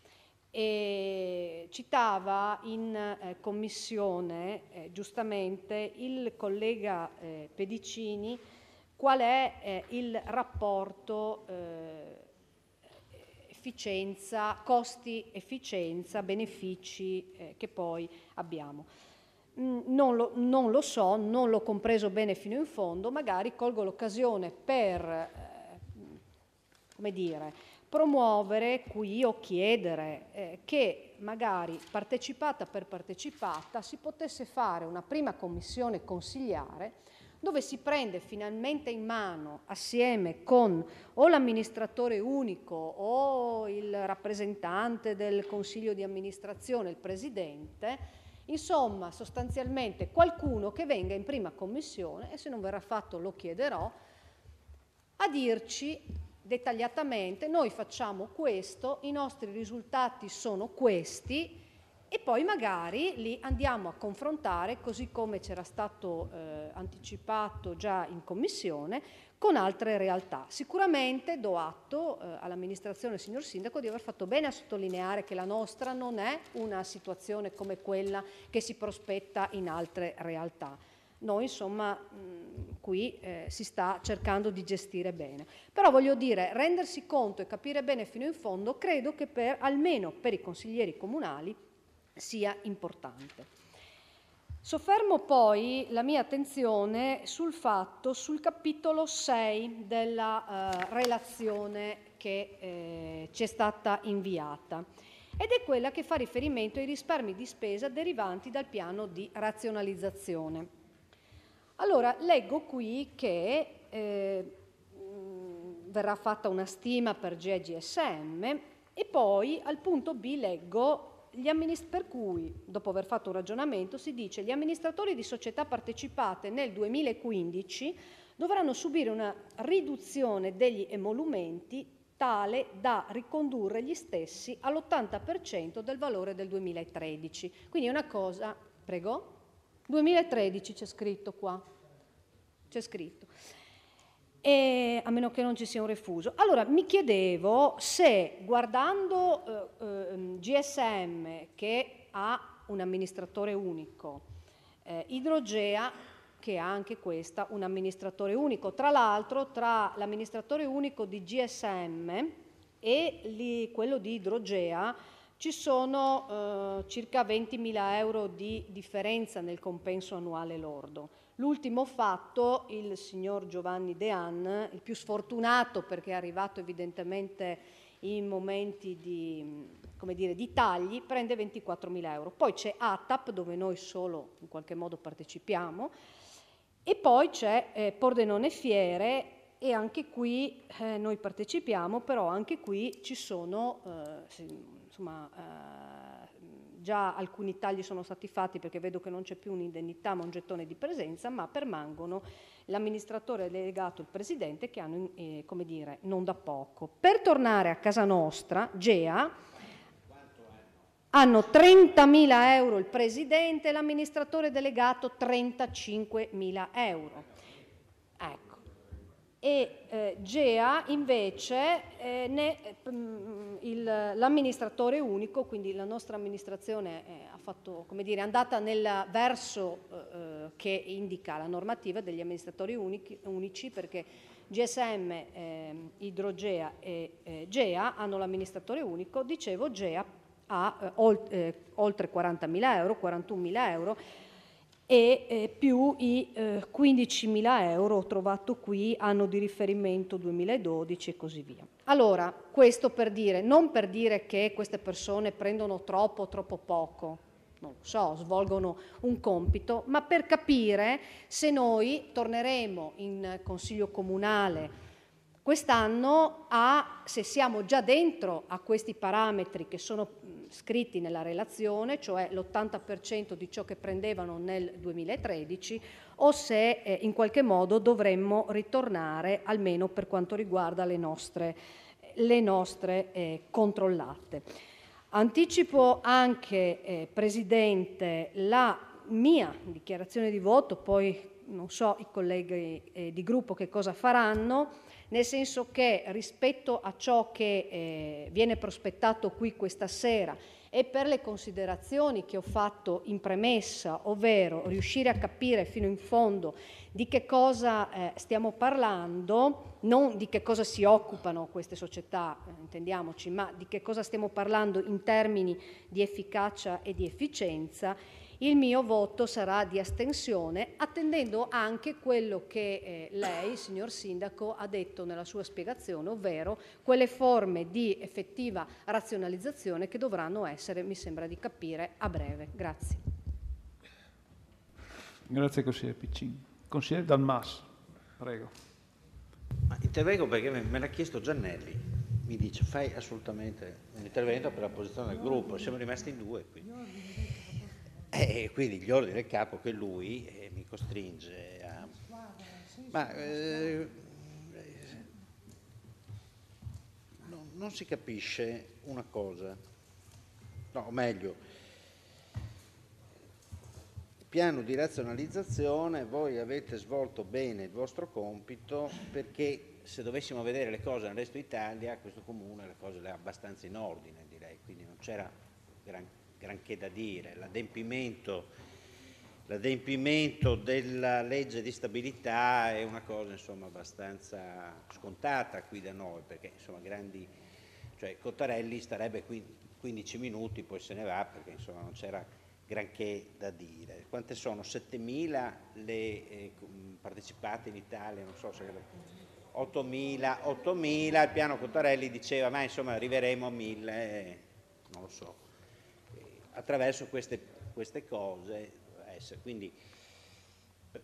e citava in eh, commissione eh, giustamente il collega eh, Pedicini qual è eh, il rapporto eh, efficienza, costi efficienza, benefici eh, che poi abbiamo. Mm, non, lo, non lo, so, non l'ho compreso bene fino in fondo, magari colgo l'occasione per, come dire, promuovere qui o chiedere eh, che magari partecipata per partecipata si potesse fare una prima commissione consigliare dove si prende finalmente in mano assieme con o l'amministratore unico o il rappresentante del consiglio di amministrazione, il presidente, insomma sostanzialmente qualcuno che venga in prima commissione e se non verrà fatto lo chiederò, a dirci dettagliatamente, noi facciamo questo, i nostri risultati sono questi e poi magari li andiamo a confrontare, così come c'era stato eh, anticipato già in commissione, con altre realtà. Sicuramente do atto eh, all'amministrazione, signor Sindaco, di aver fatto bene a sottolineare che la nostra non è una situazione come quella che si prospetta in altre realtà noi insomma mm, qui eh, si sta cercando di gestire bene. Però voglio dire, rendersi conto e capire bene fino in fondo credo che per, almeno per i consiglieri comunali sia importante. Soffermo poi la mia attenzione sul fatto, sul capitolo 6 della eh, relazione che eh, ci è stata inviata ed è quella che fa riferimento ai risparmi di spesa derivanti dal piano di razionalizzazione. Allora, leggo qui che eh, verrà fatta una stima per GEGSM e poi al punto B leggo per cui, dopo aver fatto un ragionamento, si dice che gli amministratori di società partecipate nel 2015 dovranno subire una riduzione degli emolumenti tale da ricondurre gli stessi all'80% del valore del 2013. Quindi è una cosa, prego, 2013 c'è scritto qua c'è scritto. E, a meno che non ci sia un refuso. Allora mi chiedevo se guardando eh, eh, GSM che ha un amministratore unico, eh, Idrogea che ha anche questa un amministratore unico, tra l'altro tra l'amministratore unico di GSM e li, quello di Idrogea ci sono eh, circa 20.000 euro di differenza nel compenso annuale lordo. L'ultimo fatto, il signor Giovanni De Dean, il più sfortunato perché è arrivato evidentemente in momenti di, dire, di tagli, prende 24.000 euro. Poi c'è ATAP dove noi solo in qualche modo partecipiamo e poi c'è eh, Pordenone Fiere e anche qui eh, noi partecipiamo, però anche qui ci sono eh, insomma, eh, Già alcuni tagli sono stati fatti perché vedo che non c'è più un'indennità ma un gettone di presenza, ma permangono l'amministratore delegato e il presidente che hanno, eh, come dire, non da poco. Per tornare a casa nostra, GEA hanno 30.000 euro il presidente e l'amministratore delegato 35.000 euro e eh, GEA invece eh, ne, mm, l'amministratore unico, quindi la nostra amministrazione eh, fatto, dire, è andata nel verso eh, eh, che indica la normativa degli amministratori unici, unici perché GSM, ehm, Idrogea e eh, GEA hanno l'amministratore unico, dicevo GEA ha oltre 40.000 euro, 41.000 euro e eh, più i eh, 15.000 euro, ho trovato qui, anno di riferimento 2012 e così via. Allora, questo per dire, non per dire che queste persone prendono troppo o troppo poco, non lo so, svolgono un compito, ma per capire se noi torneremo in Consiglio Comunale quest'anno a se siamo già dentro a questi parametri che sono scritti nella relazione, cioè l'80% di ciò che prendevano nel 2013, o se eh, in qualche modo dovremmo ritornare almeno per quanto riguarda le nostre, le nostre eh, controllate. Anticipo anche, eh, Presidente, la mia dichiarazione di voto, poi non so i colleghi eh, di gruppo che cosa faranno nel senso che rispetto a ciò che eh, viene prospettato qui questa sera e per le considerazioni che ho fatto in premessa, ovvero riuscire a capire fino in fondo di che cosa eh, stiamo parlando, non di che cosa si occupano queste società, eh, intendiamoci, ma di che cosa stiamo parlando in termini di efficacia e di efficienza il mio voto sarà di astensione, attendendo anche quello che eh, lei, signor Sindaco, ha detto nella sua spiegazione, ovvero quelle forme di effettiva razionalizzazione che dovranno essere, mi sembra di capire, a breve. Grazie. Grazie consigliere Piccini. Consigliere Dalmas, prego. Ma intervengo perché me l'ha chiesto Giannelli mi dice fai assolutamente un intervento per la posizione del gruppo, siamo rimasti in due qui. Eh, e quindi gli ordini del capo che lui eh, mi costringe a... Ma eh, no, non si capisce una cosa, no, o meglio, piano di razionalizzazione, voi avete svolto bene il vostro compito perché se dovessimo vedere le cose nel resto d'Italia, questo comune le cose le ha abbastanza in ordine, direi, quindi non c'era granché granché da dire, l'adempimento L'adempimento della legge di stabilità è una cosa insomma, abbastanza scontata qui da noi, perché insomma, grandi, cioè, Cottarelli starebbe qui 15 minuti, poi se ne va perché insomma, non c'era granché da dire. Quante sono? 7.000 le eh, partecipate in Italia, non so se... 8.000, 8.000, il piano Cottarelli diceva ma insomma arriveremo a 1.000, eh, non lo so attraverso queste, queste cose. Quindi,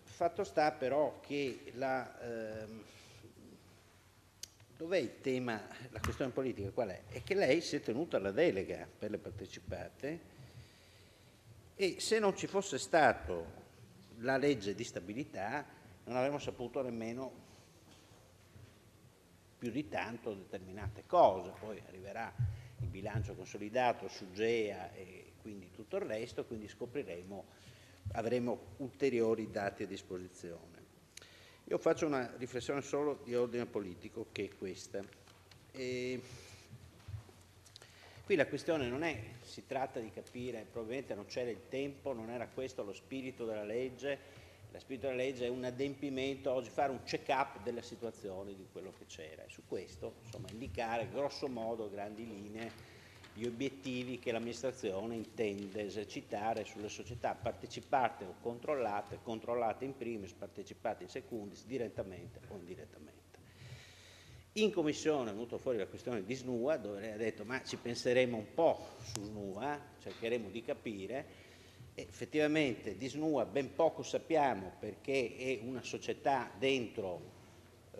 fatto sta però che la... Ehm, Dov'è il tema, la questione politica qual è? È che lei si è tenuta la delega per le partecipate e se non ci fosse stata la legge di stabilità non avremmo saputo nemmeno più di tanto determinate cose. Poi arriverà il bilancio consolidato su GEA e quindi tutto il resto, quindi scopriremo, avremo ulteriori dati a disposizione. Io faccio una riflessione solo di ordine politico che è questa. E qui la questione non è, si tratta di capire, probabilmente non c'era il tempo, non era questo lo spirito della legge, lo spirito della legge è un adempimento, oggi fare un check-up della situazione di quello che c'era. E su questo, insomma, indicare grosso modo, grandi linee, gli obiettivi che l'amministrazione intende esercitare sulle società partecipate o controllate, controllate in primis, partecipate in secundis, direttamente o indirettamente. In commissione è venuta fuori la questione di SNUA, dove lei ha detto ma ci penseremo un po' su SNUA, cercheremo di capire. Effettivamente di SNUA ben poco sappiamo perché è una società dentro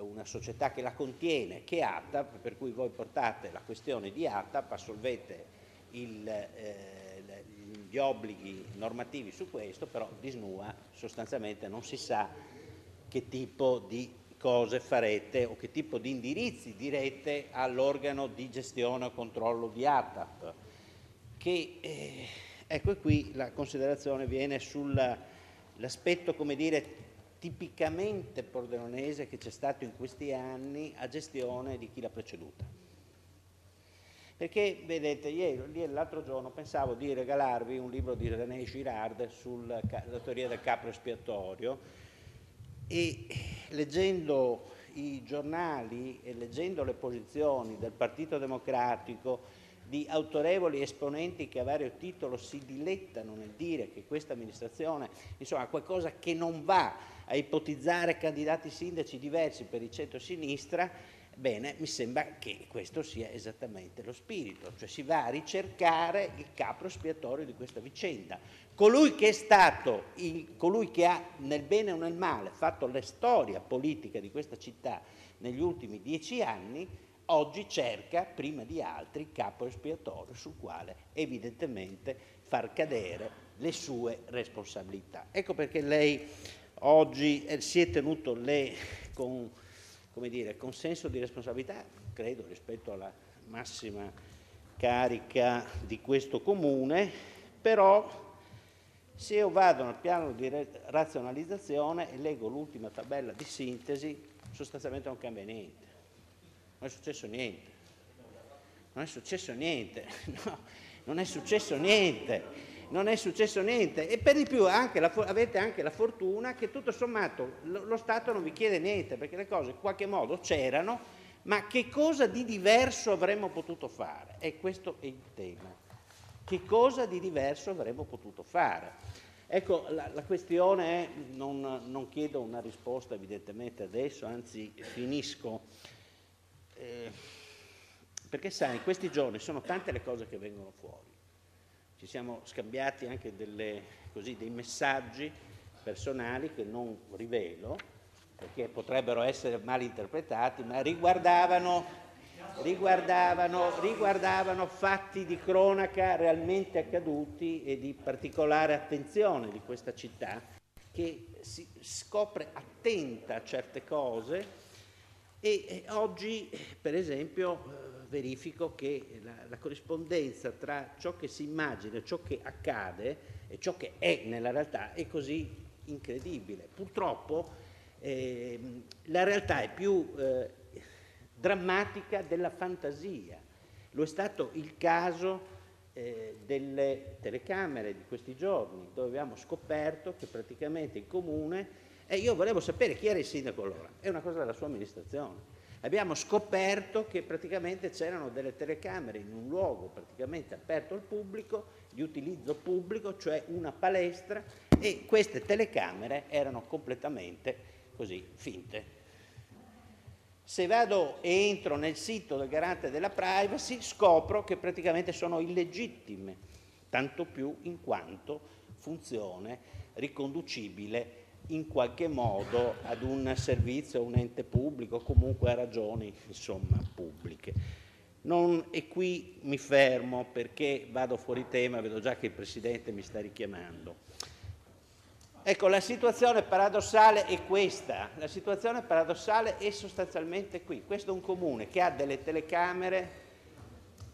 una società che la contiene, che è ATAP, per cui voi portate la questione di ATAP, assolvete il, eh, gli obblighi normativi su questo, però disnua sostanzialmente non si sa che tipo di cose farete o che tipo di indirizzi direte all'organo di gestione o controllo di ATAP. Che, eh, ecco qui la considerazione viene sull'aspetto, come dire, tipicamente pordenonese che c'è stato in questi anni a gestione di chi l'ha preceduta. Perché, vedete, ieri, l'altro giorno pensavo di regalarvi un libro di René Girard sulla teoria del capro espiatorio e leggendo i giornali e leggendo le posizioni del Partito Democratico, di autorevoli esponenti che a vario titolo si dilettano nel dire che questa amministrazione, insomma, ha qualcosa che non va a ipotizzare candidati sindaci diversi per il centro-sinistra, bene, mi sembra che questo sia esattamente lo spirito, cioè si va a ricercare il capro espiatorio di questa vicenda. Colui che è stato, il, colui che ha nel bene o nel male fatto la storia politica di questa città negli ultimi dieci anni, oggi cerca, prima di altri, il capo espiatorio sul quale evidentemente far cadere le sue responsabilità. Ecco perché lei Oggi eh, si è tenuto le, con, dire, con senso di responsabilità, credo, rispetto alla massima carica di questo comune, però se io vado al piano di razionalizzazione e leggo l'ultima tabella di sintesi, sostanzialmente non cambia niente, non è successo niente, non è successo niente, *laughs* no, non è successo niente non è successo niente e per di più anche la, avete anche la fortuna che tutto sommato lo, lo Stato non vi chiede niente perché le cose in qualche modo c'erano, ma che cosa di diverso avremmo potuto fare? E questo è il tema. Che cosa di diverso avremmo potuto fare? Ecco, la, la questione è, non, non, chiedo una risposta evidentemente adesso, anzi finisco, eh, perché sai, in questi giorni sono tante le cose che vengono fuori ci siamo scambiati anche delle, così, dei messaggi personali che non rivelo, perché potrebbero essere mal interpretati, ma riguardavano, riguardavano, riguardavano fatti di cronaca realmente accaduti e di particolare attenzione di questa città che si scopre attenta a certe cose e oggi, per esempio, eh, verifico che la, la, corrispondenza tra ciò che si immagina, ciò che accade e ciò che è nella realtà è così incredibile. Purtroppo eh, la realtà è più eh, drammatica della fantasia. Lo è stato il caso eh, delle telecamere di questi giorni, dove abbiamo scoperto che praticamente il comune, e io volevo sapere chi era il sindaco allora, è una cosa della sua amministrazione abbiamo scoperto che praticamente c'erano delle telecamere in un luogo praticamente aperto al pubblico, di utilizzo pubblico, cioè una palestra, e queste telecamere erano completamente così finte. Se vado e entro nel sito del garante della privacy scopro che praticamente sono illegittime, tanto più in quanto funzione riconducibile in qualche modo ad un servizio, a un ente pubblico, comunque a ragioni insomma, pubbliche. Non, e qui mi fermo perché vado fuori tema, vedo già che il Presidente mi sta richiamando. Ecco, la situazione paradossale è questa, la situazione paradossale è sostanzialmente qui. Questo è un comune che ha delle telecamere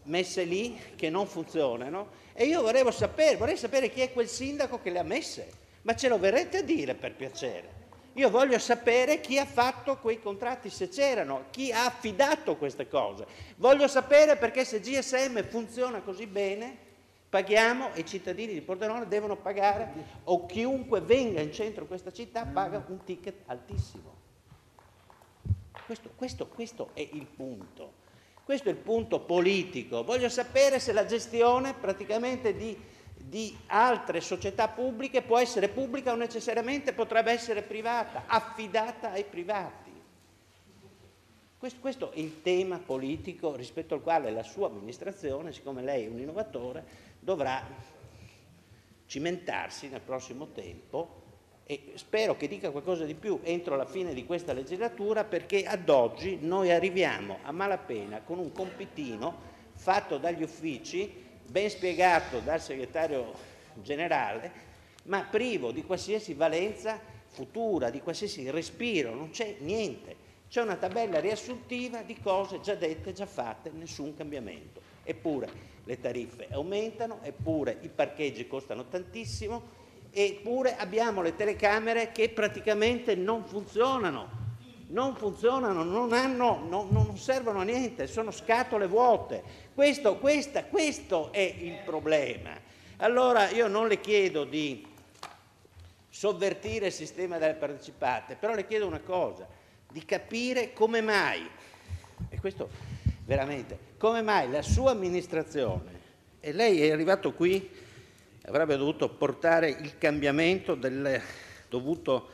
messe lì che non funzionano e io vorrei sapere, vorrei sapere chi è quel sindaco che le ha messe ma ce lo verrete a dire per piacere. Io voglio sapere chi ha fatto quei contratti, se c'erano, chi ha affidato queste cose. Voglio sapere perché se GSM funziona così bene, paghiamo e i cittadini di Pordenone devono pagare o chiunque venga in centro a questa città paga un ticket altissimo. Questo, questo, questo è il punto. Questo è il punto politico. Voglio sapere se la gestione praticamente di di altre società pubbliche può essere pubblica o necessariamente potrebbe essere privata, affidata ai privati. Questo, questo, è il tema politico rispetto al quale la sua amministrazione, siccome lei è un innovatore, dovrà cimentarsi nel prossimo tempo e spero che dica qualcosa di più entro la fine di questa legislatura perché ad oggi noi arriviamo a malapena con un compitino fatto dagli uffici ben spiegato dal segretario generale, ma privo di qualsiasi valenza futura, di qualsiasi respiro, non c'è niente. C'è una tabella riassuntiva di cose già dette, già fatte, nessun cambiamento. Eppure le tariffe aumentano, eppure i parcheggi costano tantissimo, eppure abbiamo le telecamere che praticamente non funzionano non funzionano, non, hanno, non, non servono a niente, sono scatole vuote. Questo, questa, questo è il problema. Allora io non le chiedo di sovvertire il sistema delle partecipate, però le chiedo una cosa, di capire come mai, e questo veramente, come mai la sua amministrazione, e lei è arrivato qui, avrebbe dovuto portare il cambiamento del, dovuto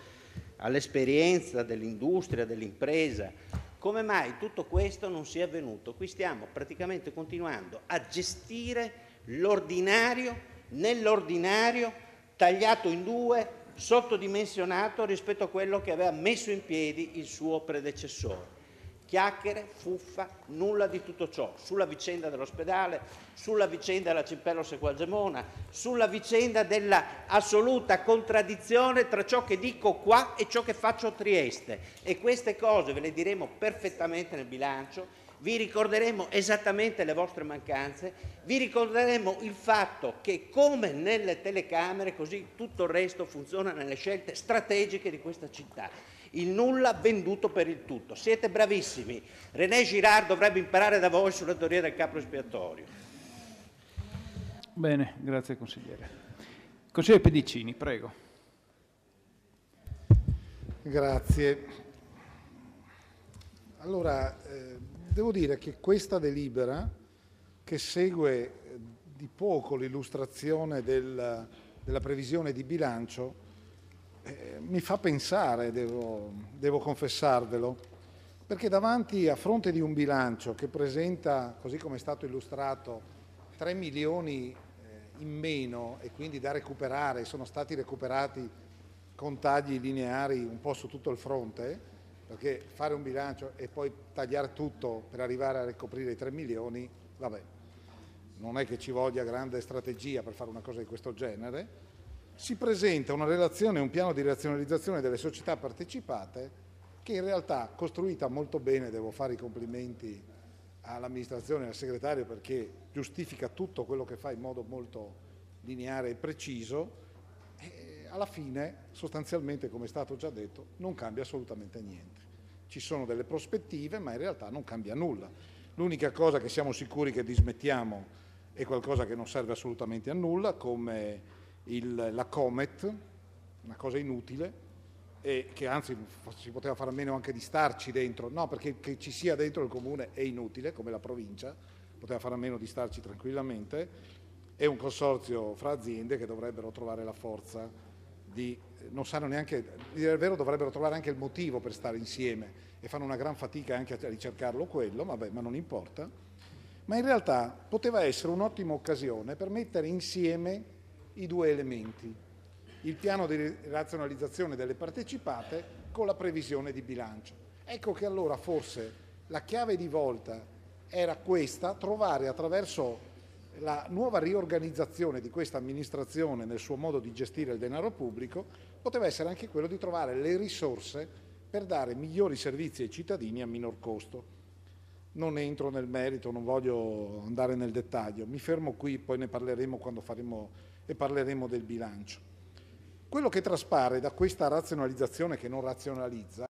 all'esperienza dell'industria, dell'impresa. Come mai tutto questo non sia avvenuto? Qui stiamo praticamente continuando a gestire l'ordinario nell'ordinario tagliato in due, sottodimensionato rispetto a quello che aveva messo in piedi il suo predecessore chiacchiere, fuffa, nulla di tutto ciò, sulla vicenda dell'ospedale, sulla vicenda della Cimpello Sequalgemona, sulla vicenda dell'assoluta contraddizione tra ciò che dico qua e ciò che faccio a Trieste. E queste cose ve le diremo perfettamente nel bilancio, vi ricorderemo esattamente le vostre mancanze, vi ricorderemo il fatto che come nelle telecamere, così tutto il resto funziona nelle scelte strategiche di questa città il nulla venduto per il tutto. Siete bravissimi. René Girard dovrebbe imparare da voi sulla teoria del capro espiatorio. Bene, grazie consigliere. Consigliere Pedicini, prego. Grazie. Allora, eh, devo dire che questa delibera, che segue eh, di poco l'illustrazione del, della previsione di bilancio, eh, mi fa pensare, devo, devo confessarvelo, perché davanti a fronte di un bilancio che presenta, così come è stato illustrato, 3 milioni eh, in meno e quindi da recuperare, sono stati recuperati con tagli lineari un po' su tutto il fronte, perché fare un bilancio e poi tagliare tutto per arrivare a ricoprire i 3 milioni, vabbè, non è che ci voglia grande strategia per fare una cosa di questo genere, si presenta una relazione, un piano di razionalizzazione delle società partecipate che in realtà costruita molto bene, devo fare i complimenti all'amministrazione e al segretario perché giustifica tutto quello che fa in modo molto lineare e preciso, e alla fine sostanzialmente, come è stato già detto, non cambia assolutamente niente. Ci sono delle prospettive, ma in realtà non cambia nulla. L'unica cosa che siamo sicuri che dismettiamo è qualcosa che non serve assolutamente a nulla, come il, la Comet, una cosa inutile, e che anzi si poteva fare a meno anche di starci dentro, no perché che ci sia dentro il comune è inutile, come la provincia, poteva fare a meno di starci tranquillamente, è un consorzio fra aziende che dovrebbero trovare la forza di, non sanno neanche, dire il vero dovrebbero trovare anche il motivo per stare insieme e fanno una gran fatica anche a ricercarlo quello, vabbè, ma non importa, ma in realtà poteva essere un'ottima occasione per mettere insieme i due elementi, il piano di razionalizzazione delle partecipate con la previsione di bilancio. Ecco che allora forse la chiave di volta era questa, trovare attraverso la nuova riorganizzazione di questa amministrazione nel suo modo di gestire il denaro pubblico, poteva essere anche quello di trovare le risorse per dare migliori servizi ai cittadini a minor costo. Non entro nel merito, non voglio andare nel dettaglio, mi fermo qui, poi ne parleremo quando faremo e parleremo del bilancio. Quello che traspare da questa razionalizzazione che non razionalizza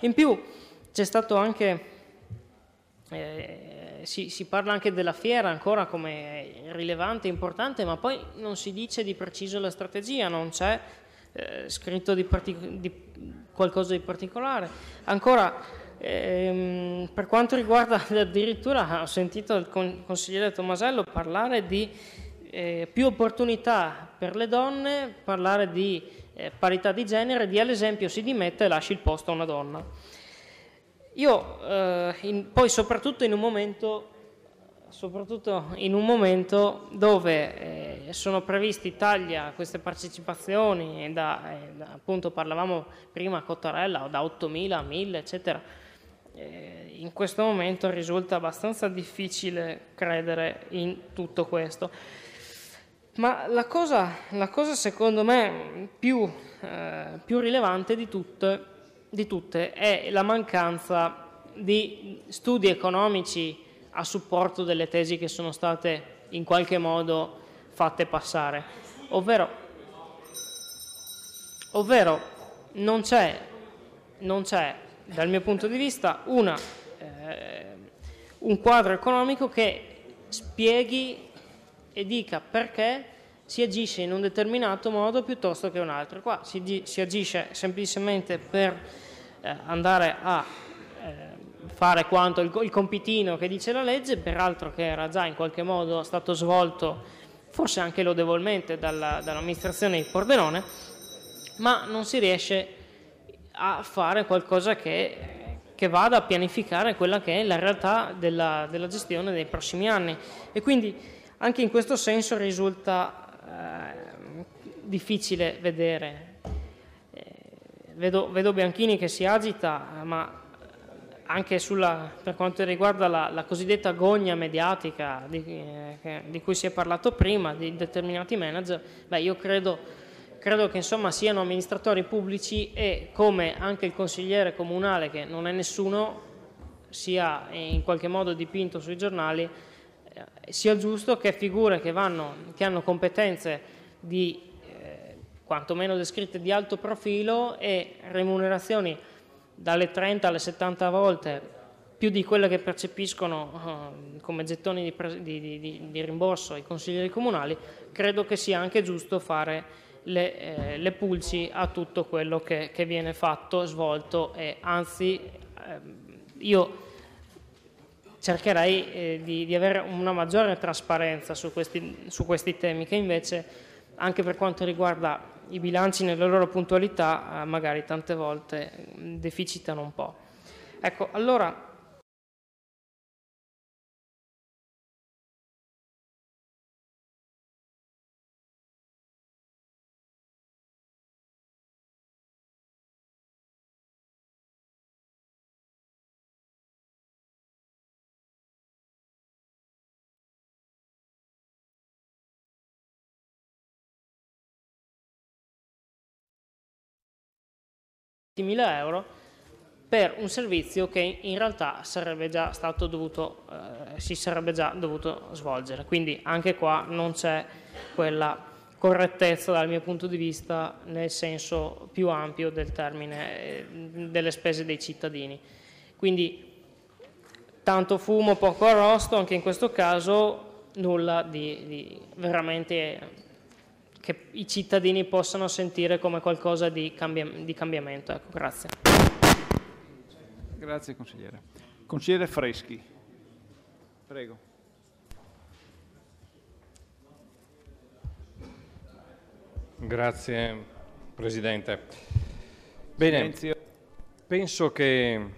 In più c'è stato anche, eh, si, si, parla anche della fiera ancora come rilevante, importante, ma poi non si dice di preciso la strategia, non c'è eh, scritto di, di qualcosa di particolare. Ancora Ehm, per quanto riguarda *laughs* addirittura ho sentito il con consigliere Tomasello parlare di eh, più opportunità per le donne, parlare di eh, parità di genere dia l'esempio, si dimette e lasci il posto a una donna. Io eh, in, poi soprattutto in un momento, in un momento dove eh, sono previsti tagli a queste partecipazioni, da, da, eh, appunto parlavamo prima a Cottarella, da 8.000 a 1.000 eccetera, eh, in questo momento risulta abbastanza difficile credere in tutto questo. Ma la cosa, la cosa secondo me più, eh, più rilevante di tutte, di tutte, è la mancanza di studi economici a supporto delle tesi che sono state in qualche modo fatte passare. Ovvero, ovvero non, c'è, non c'è, dal mio punto di vista, una, eh, un quadro economico che spieghi e dica perché si agisce in un determinato modo piuttosto che un altro. Qua si, si agisce semplicemente per eh, andare a eh, fare quanto il, il compitino che dice la legge, peraltro che era già in qualche modo stato svolto forse anche lodevolmente dalla, dall'amministrazione di Pordenone, ma non si riesce a fare qualcosa che, che vada a pianificare quella che è la realtà della, della gestione dei prossimi anni. E quindi anche in questo senso risulta eh, difficile vedere. Eh, vedo, vedo, Bianchini che si agita, ma anche sulla, per quanto riguarda la, la, cosiddetta gogna mediatica di, eh, di cui si è parlato prima, di determinati manager, beh, io credo credo che insomma, siano amministratori pubblici e come anche il consigliere comunale che non è nessuno sia in qualche modo dipinto sui giornali sia giusto che figure che, vanno, che hanno competenze di, eh, quantomeno descritte di alto profilo e remunerazioni dalle 30 alle 70 volte più di quelle che percepiscono uh, come gettoni di, di, di, di, rimborso i consiglieri comunali, credo che sia anche giusto fare le, eh, le pulci a tutto quello che, che, viene fatto, svolto e anzi eh, io cercherei eh, di, di, avere una maggiore trasparenza su questi, su questi, temi che invece anche per quanto riguarda i bilanci nella loro puntualità eh, magari tante volte mm, deficitano un po'. Ecco, allora 20.000 euro per un servizio che in realtà sarebbe già stato dovuto, eh, si sarebbe già dovuto svolgere. Quindi anche qua non c'è quella correttezza dal mio punto di vista nel senso più ampio del termine delle spese dei cittadini. Quindi tanto fumo, poco arrosto, anche in questo caso nulla di, di veramente che i cittadini possano sentire come qualcosa di, cambiam di cambiamento. Ecco, grazie. Grazie consigliere. Consigliere Freschi, prego. Grazie Presidente. Bene, Silenzio. penso che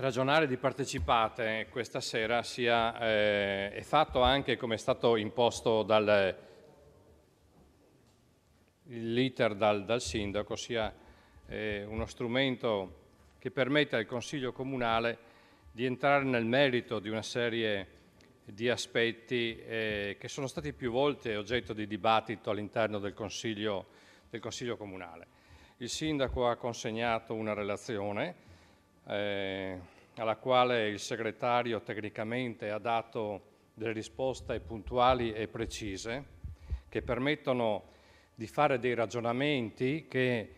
ragionare di partecipate questa sera sia, eh, è fatto anche come è stato imposto dall'iter dal, dal, sindaco, sia eh, uno strumento che permette al Consiglio Comunale di entrare nel merito di una serie di aspetti eh, che sono stati più volte oggetto di dibattito all'interno del, del Consiglio Comunale. Il Sindaco ha consegnato una relazione eh, alla quale il segretario tecnicamente ha dato delle risposte puntuali e precise che permettono di fare dei ragionamenti che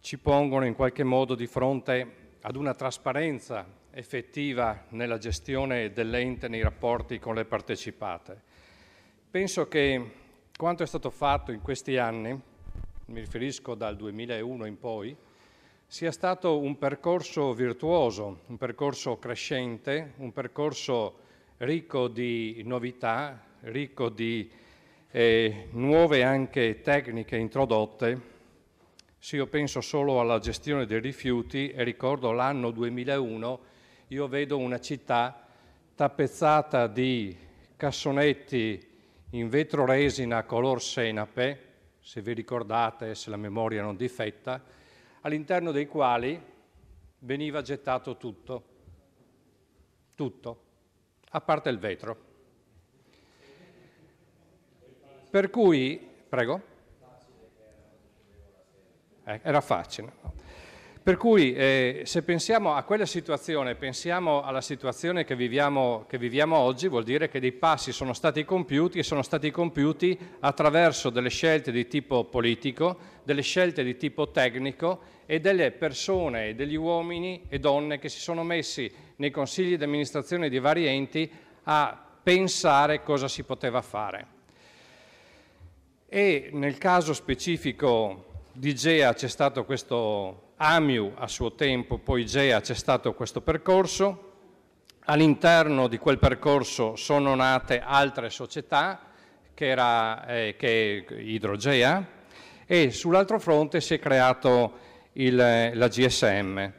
ci pongono in qualche modo di fronte ad una trasparenza effettiva nella gestione dell'ente nei rapporti con le partecipate. Penso che quanto è stato fatto in questi anni, mi riferisco dal 2001 in poi, sia stato un percorso virtuoso, un percorso crescente, un percorso ricco di novità, ricco di eh, nuove anche tecniche introdotte. Se io penso solo alla gestione dei rifiuti e ricordo l'anno 2001, io vedo una città tappezzata di cassonetti in vetro resina color senape, se vi ricordate, se la memoria non difetta, all'interno dei quali veniva gettato tutto, tutto, a parte il vetro. Per cui, prego, eh, era facile. no? Per cui eh, se pensiamo a quella situazione, pensiamo alla situazione che viviamo, che viviamo, oggi, vuol dire che dei passi sono stati compiuti e sono stati compiuti attraverso delle scelte di tipo politico, delle scelte di tipo tecnico e delle persone, degli uomini e donne che si sono messi nei consigli di amministrazione di vari enti a pensare cosa si poteva fare. E nel caso specifico di Gea c'è stato questo AMIU a suo tempo, poi Gea c'è stato questo percorso, all'interno di quel percorso sono nate altre società, che, era, eh, che è Idrogea, e sull'altro fronte si è creato il, la GSM.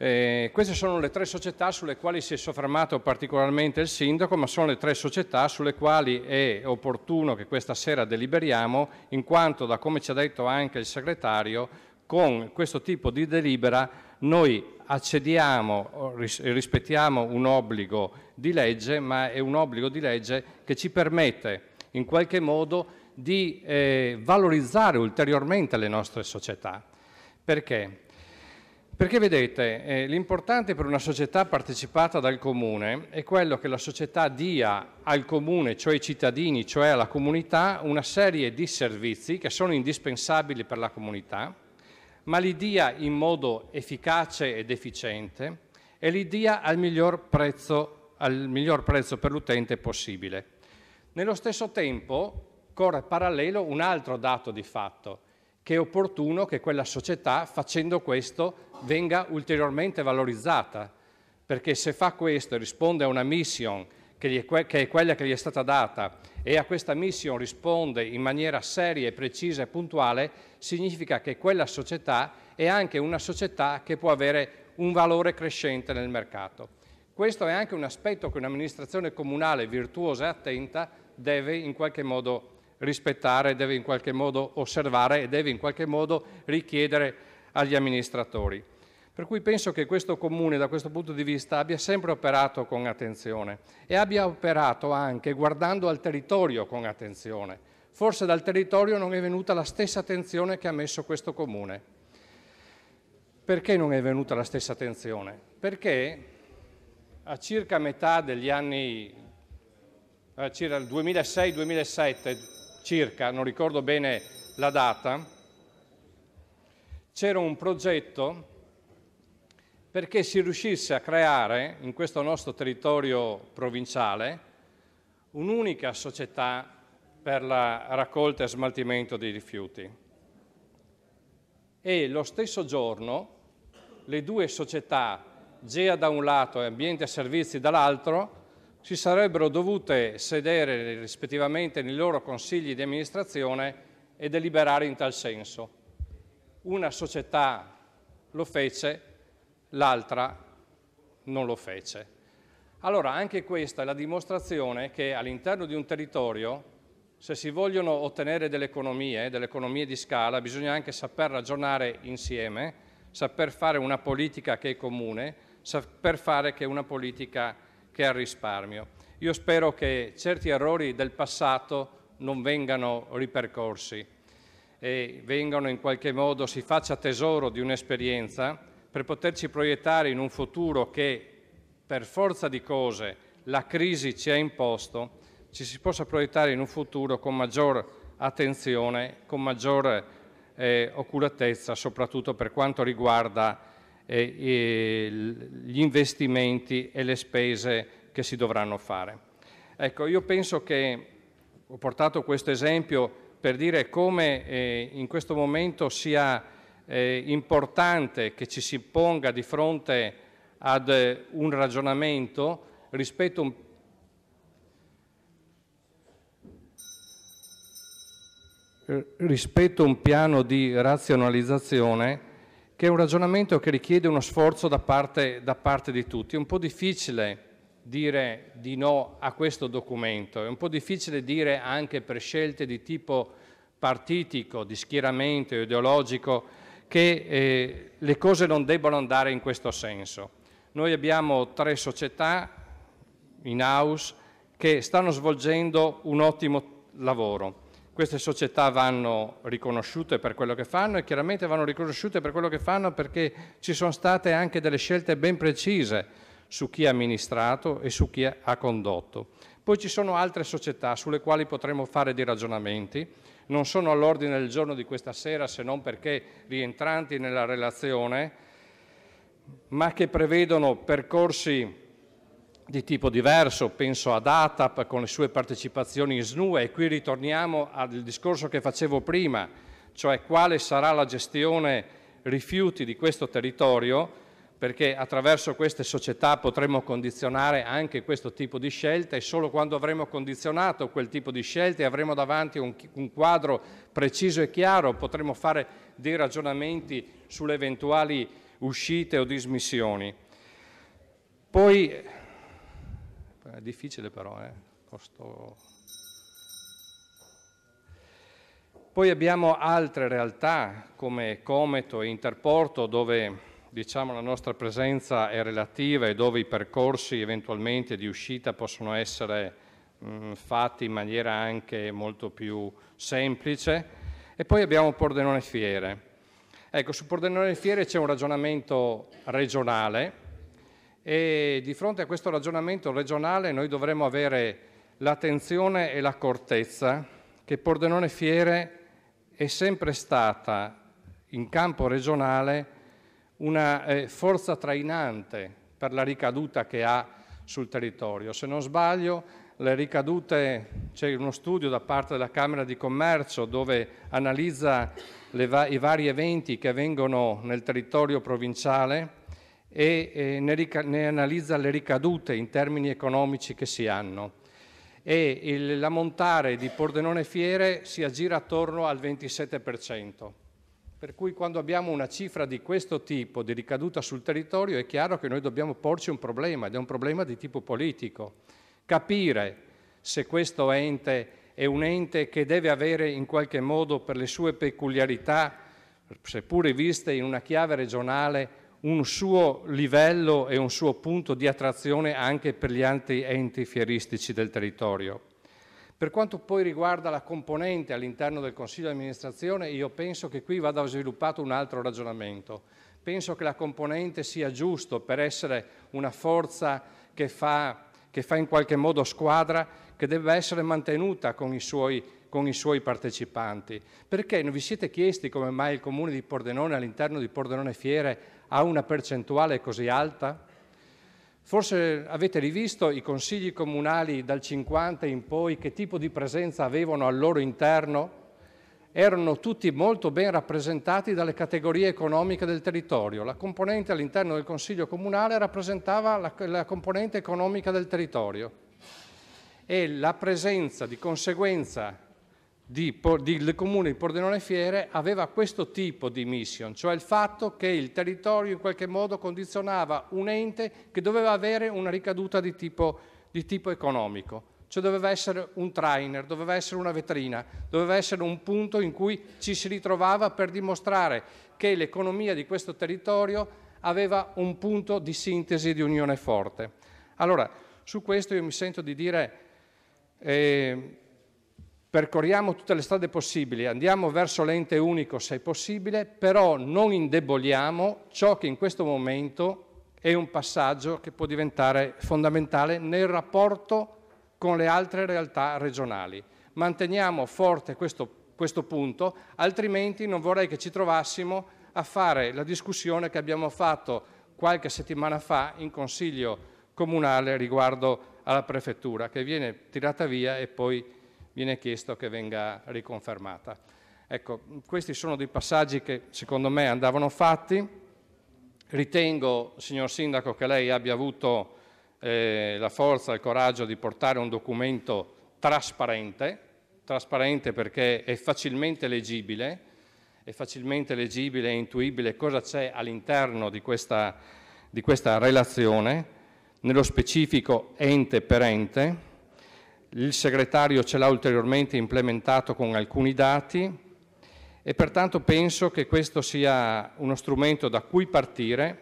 Eh, queste sono le tre società sulle quali si è soffermato particolarmente il sindaco, ma sono le tre società sulle quali è opportuno che questa sera deliberiamo, in quanto, da come ci ha detto anche il segretario, con questo tipo di delibera noi accediamo, e rispettiamo un obbligo di legge, ma è un obbligo di legge che ci permette in qualche modo di eh, valorizzare ulteriormente le nostre società. Perché? Perché vedete, eh, l'importante per una società partecipata dal comune è quello che la società dia al comune, cioè ai cittadini, cioè alla comunità, una serie di servizi che sono indispensabili per la comunità, ma li dia in modo efficace ed efficiente e li dia al miglior prezzo, al miglior prezzo per l'utente possibile. Nello stesso tempo corre parallelo un altro dato di fatto, che è opportuno che quella società, facendo questo, venga ulteriormente valorizzata, perché se fa questo e risponde a una mission che, è quella che gli è stata data e a questa mission risponde in maniera seria, precisa e puntuale, significa che quella società è anche una società che può avere un valore crescente nel mercato. Questo è anche un aspetto che un'amministrazione comunale virtuosa e attenta deve in qualche modo rispettare, deve in qualche modo osservare e deve in qualche modo richiedere agli amministratori. Per cui penso che questo Comune da questo punto di vista abbia sempre operato con attenzione e abbia operato anche guardando al territorio con attenzione. Forse dal territorio non è venuta la stessa attenzione che ha messo questo Comune. Perché non è venuta la stessa attenzione? Perché a circa metà degli anni, circa il 2006-2007, circa, non ricordo bene la data, c'era un progetto perché si riuscisse a creare in questo nostro territorio provinciale un'unica società per la raccolta e smaltimento dei rifiuti. E lo stesso giorno le due società, GEA da un lato e Ambiente e Servizi dall'altro, si sarebbero dovute sedere rispettivamente nei loro consigli di amministrazione e deliberare in tal senso. Una società lo fece, l'altra non lo fece. Allora anche questa è la dimostrazione che all'interno di un territorio, se si vogliono ottenere delle economie, delle economie di scala, bisogna anche saper ragionare insieme, saper fare una politica che è comune, saper fare che una politica che al risparmio. Io spero che certi errori del passato non vengano ripercorsi e vengano in qualche modo, si faccia tesoro di un'esperienza per poterci proiettare in un futuro che per forza di cose la crisi ci ha imposto, ci si possa proiettare in un futuro con maggior attenzione, con maggior eh, oculatezza, soprattutto per quanto riguarda gli investimenti e le spese che si dovranno fare. Ecco, io penso che ho portato questo esempio per dire come eh, in questo momento sia eh, importante che ci si ponga di fronte ad eh, un ragionamento rispetto a un rispetto a un piano di razionalizzazione che è un ragionamento che richiede uno sforzo da parte, da parte, di tutti. È un po' difficile dire di no a questo documento, è un po' difficile dire anche per scelte di tipo partitico, di schieramento, ideologico, che eh, le cose non debbano andare in questo senso. Noi abbiamo tre società in house che stanno svolgendo un ottimo lavoro queste società vanno riconosciute per quello che fanno e chiaramente vanno riconosciute per quello che fanno perché ci sono state anche delle scelte ben precise su chi ha amministrato e su chi ha condotto. Poi ci sono altre società sulle quali potremmo fare dei ragionamenti, non sono all'ordine del giorno di questa sera se non perché rientranti nella relazione, ma che prevedono percorsi di tipo diverso, penso ad ATAP con le sue partecipazioni in SNUE e qui ritorniamo al discorso che facevo prima, cioè quale sarà la gestione rifiuti di questo territorio, perché attraverso queste società potremo condizionare anche questo tipo di scelte e solo quando avremo condizionato quel tipo di scelte e avremo davanti un, un quadro preciso e chiaro potremo fare dei ragionamenti sulle eventuali uscite o dismissioni. Poi è difficile però, eh? Costo... Poi abbiamo altre realtà come Cometo e Interporto dove diciamo, la nostra presenza è relativa e dove i percorsi eventualmente di uscita possono essere mh, fatti in maniera anche molto più semplice. E poi abbiamo Pordenone Fiere. Ecco, su Pordenone Fiere c'è un ragionamento regionale e di fronte a questo ragionamento regionale noi dovremmo avere l'attenzione e l'accortezza che Pordenone Fiere è sempre stata in campo regionale una eh, forza trainante per la ricaduta che ha sul territorio. Se non sbaglio le ricadute, c'è uno studio da parte della Camera di Commercio dove analizza va i vari eventi che avvengono nel territorio provinciale e eh, ne, analizza le ricadute in termini economici che si hanno. E il, la montare di Pordenone Fiere si aggira attorno al 27%. Per cui quando abbiamo una cifra di questo tipo, di ricaduta sul territorio, è chiaro che noi dobbiamo porci un problema, ed è un problema di tipo politico. Capire se questo ente è un ente che deve avere in qualche modo per le sue peculiarità, seppure viste in una chiave regionale, un suo livello e un suo punto di attrazione anche per gli altri enti fieristici del territorio. Per quanto poi riguarda la componente all'interno del Consiglio di amministrazione, io penso che qui vada sviluppato un altro ragionamento. Penso che la componente sia giusto per essere una forza che fa, che fa in qualche modo squadra, che debba essere mantenuta con i suoi con i suoi partecipanti. Perché non vi siete chiesti come mai il comune di Pordenone all'interno di Pordenone Fiere ha una percentuale così alta? Forse avete rivisto i consigli comunali dal 50 in poi, che tipo di presenza avevano al loro interno? Erano tutti molto ben rappresentati dalle categorie economiche del territorio. La componente all'interno del Consiglio comunale rappresentava la, la componente economica del territorio e la presenza di conseguenza di, del comune di Pordenone Fiere aveva questo tipo di mission, cioè il fatto che il territorio in qualche modo condizionava un ente che doveva avere una ricaduta di tipo, di tipo economico cioè doveva essere un trainer, doveva essere una vetrina, doveva essere un punto in cui ci si ritrovava per dimostrare che l'economia di questo territorio aveva un punto di sintesi di unione forte. Allora, su questo io mi sento di dire eh, percorriamo tutte le strade possibili, andiamo verso l'ente unico se è possibile, però non indeboliamo ciò che in questo momento è un passaggio che può diventare fondamentale nel rapporto con le altre realtà regionali. Manteniamo forte questo, questo punto, altrimenti non vorrei che ci trovassimo a fare la discussione che abbiamo fatto qualche settimana fa in Consiglio Comunale riguardo alla Prefettura, che viene tirata via e poi viene chiesto che venga riconfermata. Ecco, questi sono dei passaggi che secondo me andavano fatti. Ritengo, signor Sindaco, che lei abbia avuto eh, la forza e il coraggio di portare un documento trasparente, trasparente perché è facilmente leggibile, è facilmente leggibile e intuibile cosa c'è all'interno di questa, di questa relazione, nello specifico ente per ente, il segretario ce l'ha ulteriormente implementato con alcuni dati e pertanto penso che questo sia uno strumento da cui partire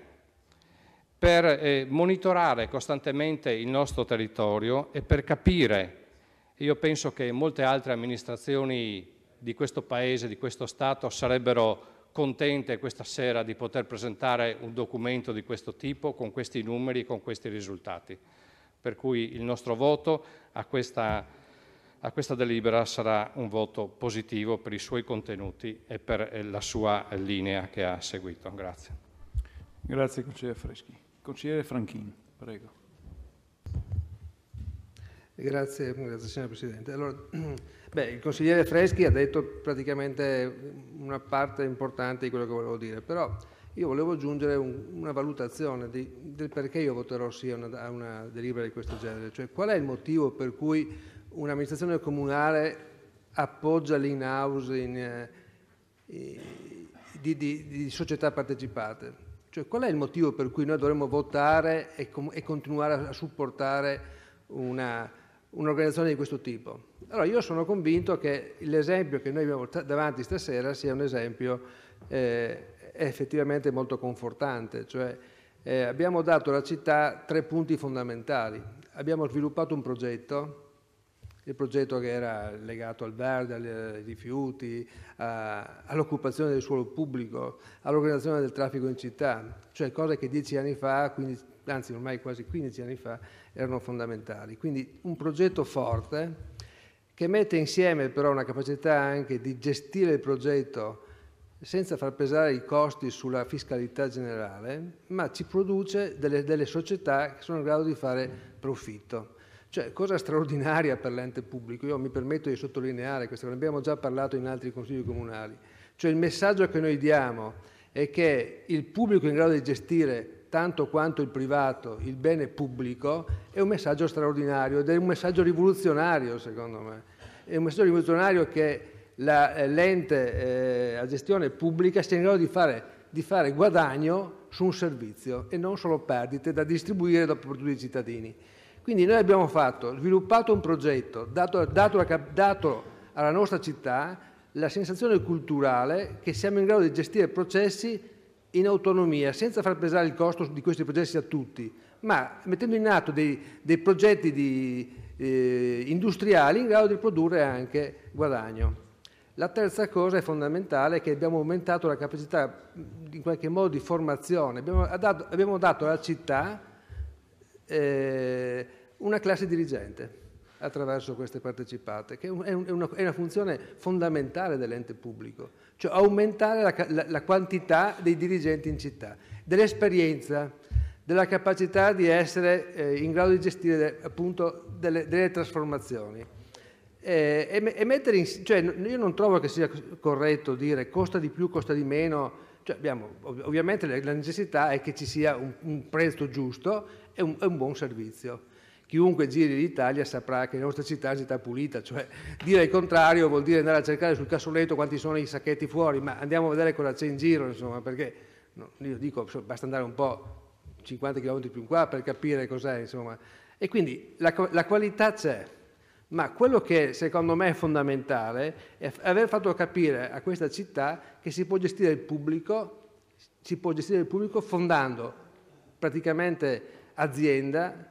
per eh, monitorare costantemente il nostro territorio e per capire, io penso che molte altre amministrazioni di questo Paese, di questo Stato, sarebbero contente questa sera di poter presentare un documento di questo tipo con questi numeri e con questi risultati per cui il nostro voto a questa, a questa, delibera sarà un voto positivo per i suoi contenuti e per eh, la sua linea che ha seguito. Grazie. Grazie consigliere Freschi. Consigliere Franchin, prego. Grazie, grazie signor Presidente. Allora, *clears throat* beh, il consigliere Freschi ha detto praticamente una parte importante di quello che volevo dire, però io volevo aggiungere un, una valutazione di, del perché io voterò sì a una, a una delibera di questo genere, cioè qual è il motivo per cui un'amministrazione comunale appoggia l'in-housing eh, di, di, di, società partecipate. Cioè, qual è il motivo per cui noi dovremmo votare e, e continuare a, a supportare un'organizzazione di questo tipo? Allora, io sono convinto che l'esempio che noi abbiamo davanti stasera sia un esempio eh, è effettivamente molto confortante, cioè eh, abbiamo dato alla città tre punti fondamentali. Abbiamo sviluppato un progetto, il progetto che era legato al verde, ai rifiuti, all'occupazione del suolo pubblico, all'organizzazione del traffico in città, cioè cose che dieci anni fa, 15, anzi ormai quasi 15 anni fa, erano fondamentali. Quindi un progetto forte che mette insieme però una capacità anche di gestire il progetto senza far pesare i costi sulla fiscalità generale, ma ci produce delle, delle società che sono in grado di fare profitto. Cioè, cosa straordinaria per l'ente pubblico, io mi permetto di sottolineare questo, ne abbiamo già parlato in altri consigli comunali, cioè il messaggio che noi diamo è che il pubblico è in grado di gestire tanto quanto il privato il bene pubblico è un messaggio straordinario ed è un messaggio rivoluzionario secondo me. È un messaggio rivoluzionario che eh, l'ente eh, a gestione pubblica sia in grado di fare, di fare, guadagno su un servizio e non solo perdite da distribuire dopo tutti i cittadini. Quindi noi abbiamo fatto, sviluppato un progetto, dato, dato, dato alla nostra città la sensazione culturale che siamo in grado di gestire processi in autonomia, senza far pesare il costo di questi processi a tutti, ma mettendo in atto dei, dei progetti di, eh, industriali in grado di produrre anche guadagno. La terza cosa è fondamentale è che abbiamo aumentato la capacità in qualche modo di formazione, abbiamo, adatto, abbiamo dato alla città eh, una classe dirigente attraverso queste partecipate, che è una, è una funzione fondamentale dell'ente pubblico, cioè aumentare la, la, la quantità dei dirigenti in città, dell'esperienza, della capacità di essere eh, in grado di gestire appunto delle, delle trasformazioni. Eh, e, e mettere in, cioè, io non trovo che sia corretto dire costa di più, costa di meno. Cioè, abbiamo, ovviamente la necessità è che ci sia un, un prezzo giusto e un, un buon servizio chiunque giri l'Italia saprà che la nostra città è una città pulita, cioè dire il contrario vuol dire andare a cercare sul cassoletto quanti sono i sacchetti fuori, ma andiamo a vedere cosa c'è in giro, insomma, perché no, io dico basta andare un po' 50 km più in qua per capire cos'è, insomma. E quindi la, la qualità c'è, ma quello che secondo me è fondamentale è aver fatto capire a questa città che si può gestire il pubblico, si può gestire il pubblico fondando praticamente azienda,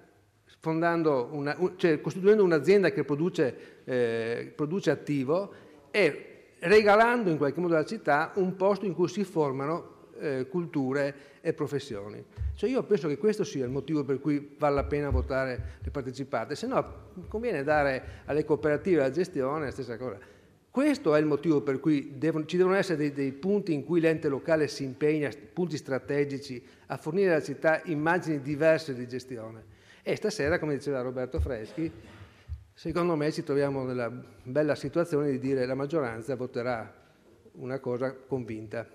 fondando una, cioè costituendo un'azienda che produce, eh, produce attivo e regalando in qualche modo alla città un posto in cui si formano eh, culture e professioni. Cioè io penso che questo sia il motivo per cui vale la pena votare le partecipate, se no conviene dare alle cooperative la gestione la stessa cosa. Questo è il motivo per cui devono, ci devono essere dei, dei punti in cui l'ente locale si impegna, punti strategici, a fornire alla città immagini diverse di gestione. E stasera, come diceva Roberto Freschi, secondo me ci troviamo nella bella situazione di dire che la maggioranza voterà una cosa convinta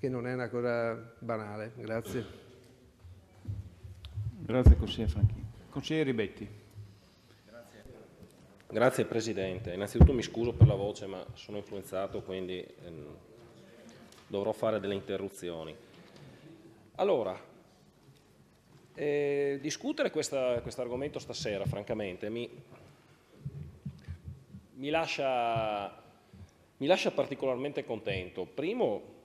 che non è una cosa banale. Grazie. Grazie consigliere Franchini. Consigliere Ribetti. Grazie. Grazie Presidente. Innanzitutto mi scuso per la voce ma sono influenzato quindi ehm, dovrò fare delle interruzioni. Allora, eh, discutere questo quest argomento stasera francamente mi, mi, lascia, mi lascia particolarmente contento. Primo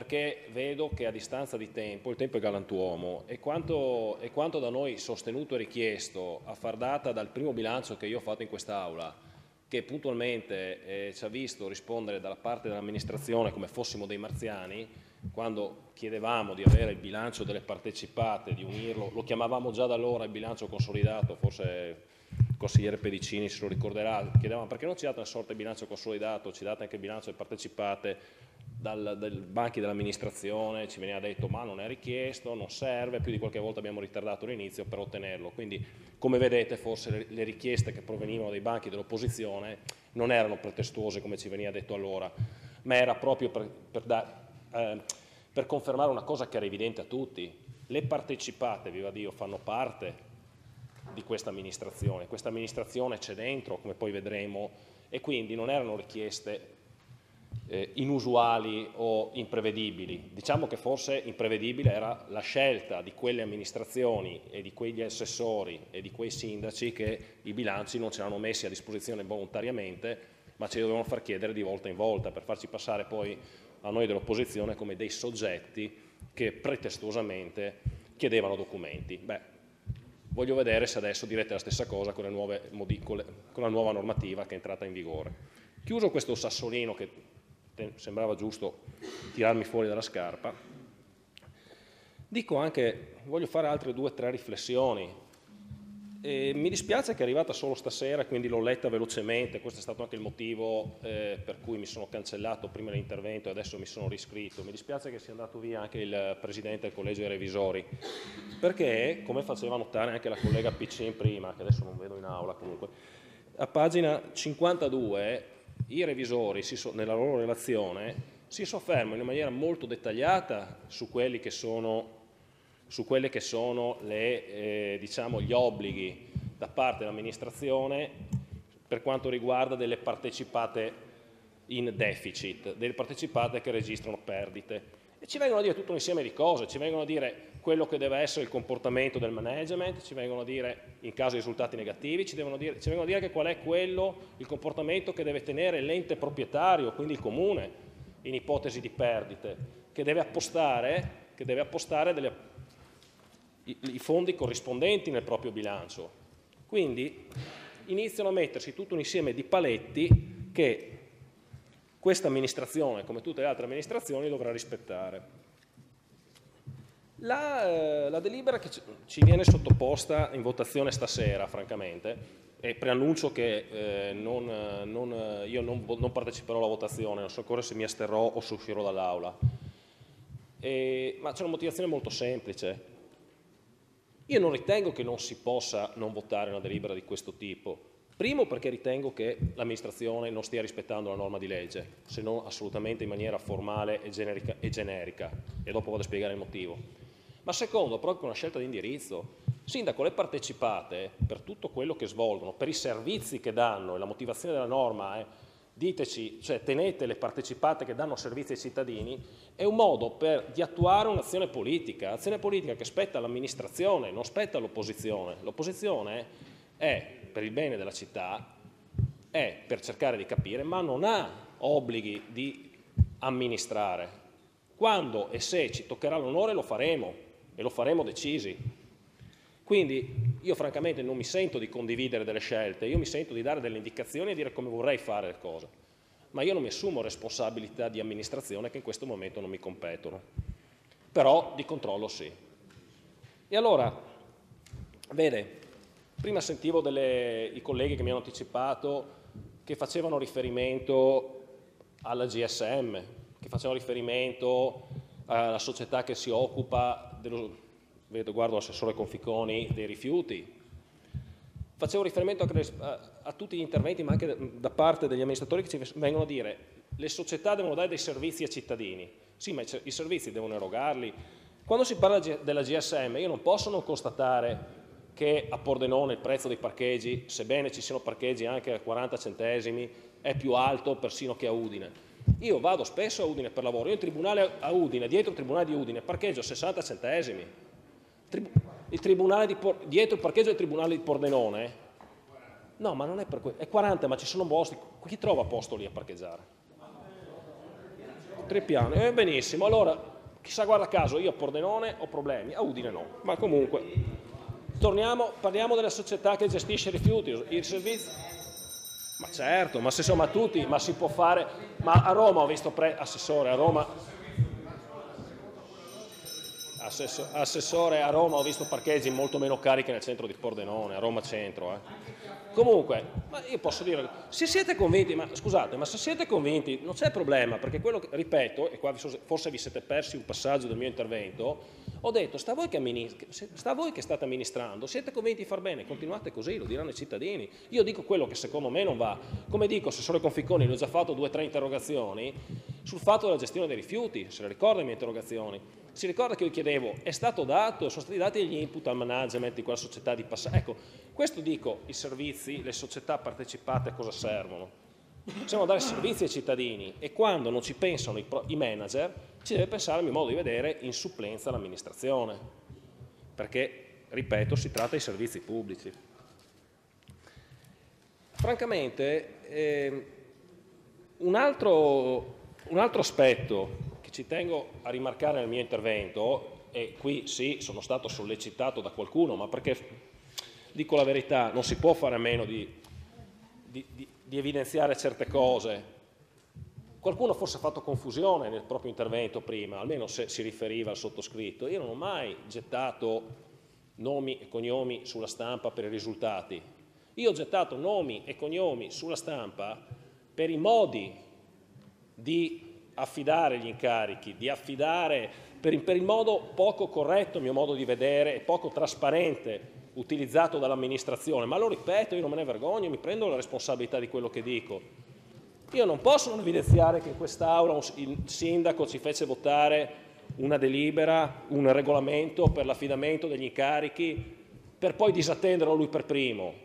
perché vedo che a distanza di tempo, il tempo è galantuomo, e quanto, e quanto da noi sostenuto e richiesto a far data dal primo bilancio che io ho fatto in quest'Aula, che puntualmente eh, ci ha visto rispondere dalla parte dell'amministrazione come fossimo dei marziani, quando chiedevamo di avere il bilancio delle partecipate, di unirlo, lo chiamavamo già da allora il bilancio consolidato, forse il consigliere Pedicini se lo ricorderà, chiedevamo perché non ci date una sorta di bilancio consolidato, ci date anche il bilancio delle partecipate, dal, dai banchi dell'amministrazione ci veniva detto ma non è richiesto, non serve, più di qualche volta abbiamo ritardato l'inizio per ottenerlo, quindi come vedete forse le, le richieste che provenivano dai banchi dell'opposizione non erano pretestuose come ci veniva detto allora, ma era proprio per, per, da, eh, per confermare una cosa che era evidente a tutti, le partecipate, viva Dio, fanno parte di questa amministrazione, questa amministrazione c'è dentro, come poi vedremo, e quindi non erano richieste eh, inusuali o imprevedibili. Diciamo che forse imprevedibile era la scelta di quelle amministrazioni e di quegli assessori e di quei sindaci che i bilanci non ce l'hanno messi a disposizione volontariamente, ma ce li dovevano far chiedere di volta in volta per farci passare poi a noi dell'opposizione come dei soggetti che pretestuosamente chiedevano documenti. Beh, voglio vedere se adesso direte la stessa cosa con, nuove, con la nuova normativa che è entrata in vigore. Chiuso questo sassolino che sembrava giusto tirarmi fuori dalla scarpa. Dico anche, voglio fare altre due o tre riflessioni. E mi dispiace che è arrivata solo stasera, quindi l'ho letta velocemente, questo è stato anche il motivo eh, per cui mi sono cancellato prima l'intervento e adesso mi sono riscritto. Mi dispiace che sia andato via anche il Presidente del Collegio dei Revisori, perché, come faceva notare anche la collega Piccin prima, che adesso non vedo in aula comunque, a pagina 52 i revisori nella loro relazione si soffermano in maniera molto dettagliata su quelli che sono, quelli che sono le, eh, diciamo, gli obblighi da parte dell'amministrazione per quanto riguarda delle partecipate in deficit, delle partecipate che registrano perdite. E ci vengono a dire tutto un insieme di cose, ci vengono a dire quello che deve essere il comportamento del management, ci vengono a dire in caso di risultati negativi, ci, dire, ci vengono a dire che qual è quello, il comportamento che deve tenere l'ente proprietario, quindi il comune, in ipotesi di perdite, che deve appostare, che deve appostare delle, i, i fondi corrispondenti nel proprio bilancio. Quindi iniziano a mettersi tutto un insieme di paletti che questa amministrazione, come tutte le altre amministrazioni, dovrà rispettare. La, eh, la delibera che ci viene sottoposta in votazione stasera, francamente, e preannuncio che eh, non, non, io non, non, parteciperò alla votazione, non so ancora se mi asterrò o se uscirò dall'aula. ma c'è una motivazione molto semplice. Io non ritengo che non si possa non votare una delibera di questo tipo. Primo perché ritengo che l'amministrazione non stia rispettando la norma di legge, se non assolutamente in maniera formale e generica, e, generica. e dopo vado a spiegare il motivo ma secondo proprio una scelta di indirizzo. Sindaco, le partecipate per tutto quello che svolgono, per i servizi che danno, e la motivazione della norma è diteci, cioè tenete le partecipate che danno servizi ai cittadini, è un modo per, di attuare un'azione politica, azione politica che spetta all'amministrazione, non spetta all'opposizione. L'opposizione è per il bene della città, è per cercare di capire, ma non ha obblighi di amministrare. Quando e se ci toccherà l'onore lo faremo, e lo faremo decisi. Quindi io francamente non mi sento di condividere delle scelte, io mi sento di dare delle indicazioni e dire come vorrei fare le cose, ma io non mi assumo responsabilità di amministrazione che in questo momento non mi competono, però di controllo sì. E allora, vede, prima sentivo delle, i colleghi che mi hanno anticipato che facevano riferimento alla GSM, che facevano riferimento alla società che si occupa dello, vedo, guardo l'assessore Conficoni, dei rifiuti. Facevo riferimento a, a tutti gli interventi, ma anche da parte degli amministratori che ci vengono a dire le società devono dare dei servizi ai cittadini. Sì, ma i servizi devono erogarli. Quando si parla della GSM, io non posso non constatare che a Pordenone il prezzo dei parcheggi, sebbene ci siano parcheggi anche a 40 centesimi, è più alto persino che a Udine. Io vado spesso a Udine per lavoro, io in tribunale a Udine, dietro il tribunale di Udine, parcheggio a 60 centesimi. Trib il dietro il parcheggio del tribunale di Pordenone. No, ma non è per questo, è 40, ma ci sono posti. Chi trova posto lì a parcheggiare? Tre piani, eh, benissimo. Allora, chissà, guarda caso, io a Pordenone ho problemi, a Udine no, ma comunque. Torniamo, parliamo della società che gestisce i rifiuti, il servizio. Ma certo, ma se insomma tutti, ma si può fare, ma a Roma ho visto pre assessore, a Roma assessore a Roma ho visto parcheggi molto meno carichi nel centro di Pordenone, a Roma centro. Eh. Comunque, io posso dire, se siete convinti, ma scusate, ma se siete convinti non c'è problema, perché quello che, ripeto, e qua forse vi siete persi un passaggio del mio intervento, ho detto, sta voi che, sta voi che state amministrando, siete convinti di far bene, continuate così, lo diranno i cittadini. Io dico quello che secondo me non va. Come dico, assessore Conficconi, ne ho già fatto due o tre interrogazioni sul fatto della gestione dei rifiuti, se le ricordo le mie interrogazioni. Si ricorda che io chiedevo, è stato dato, sono stati dati gli input al management di quella società di passaggio. Ecco, questo dico, i servizi, le società partecipate a cosa servono? Possiamo dare servizi ai cittadini e quando non ci pensano i, pro, i manager, ci deve pensare, a mio modo di vedere, in supplenza l'amministrazione. Perché, ripeto, si tratta di servizi pubblici. Francamente, eh, un, altro, un altro aspetto ci tengo a rimarcare nel mio intervento, e qui sì, sono stato sollecitato da qualcuno, ma perché, dico la verità, non si può fare a meno di, di, di, di evidenziare certe cose. Qualcuno forse ha fatto confusione nel proprio intervento prima, almeno se si riferiva al sottoscritto. Io non ho mai gettato nomi e cognomi sulla stampa per i risultati. Io ho gettato nomi e cognomi sulla stampa per i modi di affidare gli incarichi, di affidare per, per il modo poco corretto, a mio modo di vedere, e poco trasparente utilizzato dall'amministrazione, ma lo ripeto, io non me ne vergogno, mi prendo la responsabilità di quello che dico. Io non posso non evidenziare che in quest'Aula il sindaco ci fece votare una delibera, un regolamento per l'affidamento degli incarichi, per poi disattenderlo lui per primo.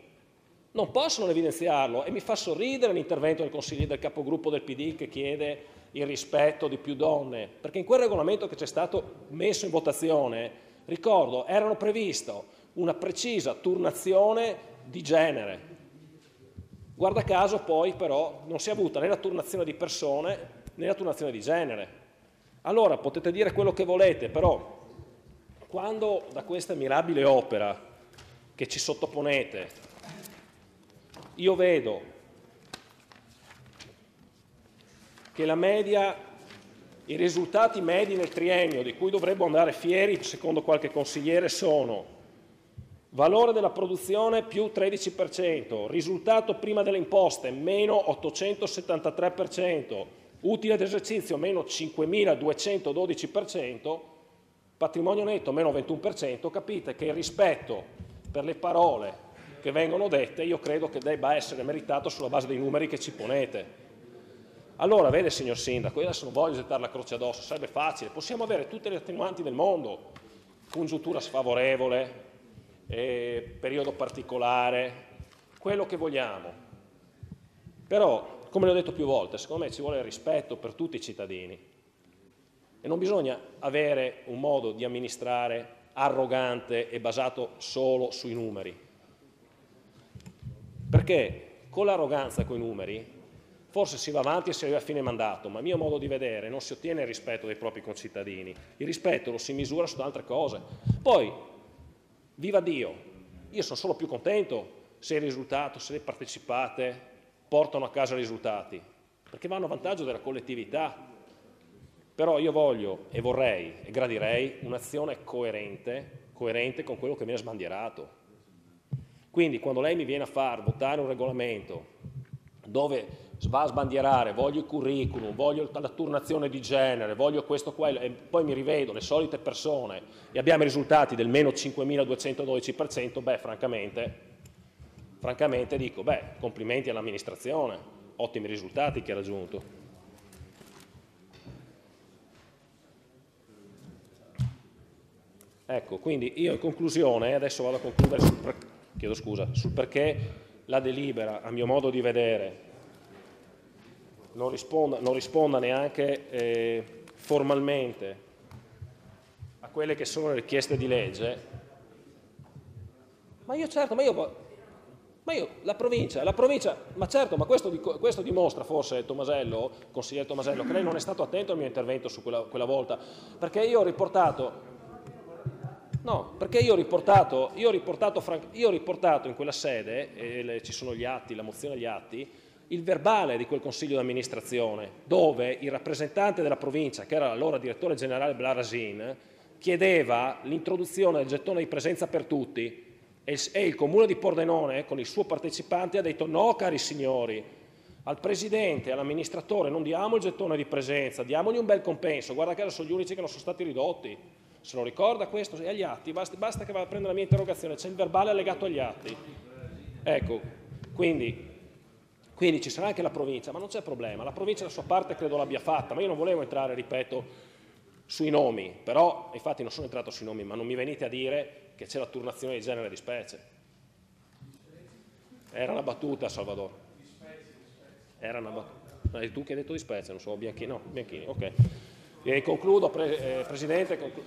Non posso non evidenziarlo e mi fa sorridere l'intervento del consigliere del capogruppo del PD che chiede il rispetto di più donne, perché in quel regolamento che c'è stato messo in votazione, ricordo, erano previsto una precisa turnazione di genere. Guarda caso poi però non si è avuta né la turnazione di persone né la turnazione di genere. Allora potete dire quello che volete, però quando da questa mirabile opera che ci sottoponete io vedo che la media, i risultati medi nel triennio di cui dovremmo andare fieri, secondo qualche consigliere, sono valore della produzione più 13%, risultato prima delle imposte meno 873%, utile d'esercizio meno 5.212%, patrimonio netto meno 21%, capite che il rispetto per le parole che vengono dette io credo che debba essere meritato sulla base dei numeri che ci ponete. Allora, vede signor Sindaco, io adesso non voglio gettare la croce addosso, sarebbe facile, possiamo avere tutte le attenuanti del mondo, congiuntura sfavorevole, eh, periodo particolare, quello che vogliamo. Però, come l'ho detto più volte, secondo me ci vuole rispetto per tutti i cittadini e non bisogna avere un modo di amministrare arrogante e basato solo sui numeri. Perché con l'arroganza e con i numeri Forse si va avanti e si arriva a fine mandato, ma a mio modo di vedere non si ottiene il rispetto dei propri concittadini, il rispetto lo si misura su altre cose. Poi, viva Dio, io sono solo più contento se il risultato, se le partecipate portano a casa risultati, perché vanno a vantaggio della collettività. Però io voglio e vorrei e gradirei un'azione coerente, coerente con quello che viene sbandierato. Quindi quando lei mi viene a far votare un regolamento dove va a sbandierare voglio il curriculum, voglio la turnazione di genere, voglio questo, quello, e poi mi rivedo le solite persone e abbiamo i risultati del meno 5.212%, beh, francamente, francamente dico, beh, complimenti all'amministrazione, ottimi risultati che ha raggiunto. Ecco, quindi io in conclusione, adesso vado a concludere sul, per, scusa, sul perché la delibera, a mio modo di vedere, non risponda, non risponda neanche eh, formalmente a quelle che sono le richieste di legge, ma io certo, ma io, ma io la, provincia, la provincia, ma certo, ma questo, questo, dimostra forse Tomasello, consigliere Tomasello, che lei non è stato attento al mio intervento su quella, quella volta, perché io ho riportato No, perché io ho riportato, io ho riportato, io ho riportato in quella sede, e le, ci sono gli atti, la mozione agli atti, il verbale di quel consiglio di amministrazione, dove il rappresentante della provincia, che era allora direttore generale Blarasin, chiedeva l'introduzione del gettone di presenza per tutti e il, e il comune di Pordenone, con il suo partecipante, ha detto no, cari signori, al presidente, all'amministratore non diamo il gettone di presenza, diamogli un bel compenso, guarda che sono gli unici che non sono stati ridotti. Se lo ricorda questo e agli atti, basta, basta che vada a prendere la mia interrogazione, c'è il verbale allegato agli atti. Ecco, quindi, quindi, ci sarà anche la provincia, ma non c'è problema, la provincia la sua parte credo l'abbia fatta, ma io non volevo entrare, ripeto, sui nomi, però infatti non sono entrato sui nomi, ma non mi venite a dire che c'è la turnazione di genere di specie. Era una battuta, Salvador. Era una battuta. E tu che hai detto di specie, non so, Bianchini, no, Bianchini, ok. E concludo, pre eh, Presidente. Conclu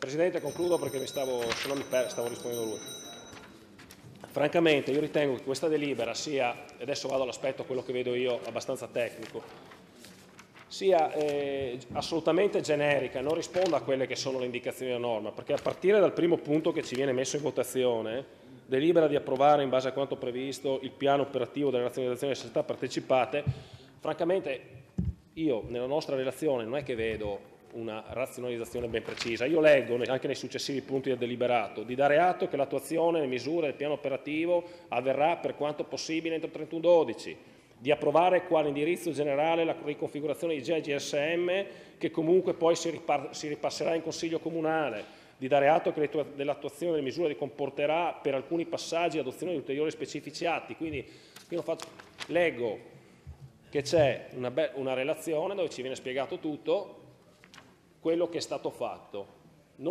Presidente, concludo perché mi stavo, se no mi per, stavo rispondendo lui. Francamente io ritengo che questa delibera sia, e adesso vado all'aspetto quello che vedo io abbastanza tecnico, sia eh, assolutamente generica, non risponda a quelle che sono le indicazioni della norma, perché a partire dal primo punto che ci viene messo in votazione, delibera di approvare in base a quanto previsto il piano operativo della nazionalizzazione delle società partecipate, francamente io nella nostra relazione non è che vedo una razionalizzazione ben precisa. Io leggo anche nei successivi punti del deliberato di dare atto che l'attuazione delle misure del piano operativo avverrà per quanto possibile entro 31-12, di approvare quale indirizzo generale la riconfigurazione di GSM che comunque poi si, si ripasserà in Consiglio Comunale, di dare atto che l'attuazione delle misure comporterà per alcuni passaggi l'adozione di ulteriori specifici atti. Quindi io faccio, leggo che c'è una, una relazione dove ci viene spiegato tutto, quello che è stato fatto.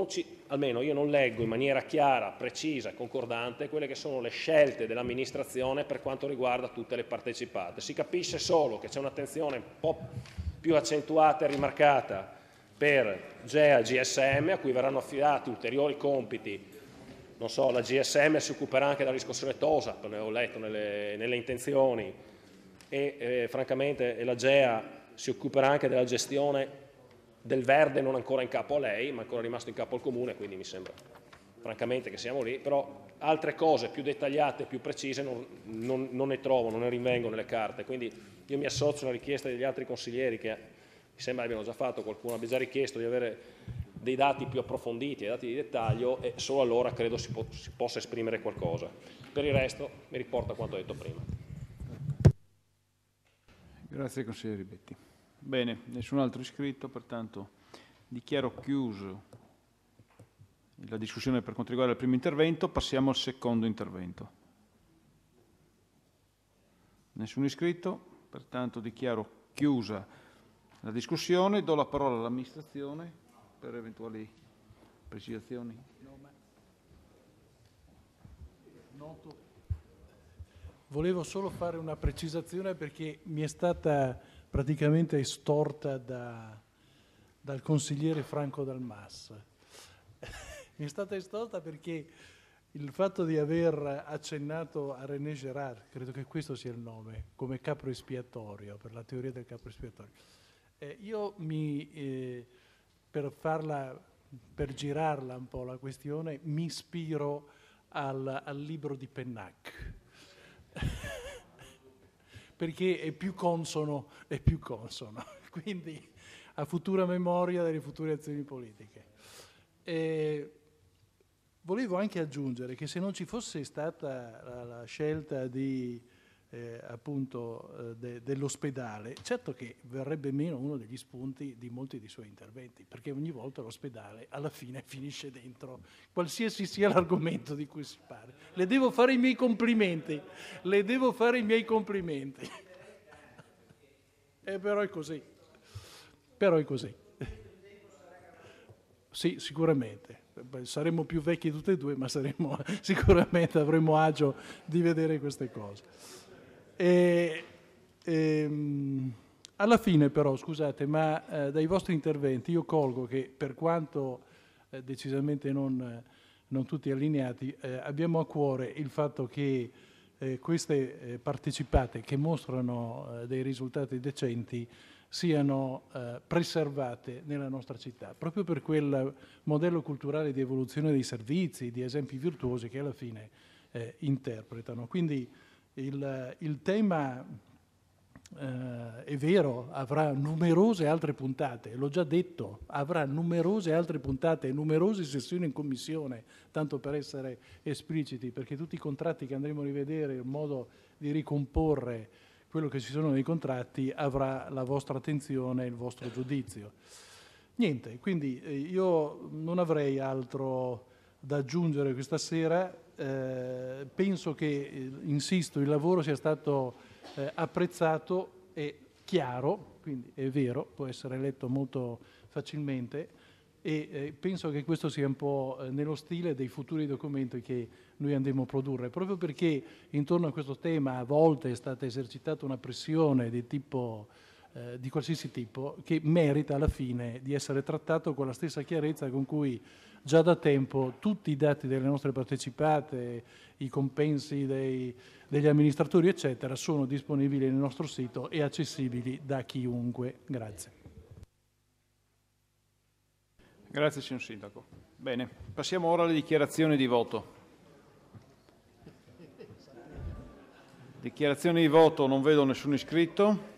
Ci, almeno io non leggo in maniera chiara, precisa e concordante quelle che sono le scelte dell'amministrazione per quanto riguarda tutte le partecipate. Si capisce solo che c'è un'attenzione un po' più accentuata e rimarcata per GEA e GSM, a cui verranno affidati ulteriori compiti. Non so, la GSM si occuperà anche della riscossione TOSAP, ne ho letto nelle, nelle intenzioni, e eh, francamente la GEA si occuperà anche della gestione del verde non ancora in capo a lei, ma ancora rimasto in capo al comune, quindi mi sembra francamente che siamo lì, però altre cose più dettagliate, più precise non, non, non ne trovo, non ne rinvengo nelle carte, quindi io mi associo alla richiesta degli altri consiglieri che mi sembra abbiano già fatto, qualcuno abbia già richiesto di avere dei dati più approfonditi, dei dati di dettaglio e solo allora credo si, po si possa esprimere qualcosa. Per il resto mi riporto a quanto detto prima. Grazie consigliere Betti. Bene, nessun altro iscritto, pertanto dichiaro chiuso la discussione per quanto riguarda il primo intervento, passiamo al secondo intervento. Nessun iscritto, pertanto dichiaro chiusa la discussione, do la parola all'amministrazione per eventuali precisazioni. Volevo solo fare una precisazione perché mi è stata praticamente estorta da, dal consigliere Franco Dalmas. Mi *laughs* è stata estorta perché il fatto di aver accennato a René Girard, credo che questo sia il nome, come capro espiatorio, per la teoria del capro espiatorio. Eh, io mi, eh, per farla, per girarla un po' la questione, mi ispiro al, al libro di Pennac. *laughs* perché è più consono, è più consono. *laughs* Quindi a futura memoria delle future azioni politiche. E volevo anche aggiungere che se non ci fosse stata la, la scelta di eh, appunto eh, de, dell'ospedale, certo che verrebbe meno uno degli spunti di molti dei suoi interventi, perché ogni volta l'ospedale alla fine *laughs* finisce dentro, qualsiasi sia l'argomento di cui si parla. Le devo fare i miei complimenti, le devo fare i miei complimenti. E eh, però è così, però è così. Sì, sicuramente. Beh, saremo più vecchi tutti e due, ma saremo, *laughs* sicuramente avremo agio di vedere queste cose. E, e, ehm, alla fine però, scusate, ma eh, dai vostri interventi io colgo che per quanto eh, decisamente non, eh, non, tutti allineati, eh, abbiamo a cuore il fatto che eh, queste eh, partecipate che mostrano dei risultati decenti siano preservate nella nostra città, proprio per quel modello culturale di evoluzione dei servizi, di esempi virtuosi che alla fine interpretano. Quindi, il, il tema eh, è vero, avrà numerose altre puntate, l'ho già detto, avrà numerose altre puntate, numerose sessioni in commissione, tanto per essere espliciti, perché tutti i contratti che andremo a rivedere, il modo di ricomporre quello che ci sono nei contratti avrà la vostra attenzione e il vostro giudizio. Niente, quindi eh, io non avrei altro da aggiungere questa sera, eh, penso che, eh, insisto, il lavoro sia stato eh, apprezzato e chiaro, quindi è vero, può essere letto molto facilmente e eh, penso che questo sia un po' nello stile dei futuri documenti che noi andremo a produrre, proprio perché intorno a questo tema a volte è stata esercitata una pressione di tipo di qualsiasi tipo che merita alla fine di essere trattato con la stessa chiarezza con cui già da tempo tutti i dati delle nostre partecipate, i compensi dei, degli amministratori, eccetera, sono disponibili nel nostro sito e accessibili da chiunque. Grazie. Grazie, signor Sindaco. Bene, passiamo ora alle dichiarazioni di voto. Dichiarazioni di voto, non vedo nessun iscritto.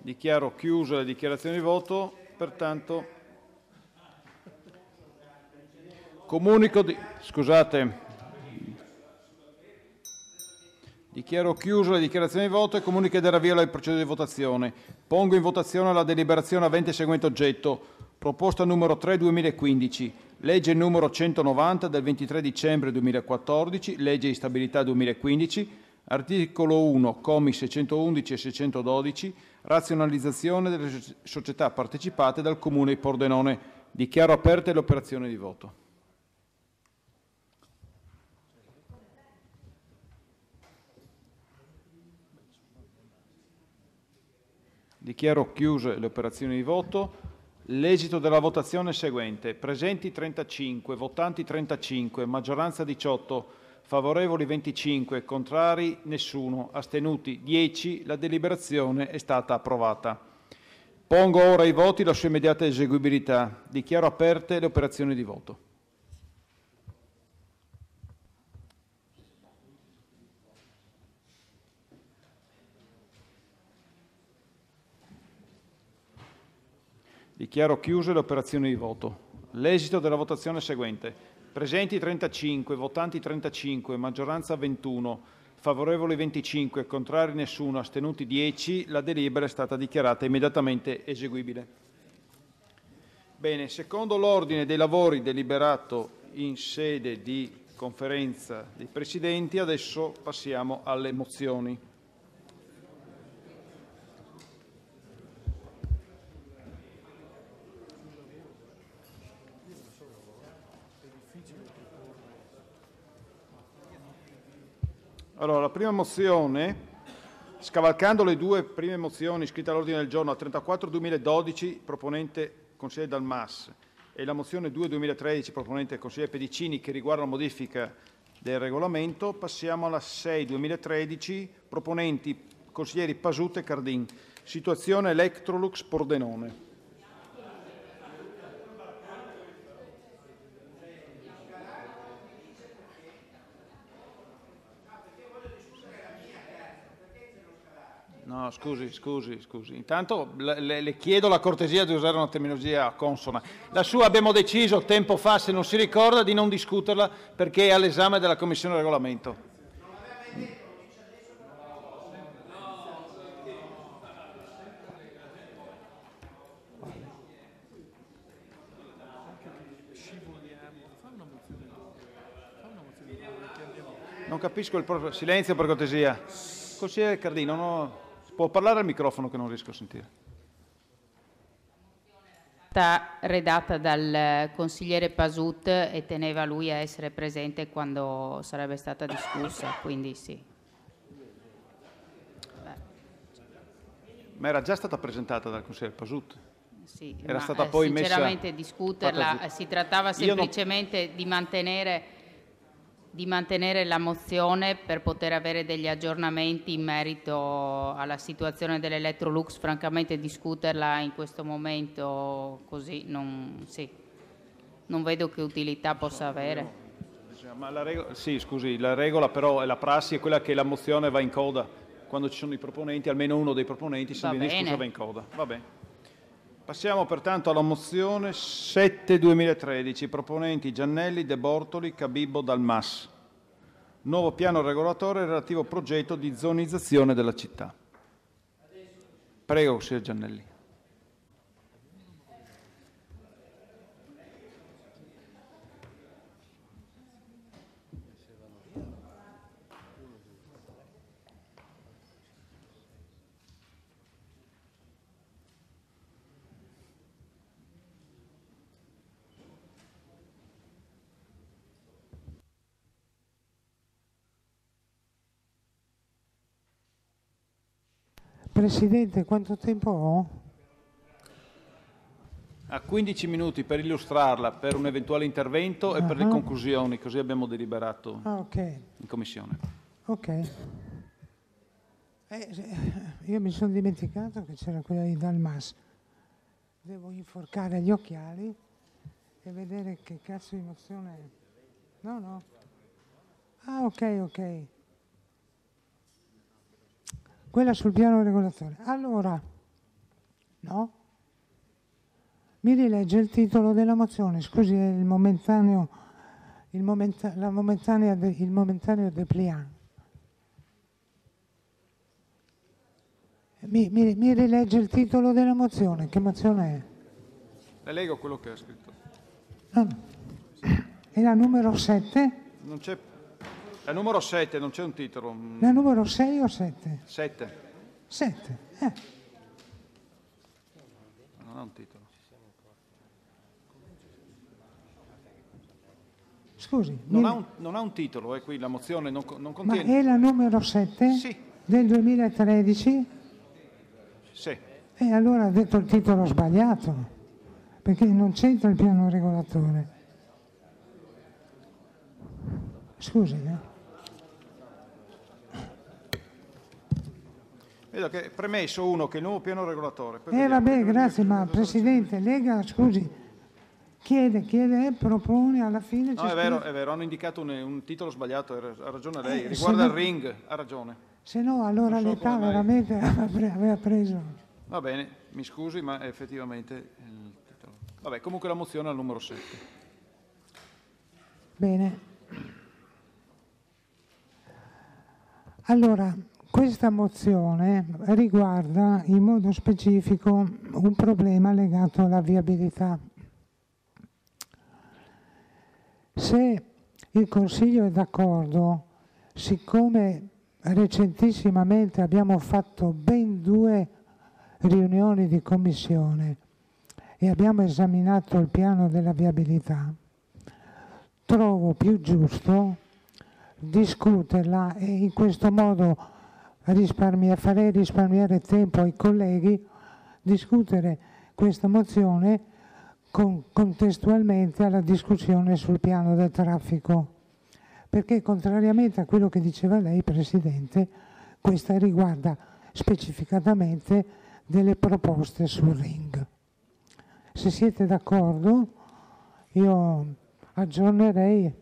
Dichiaro chiusa la dichiarazione di voto, pertanto... Comunico di... Scusate. Dichiaro chiuso la dichiarazione di voto e comunico di avvio alle procedure di votazione. Pongo in votazione la deliberazione avente il seguente oggetto. Proposta numero 3 2015, legge numero 190 del 23 dicembre 2014, legge di stabilità 2015, articolo 1, commi 611 e 612, razionalizzazione delle società partecipate dal Comune di Pordenone. Dichiaro aperte le operazioni di voto. Dichiaro chiuse le operazioni di voto. L'esito della votazione è seguente. Presenti 35, votanti 35, maggioranza 18, favorevoli 25, contrari nessuno, astenuti 10. La deliberazione è stata approvata. Pongo ora ai voti la sua immediata eseguibilità. Dichiaro aperte le operazioni di voto. Dichiaro chiuse le operazioni di voto. L'esito della votazione è seguente. Presenti 35, votanti 35, maggioranza 21, favorevoli 25, contrari nessuno, astenuti 10. La delibera è stata dichiarata immediatamente eseguibile. Bene, secondo l'ordine dei lavori deliberato in sede di conferenza dei presidenti, adesso passiamo alle mozioni. Allora, la prima mozione, scavalcando le due prime mozioni scritte all'ordine del giorno, la 34-2012, proponente consigliere Dalmas, e la mozione 2-2013, proponente consigliere Pedicini, che riguarda la modifica del regolamento, passiamo alla 6-2013, proponenti consiglieri Pasut e Cardin, situazione Electrolux Pordenone. No, scusi, scusi, scusi. Intanto le, le, chiedo la cortesia di usare una terminologia consona. La sua abbiamo deciso tempo fa, se non si ricorda, di non discuterla perché è all'esame della Commissione Regolamento. Non capisco il proprio silenzio per cortesia. Consigliere Cardino, no... Può parlare al microfono che non riesco a sentire. stata Redatta dal consigliere Pasut e teneva lui a essere presente quando sarebbe stata discussa, quindi sì. Ma era già stata presentata dal consigliere Pasut? Sì, era ma, stata eh, poi sinceramente messa... discuterla, si trattava semplicemente non... di mantenere di mantenere la mozione per poter avere degli aggiornamenti in merito alla situazione dell'Electrolux, francamente discuterla in questo momento così non, sì, non vedo che utilità possa avere. La regola, sì, scusi, la regola però è la prassi è quella che la mozione va in coda, quando ci sono i proponenti, almeno uno dei proponenti, se va viene discussa va in coda. Va bene. Passiamo pertanto alla mozione 7-2013, proponenti Giannelli, De Bortoli, Cabibbo, Dalmas. Nuovo piano regolatore relativo progetto di zonizzazione della città. Prego, signor Giannelli. Presidente, quanto tempo ho? A 15 minuti per illustrarla, per un eventuale intervento uh -huh. e per le ah, ah. conclusioni, così abbiamo deliberato ah, okay. in Commissione. Ok. Eh, eh io mi sono dimenticato che c'era quella di Dalmas. Devo inforcare gli occhiali e vedere che cazzo di mozione... No, no. Ah, ok, ok quella sul piano regolazione. Allora, no? Mi rilegge il titolo della mozione, scusi è il momentaneo, il, momenta, la momentanea de, il momentaneo depliant. Mi, mi, mi, rilegge il titolo della mozione, che mozione è? La leggo quello che ha scritto. No, ah. no. È la numero 7? Non c'è la numero 7, non c'è un titolo. La numero 6 o 7? 7. 7. Eh. Non ha un titolo. Scusi. Non, mi... ha, un, non ha, un, titolo, è eh, qui la mozione non, non contiene. Ma è la numero 7 sì. del 2013? Sì. E allora ha detto il titolo sbagliato, perché non c'entra il piano regolatore. Scusi, eh? Vedo che premesso uno che il nuovo piano regolatore... Eh vabbè, grazie, ma Presidente, Lega, scusi, chiede, chiede, propone, alla fine... No, è vero, è vero, hanno indicato un, un titolo sbagliato, ha ragione lei, eh, riguarda il ring, ha ragione. Se no, allora so l'età veramente *laughs* aveva preso... Va bene, mi scusi, ma effettivamente il titolo... Vabbè, comunque la mozione è al numero 7. Bene. Allora, questa mozione riguarda in modo specifico un problema legato alla viabilità. Se il Consiglio è d'accordo, siccome recentissimamente abbiamo fatto ben due riunioni di commissione e abbiamo esaminato il piano della viabilità, trovo più giusto discuterla e in questo modo risparmia, farei risparmiare tempo ai colleghi discutere questa mozione con, contestualmente alla discussione sul piano del traffico, perché contrariamente a quello che diceva lei, Presidente, questa riguarda specificatamente delle proposte sul ring. Se siete d'accordo, io aggiornerei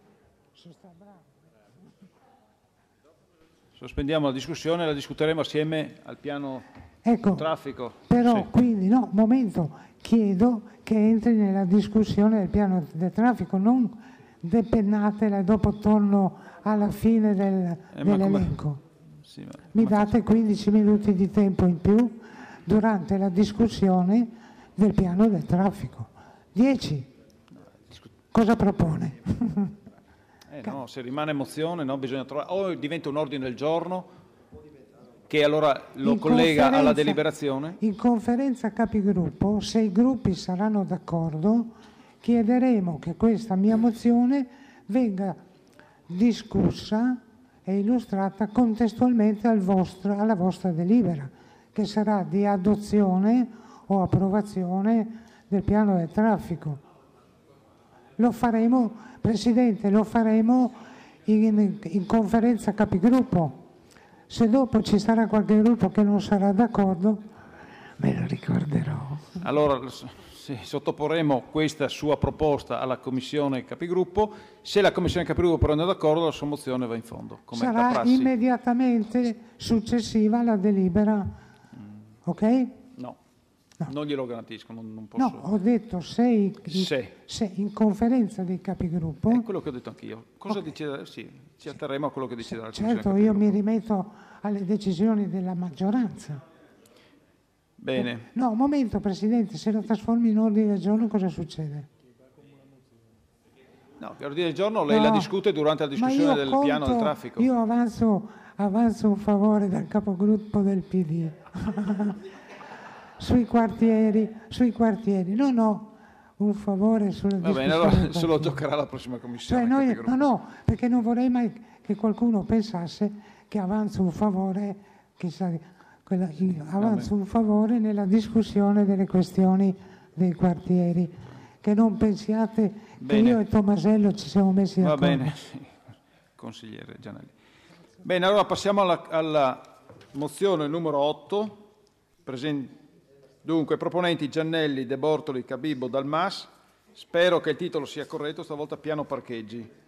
Sospendiamo la discussione, la discuteremo assieme al piano ecco, traffico. Però sì. quindi, no, momento, chiedo che entri nella discussione del piano del traffico, non depennatela e dopo torno alla fine del, eh, dell'elenco. Sì, Mi date 15 minuti di tempo in più durante la discussione del piano del traffico. 10. Cosa propone? *laughs* Eh no, se rimane mozione, no, bisogna trovare, o diventa un ordine del giorno che allora lo in collega alla deliberazione? In conferenza capigruppo, se i gruppi saranno d'accordo, chiederemo che questa mia mozione venga discussa e illustrata contestualmente al vostro, alla vostra delibera, che sarà di adozione o approvazione del piano del traffico. Lo faremo, Presidente, lo faremo in, in conferenza capigruppo. Se dopo ci sarà qualche gruppo che non sarà d'accordo, me lo ricorderò. Allora, sottoporremo questa sua proposta alla Commissione Capigruppo. Se la Commissione Capigruppo però non è d'accordo, la sua mozione va in fondo. Sarà immediatamente successiva alla delibera. Mm. Ok? Non glielo garantisco, non, non posso... No, ho detto se, se. se, in conferenza dei capigruppo... È quello che ho detto anch'io. Cosa okay. decide? Sì, ci atterremo a quello che deciderà la Certo, io mi rimetto alle decisioni della maggioranza. Bene. no, un momento Presidente, se lo trasformi in ordine del giorno cosa succede? No, l'ordine del giorno lei no, la discute durante la discussione del conto, piano del traffico. Io avanzo, avanzo un favore dal capogruppo del PD. *laughs* sui quartieri, sui quartieri. No, no, un favore sulla Va bene, allora se lo toccherà la prossima commissione. Cioè noi, no, no, perché non vorrei mai che qualcuno pensasse che avanzo un favore, chissà, quella, avanza un favore nella discussione delle questioni dei quartieri. Che non pensiate bene. che io e Tomasello ci siamo messi d'accordo. Va bene, consigliere Gianelli. Bene, allora passiamo alla, alla mozione numero 8, presente Dunque, proponenti Giannelli, De Bortoli, Cabibbo, Dalmas, spero che il titolo sia corretto, stavolta piano parcheggi.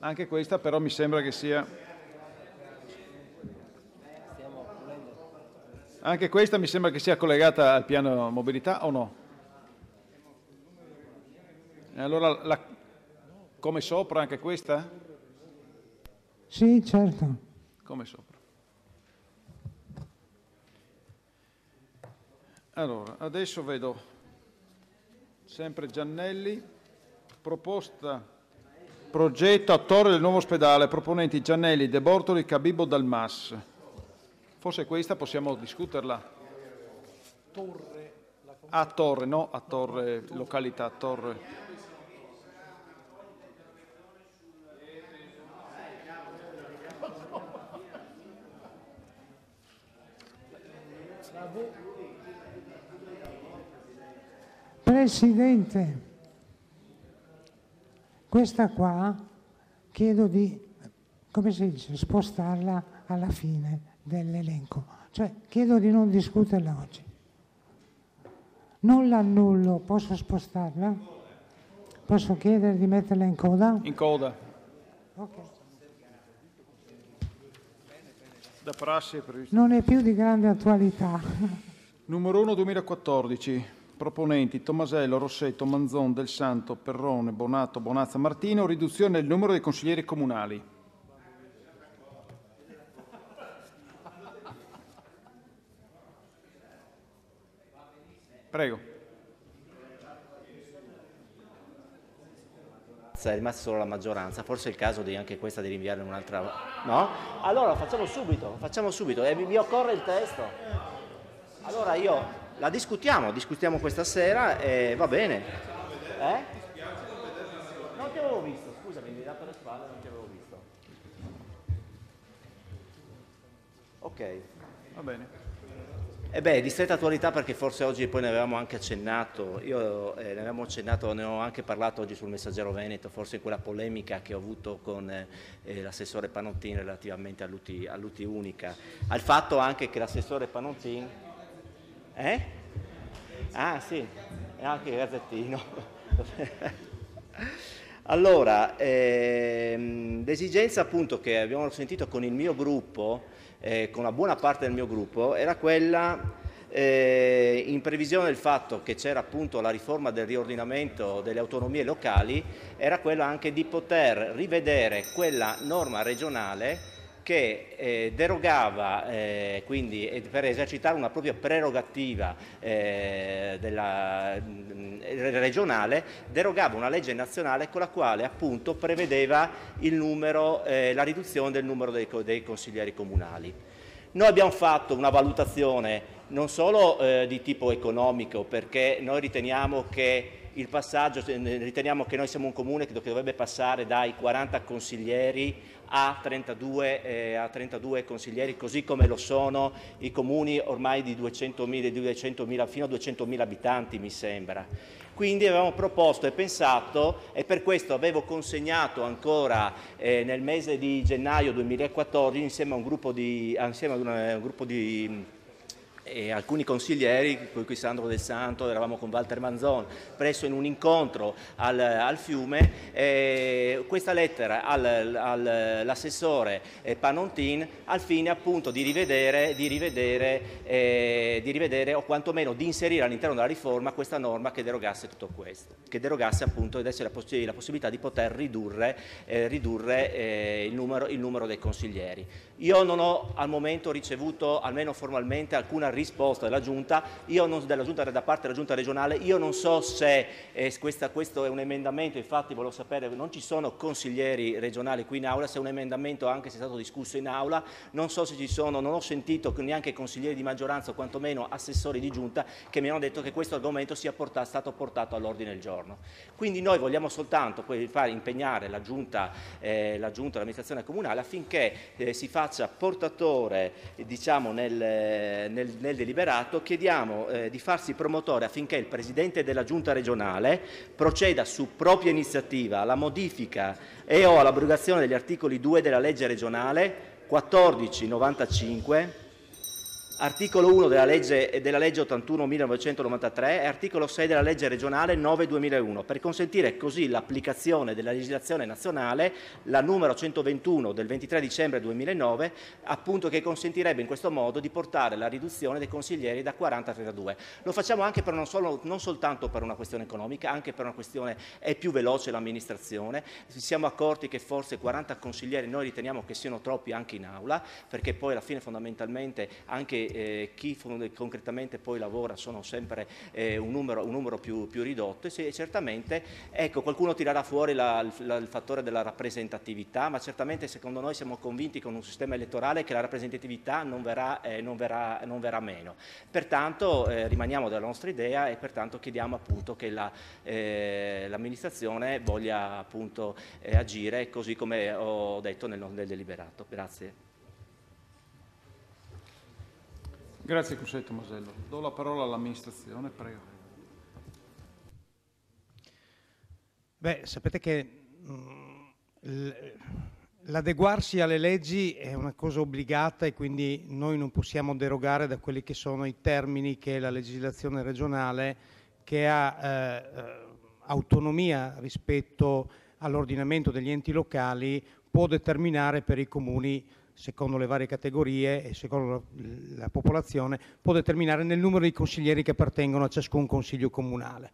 Anche questa però mi sembra che sia... Anche questa mi sembra che sia collegata al piano mobilità o no? E allora, la... come sopra anche questa? Sì, certo. Come sopra? Allora, adesso vedo sempre Giannelli, proposta, progetto a Torre del nuovo ospedale, proponenti Giannelli, De Bortoli, Cabibo, Dalmas. Forse questa possiamo discuterla. Torre. A Torre, no, a Torre, località a Torre. Bravo. Presidente, questa qua chiedo di, come si dice, spostarla alla fine dell'elenco. Cioè chiedo di non discuterla oggi. Non l'annullo, posso spostarla? Posso chiedere di metterla in coda? In coda. Ok. Da prassi è previsto. Non è più di grande attualità. Numero 1 2014. Proponenti Tomasello, Rossetto, Manzon, Del Santo, Perrone, Bonato, Bonazza, Martino. Riduzione del numero dei consiglieri comunali. Prego. È rimasta solo la maggioranza, forse è il caso di anche questa di rinviare in un'altra... No? Allora facciamo subito, facciamo subito, eh, mi occorre il testo. Allora io la discutiamo, discutiamo questa sera e va bene. Eh? Non ti avevo visto, scusami, mi hai dato le spalle, non ti avevo visto. Ok. Va bene. E eh beh, di stretta attualità perché forse oggi poi ne avevamo anche accennato, io eh, ne avevamo accennato, ne ho anche parlato oggi sul Messaggero Veneto, forse in quella polemica che ho avuto con eh, l'assessore Panottin relativamente all'UTI all Unica, al fatto anche che l'assessore Panottin eh? Ah sì, anche il gazzettino. *laughs* allora, ehm, l'esigenza appunto che abbiamo sentito con il mio gruppo, eh, con una buona parte del mio gruppo, era quella eh, in previsione del fatto che c'era appunto la riforma del riordinamento delle autonomie locali, era quella anche di poter rivedere quella norma regionale che eh, derogava eh, quindi eh, per esercitare una propria prerogativa eh, della, mm, regionale, derogava una legge nazionale con la quale appunto prevedeva numero, eh, la riduzione del numero dei, dei consiglieri comunali. Noi abbiamo fatto una valutazione non solo eh, di tipo economico, perché noi riteniamo che il passaggio, eh, riteniamo che noi siamo un comune che dovrebbe passare dai 40 consiglieri a 32, eh, a 32, consiglieri, così come lo sono i comuni ormai di 200.000, 200 fino a 200.000 abitanti, mi sembra. Quindi avevamo proposto e pensato, e per questo avevo consegnato ancora eh, nel mese di gennaio 2014, insieme a un gruppo di, insieme a un, eh, un gruppo di e alcuni consiglieri, con cui Sandro Del Santo, eravamo con Walter Manzon, presso in un incontro al, al fiume, eh, questa lettera all'assessore al, eh, Panontin al fine appunto di rivedere, di rivedere, eh, di rivedere o quantomeno di inserire all'interno della riforma questa norma che derogasse tutto questo, che derogasse appunto adesso la, poss la possibilità di poter ridurre, eh, ridurre eh, il, numero, il numero dei consiglieri. Io non ho al momento ricevuto, almeno formalmente, alcuna risposta della Giunta, non, della giunta da parte della Giunta regionale. Io non so se eh, questa, questo è un emendamento, infatti volevo sapere, non ci sono consiglieri regionali qui in aula, se è un emendamento anche se è stato discusso in aula, non so se ci sono, non ho sentito neanche consiglieri di maggioranza o quantomeno assessori di Giunta che mi hanno detto che questo argomento sia portato, stato portato all'ordine del giorno. Quindi noi vogliamo soltanto far impegnare la Giunta, eh, la comunale affinché eh, si faccia faccia portatore diciamo, nel, nel, nel, deliberato, chiediamo eh, di farsi promotore affinché il Presidente della Giunta regionale proceda su propria iniziativa alla modifica e o all'abrogazione degli articoli 2 della legge regionale 1495 articolo 1 della legge, eh, della legge 81.993 e articolo 6 della legge regionale 9 2001 per consentire così l'applicazione della legislazione nazionale, la numero 121 del 23 dicembre 2009, appunto che consentirebbe in questo modo di portare la riduzione dei consiglieri da 40 a 32. Lo facciamo anche per non, solo, non soltanto per una questione economica, anche per una questione è più veloce l'amministrazione, ci siamo accorti che forse 40 consiglieri noi riteniamo che siano troppi anche in aula, perché poi alla fine fondamentalmente anche che eh, chi concretamente poi lavora sono sempre eh, un numero, un numero più, più, ridotto e certamente ecco, qualcuno tirerà fuori la, la, il fattore della rappresentatività, ma certamente secondo noi siamo convinti con un sistema elettorale che la rappresentatività non verrà, eh, non verrà, non verrà meno. Pertanto eh, rimaniamo della nostra idea e pertanto chiediamo appunto che l'amministrazione la, eh, voglia appunto eh, agire così come ho detto nel, nel deliberato. Grazie. Grazie consigliere Tomasello. Do la parola all'amministrazione, prego. Beh, sapete che mm, l'adeguarsi alle leggi è una cosa obbligata e quindi noi non possiamo derogare da quelli che sono i termini che la legislazione regionale, che ha eh, autonomia rispetto all'ordinamento degli enti locali, può determinare per i comuni secondo le varie categorie e secondo la popolazione, può determinare nel numero di consiglieri che appartengono a ciascun consiglio comunale.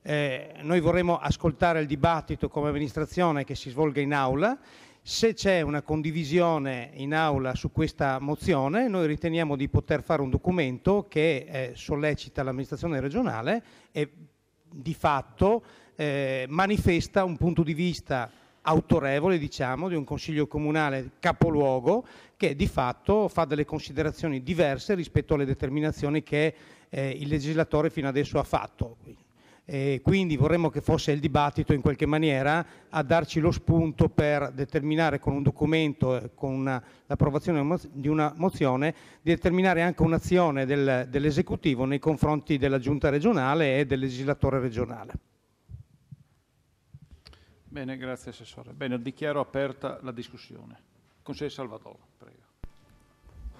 Eh, noi vorremmo ascoltare il dibattito come amministrazione che si svolga in aula. Se c'è una condivisione in aula su questa mozione, noi riteniamo di poter fare un documento che eh, sollecita l'amministrazione regionale e di fatto eh, manifesta un punto di vista autorevole diciamo, di un consiglio comunale capoluogo che di fatto fa delle considerazioni diverse rispetto alle determinazioni che eh, il legislatore fino adesso ha fatto. E quindi vorremmo che fosse il dibattito in qualche maniera a darci lo spunto per determinare con un documento, eh, con l'approvazione di una mozione, di determinare anche un'azione del, dell'esecutivo nei confronti della giunta regionale e del legislatore regionale. Bene, grazie Assessore. Bene, dichiaro aperta la discussione. Consigliere Salvadoro, prego.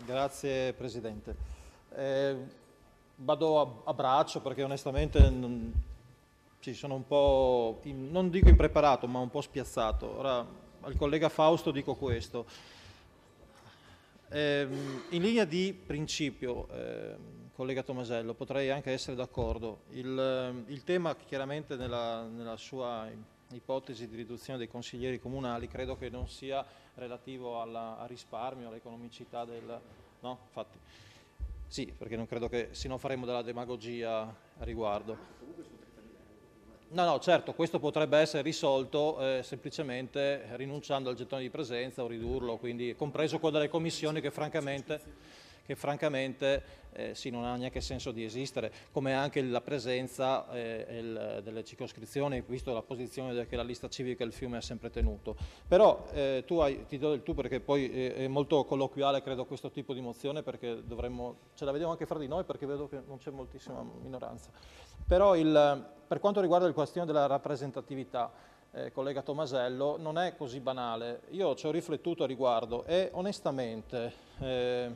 Grazie Presidente. Eh, vado a, a, braccio perché onestamente non, sì, sono un po', in, non dico impreparato, ma un po' spiazzato. Ora al collega Fausto dico questo. Eh, in linea di principio, eh, collega Tomasello, potrei anche essere d'accordo. Il, ehm, il, tema chiaramente nella, nella sua ipotesi di riduzione dei consiglieri comunali credo che non sia relativo alla, al risparmio, all'economicità del... No? Infatti, sì, perché non credo che, se non faremo della demagogia a riguardo. No, no, certo, questo potrebbe essere risolto eh, semplicemente rinunciando al gettone di presenza o ridurlo, quindi compreso quello delle commissioni che francamente, che francamente eh, sì, non ha neanche senso di esistere, come anche la presenza eh, il, delle circoscrizioni, visto la posizione che la lista civica il fiume ha sempre tenuto. Però eh, tu hai, ti do il tu perché poi è molto colloquiale credo questo tipo di mozione perché dovremmo, ce la vediamo anche fra di noi perché vedo che non c'è moltissima minoranza. Però il, per quanto riguarda la questione della rappresentatività, eh, collega Tomasello, non è così banale. Io ci ho riflettuto a riguardo e onestamente eh,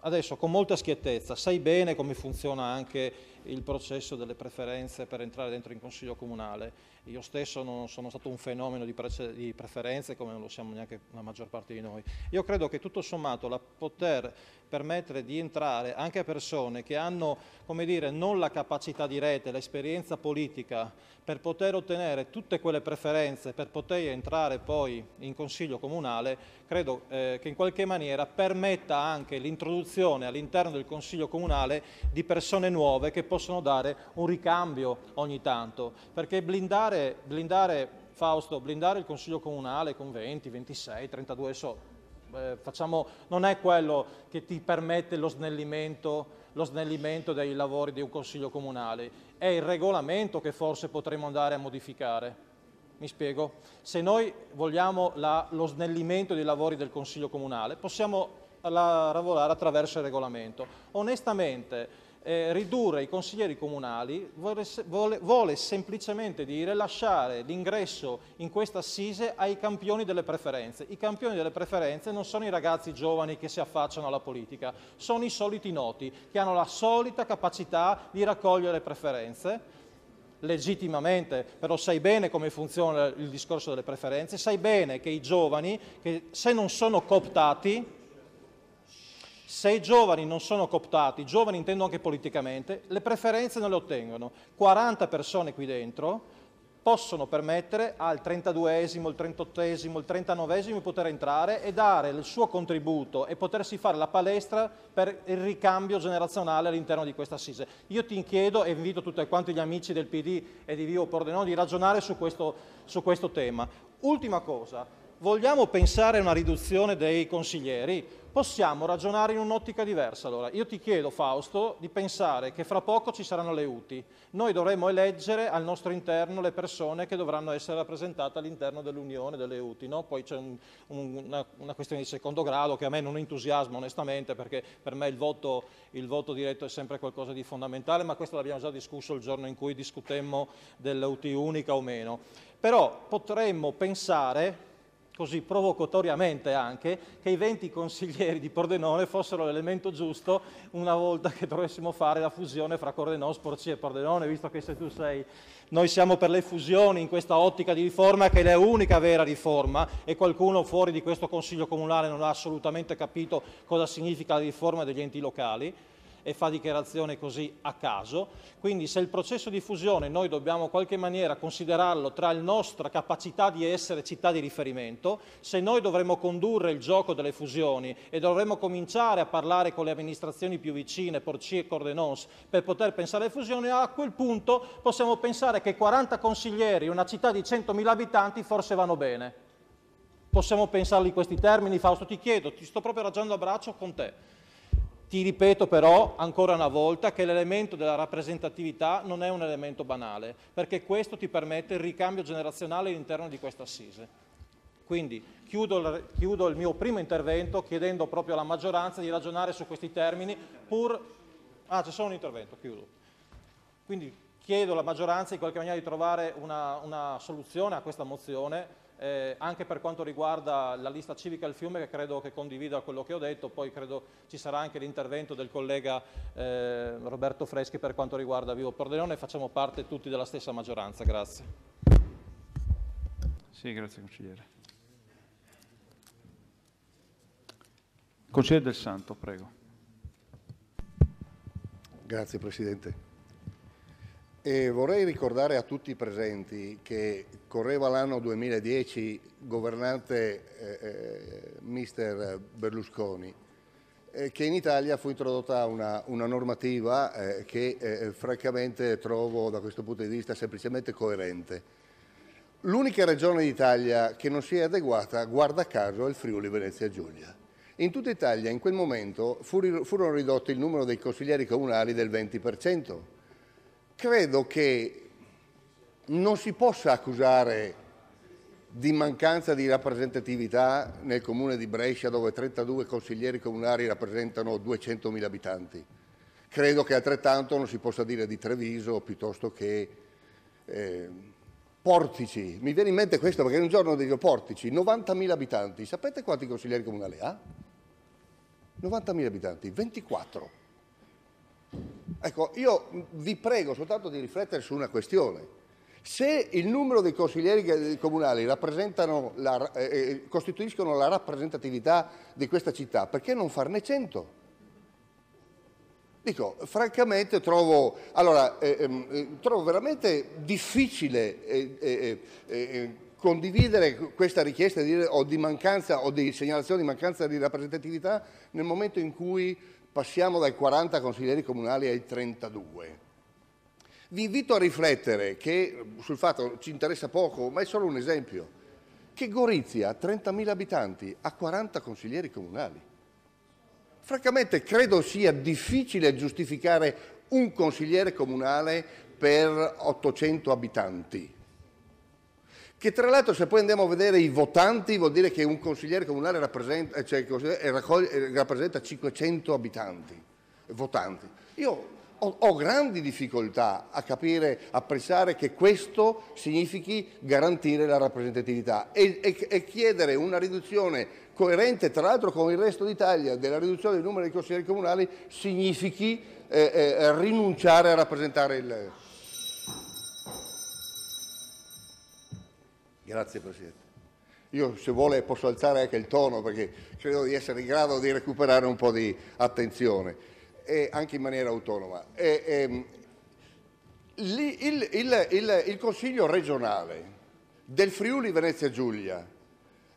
Adesso con molta schiettezza, sai bene come funziona anche il processo delle preferenze per entrare dentro in Consiglio Comunale. Io stesso non sono stato un fenomeno di, pre di preferenze come non lo siamo neanche la maggior parte di noi. Io credo che tutto sommato la poter permettere di entrare anche a persone che hanno, come dire, non la capacità di rete, l'esperienza politica per poter ottenere tutte quelle preferenze, per poter entrare poi in consiglio comunale, credo eh, che in qualche maniera permetta anche l'introduzione all'interno del consiglio comunale di persone nuove che possono dare un ricambio ogni tanto, perché blindare blindare, blindare, Fausto, blindare il Consiglio Comunale con 20, 26, 32, adesso eh, facciamo, non è quello che ti permette lo snellimento, lo snellimento dei lavori di un Consiglio Comunale, è il regolamento che forse potremmo andare a modificare. Mi spiego? Se noi vogliamo la, lo snellimento dei lavori del Consiglio Comunale, possiamo lavorare attraverso il regolamento. Onestamente, eh, ridurre i consiglieri comunali vuole, vuole, vuole semplicemente dire lasciare l'ingresso in questa assise ai campioni delle preferenze. I campioni delle preferenze non sono i ragazzi giovani che si affacciano alla politica, sono i soliti noti che hanno la solita capacità di raccogliere preferenze legittimamente, però sai bene come funziona il discorso delle preferenze, sai bene che i giovani, che se non sono cooptati, se i giovani non sono cooptati, giovani intendo anche politicamente, le preferenze non le ottengono. 40 persone qui dentro possono permettere al 32esimo, il 38esimo, il 39esimo di poter entrare e dare il suo contributo e potersi fare la palestra per il ricambio generazionale all'interno di questa assise. Io ti chiedo e invito tutti quanti gli amici del PD e di Vivo Pordenone di ragionare su questo, su questo tema. Ultima cosa, vogliamo pensare a una riduzione dei consiglieri? possiamo ragionare in un'ottica diversa. Allora, io ti chiedo, Fausto, di pensare che fra poco ci saranno le UTI. Noi dovremo eleggere al nostro interno le persone che dovranno essere rappresentate all'interno dell'Unione delle UTI. No? Poi c'è un, un, una, una, questione di secondo grado che a me non entusiasma onestamente, perché per me il voto, il voto diretto è sempre qualcosa di fondamentale, ma questo l'abbiamo già discusso il giorno in cui discutemmo dell'UTI unica o meno. Però potremmo pensare così provocatoriamente anche, che i 20 consiglieri di Pordenone fossero l'elemento giusto una volta che dovessimo fare la fusione fra Cordenone, Sporci e Pordenone, visto che se tu sei... Noi siamo per le fusioni in questa ottica di riforma che è l'unica vera riforma e qualcuno fuori di questo Consiglio Comunale non ha assolutamente capito cosa significa la riforma degli enti locali e fa dichiarazione così a caso. Quindi se il processo di fusione noi dobbiamo in qualche maniera considerarlo tra la nostra capacità di essere città di riferimento, se noi dovremmo condurre il gioco delle fusioni e dovremmo cominciare a parlare con le amministrazioni più vicine, Porci e Cordenons, per poter pensare alle fusioni, a quel punto possiamo pensare che 40 consiglieri, una città di 100.000 abitanti, forse vanno bene possiamo pensarli in questi termini, Fausto ti chiedo, ti sto proprio ragionando a braccio con te. Ti ripeto però ancora una volta che l'elemento della rappresentatività non è un elemento banale, perché questo ti permette il ricambio generazionale all'interno di questa assise. Quindi chiudo, chiudo, il mio primo intervento chiedendo proprio alla maggioranza di ragionare su questi termini pur... Ah, c'è solo un intervento, chiudo. Quindi chiedo alla maggioranza in qualche maniera di trovare una, una soluzione a questa mozione eh, anche per quanto riguarda la lista civica al fiume che credo che condivida quello che ho detto, poi credo ci sarà anche l'intervento del collega eh, Roberto Freschi per quanto riguarda Vivo Pordenone, facciamo parte tutti della stessa maggioranza, grazie. Sì, grazie consigliere. Consigliere Del Santo, prego. Grazie Presidente. E vorrei ricordare a tutti i presenti che correva l'anno 2010 governante eh, eh, mister Berlusconi eh, che in Italia fu introdotta una, una normativa eh, che eh, francamente trovo da questo punto di vista semplicemente coerente. L'unica regione d'Italia che non si è adeguata, guarda caso, è il Friuli Venezia Giulia. In tutta Italia in quel momento furono ridotti il numero dei consiglieri comunali del 20% credo che non si possa accusare di mancanza di rappresentatività nel comune di Brescia dove 32 consiglieri comunali rappresentano 200.000 abitanti. Credo che altrettanto non si possa dire di Treviso piuttosto che eh, Portici. Mi viene in mente questo perché un giorno dico Portici, 90.000 abitanti. Sapete quanti consiglieri comunali ha? 90.000 abitanti, 24. Ecco, io vi prego soltanto di riflettere su una questione. Se il numero dei consiglieri comunali la, eh, eh, costituiscono la rappresentatività di questa città, perché non farne 100? Dico, francamente trovo, allora, eh, ehm, eh, trovo veramente difficile eh, eh, condividere questa richiesta di, o di mancanza o di segnalazione di mancanza di rappresentatività nel momento in cui passiamo dai 40 consiglieri comunali ai 32. Vi invito a riflettere che, sul fatto che ci interessa poco, ma è solo un esempio, che Gorizia, 30.000 abitanti, ha 40 consiglieri comunali. Francamente credo sia difficile giustificare un consigliere comunale per 800 abitanti che tra l'altro se poi andiamo a vedere i votanti vuol dire che un consigliere comunale rappresenta, eh, cioè, eh, raccoglie, eh, rappresenta 500 abitanti, votanti. Io ho, ho, grandi difficoltà a capire, a pensare che questo significhi garantire la rappresentatività e, e, e chiedere una riduzione coerente tra l'altro con il resto d'Italia della riduzione del numero dei consiglieri comunali significhi eh, eh, rinunciare a rappresentare il... Grazie Presidente. Io se vuole posso alzare anche il tono perché credo di essere in grado di recuperare un po' di attenzione, e anche in maniera autonoma. E, e, ehm, il, il, il, il, Consiglio regionale del Friuli Venezia Giulia,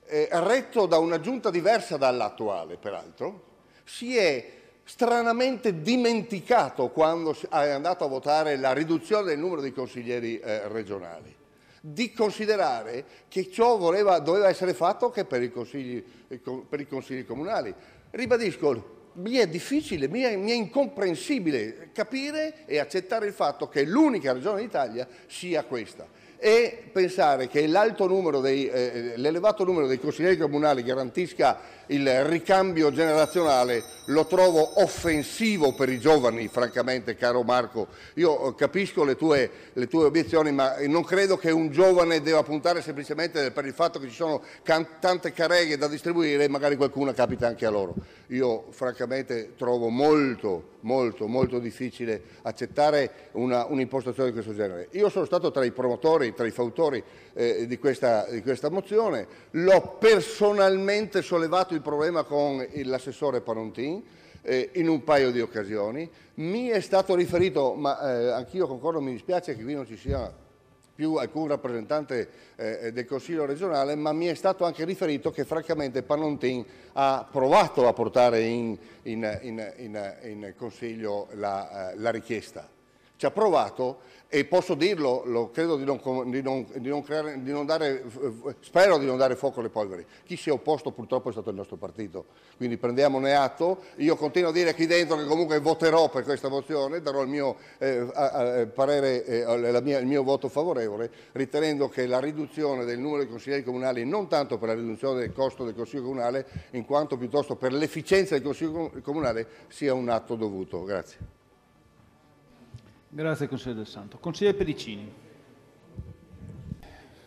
eh, retto da una giunta diversa dall'attuale peraltro, si è stranamente dimenticato quando è andato a votare la riduzione del numero di consiglieri eh, regionali di considerare che ciò voleva, doveva essere fatto anche per i, consigli, eh, per i consigli, comunali. Ribadisco, mi è difficile, mi è, mi è incomprensibile capire e accettare il fatto che l'unica regione d'Italia sia questa e pensare che eh, eh, l'elevato numero, eh, dei consiglieri comunali garantisca il ricambio generazionale lo trovo offensivo per i giovani, francamente, caro Marco. Io eh, capisco le tue, le tue obiezioni, ma non credo che un giovane debba puntare semplicemente per il fatto che ci sono tante careghe da distribuire e magari qualcuna capita anche a loro. Io francamente trovo molto molto, molto difficile accettare un'impostazione un di questo genere. Io sono stato tra i promotori, tra i fautori eh, di, questa, di, questa, mozione, l'ho personalmente sollevato il problema con l'assessore Panontin, eh, in un paio di occasioni. Mi è stato riferito, ma eh, anch'io concordo, mi dispiace che qui non ci sia più alcun rappresentante eh, del Consiglio regionale, ma mi è stato anche riferito che francamente Panontin ha provato a portare in, in, in, in Consiglio la, eh, la richiesta. Ci ha provato e posso dirlo, lo, credo di non, di, non, di, non creare, di non, dare, spero di non dare fuoco alle polveri. Chi si è opposto purtroppo è stato il nostro partito, quindi prendiamone atto. Io continuo a dire qui dentro che comunque voterò per questa mozione, darò il mio, eh, parere, eh, mia, il mio voto favorevole, ritenendo che la riduzione del numero dei consiglieri comunali non tanto per la riduzione del costo del Consiglio Comunale, in quanto piuttosto per l'efficienza del Consiglio Comunale sia un atto dovuto. Grazie. Grazie consigliere Del Santo. Consigliere Pedicini.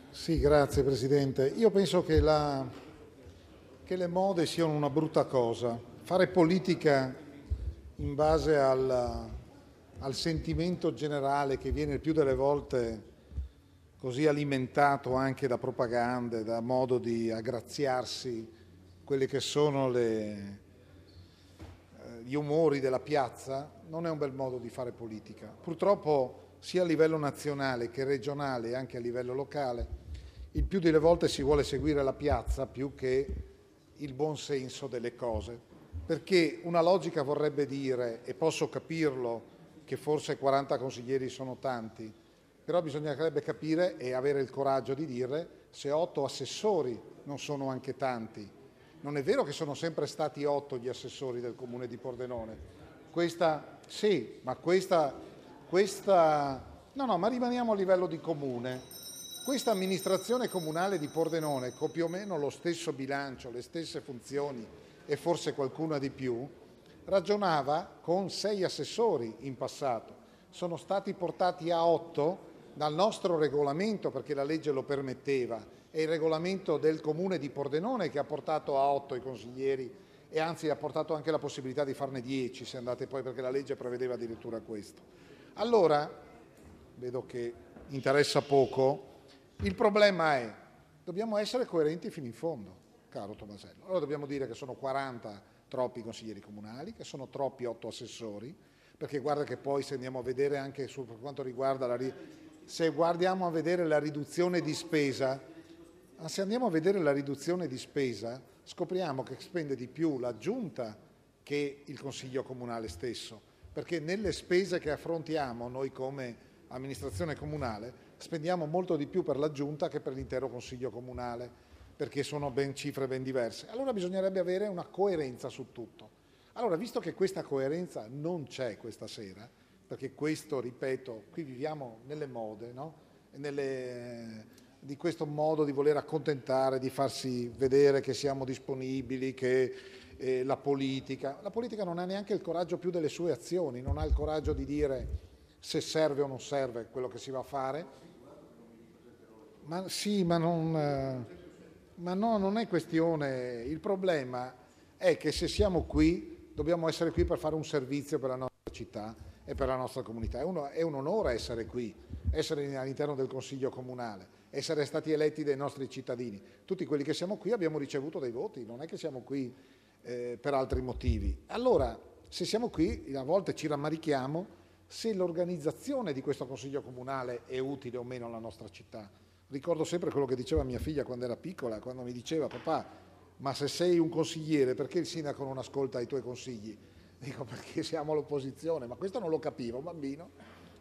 Sì, grazie Presidente. Io penso che, la, che le mode siano una brutta cosa. Fare politica in base al, al sentimento generale che viene il più delle volte così alimentato anche da propagande, da modo di aggraziarsi quelle che sono le, gli umori della piazza non è un bel modo di fare politica. Purtroppo sia a livello nazionale che regionale e anche a livello locale il più delle volte si vuole seguire la piazza più che il buon senso delle cose, perché una logica vorrebbe dire, e posso capirlo, che forse 40 consiglieri sono tanti, però bisognerebbe capire e avere il coraggio di dire se 8 assessori non sono anche tanti non è vero che sono sempre stati otto gli assessori del comune di Pordenone. Questa, sì, ma questa, questa, no, no, ma rimaniamo a livello di comune. Questa amministrazione comunale di Pordenone, con più o meno lo stesso bilancio, le stesse funzioni e forse qualcuna di più, ragionava con sei assessori in passato. Sono stati portati a otto dal nostro regolamento perché la legge lo permetteva è il regolamento del comune di Pordenone che ha portato a otto i consiglieri e anzi ha portato anche la possibilità di farne dieci se andate poi perché la legge prevedeva addirittura questo. Allora, vedo che interessa poco, il problema è dobbiamo essere coerenti fino in fondo, caro Tomasello. Allora dobbiamo dire che sono 40 troppi consiglieri comunali, che sono troppi otto assessori, perché guarda che poi se andiamo a vedere anche su, per quanto riguarda la... se guardiamo a vedere la riduzione di spesa, ma se andiamo a vedere la riduzione di spesa, scopriamo che spende di più la Giunta che il Consiglio Comunale stesso, perché nelle spese che affrontiamo noi come amministrazione comunale spendiamo molto di più per la Giunta che per l'intero Consiglio Comunale, perché sono ben cifre ben diverse. Allora bisognerebbe avere una coerenza su tutto. Allora, visto che questa coerenza non c'è questa sera, perché questo, ripeto, qui viviamo nelle mode, no? nelle, di questo modo di voler accontentare, di farsi vedere che siamo disponibili, che eh, la politica, la politica non ha neanche il coraggio più delle sue azioni, non ha il coraggio di dire se serve o non serve quello che si va a fare. Ma sì, ma non, eh, ma no, non è questione, il problema è che se siamo qui dobbiamo essere qui per fare un servizio per la nostra città e per la nostra comunità. È, uno, è un onore essere qui, essere all'interno del Consiglio Comunale essere stati eletti dai nostri cittadini. Tutti quelli che siamo qui abbiamo ricevuto dei voti, non è che siamo qui eh, per altri motivi. Allora, se siamo qui, a volte ci rammarichiamo se l'organizzazione di questo Consiglio Comunale è utile o meno alla nostra città. Ricordo sempre quello che diceva mia figlia quando era piccola, quando mi diceva papà, ma se sei un consigliere perché il sindaco non ascolta i tuoi consigli? Dico perché siamo all'opposizione, ma questo non lo capiva, un bambino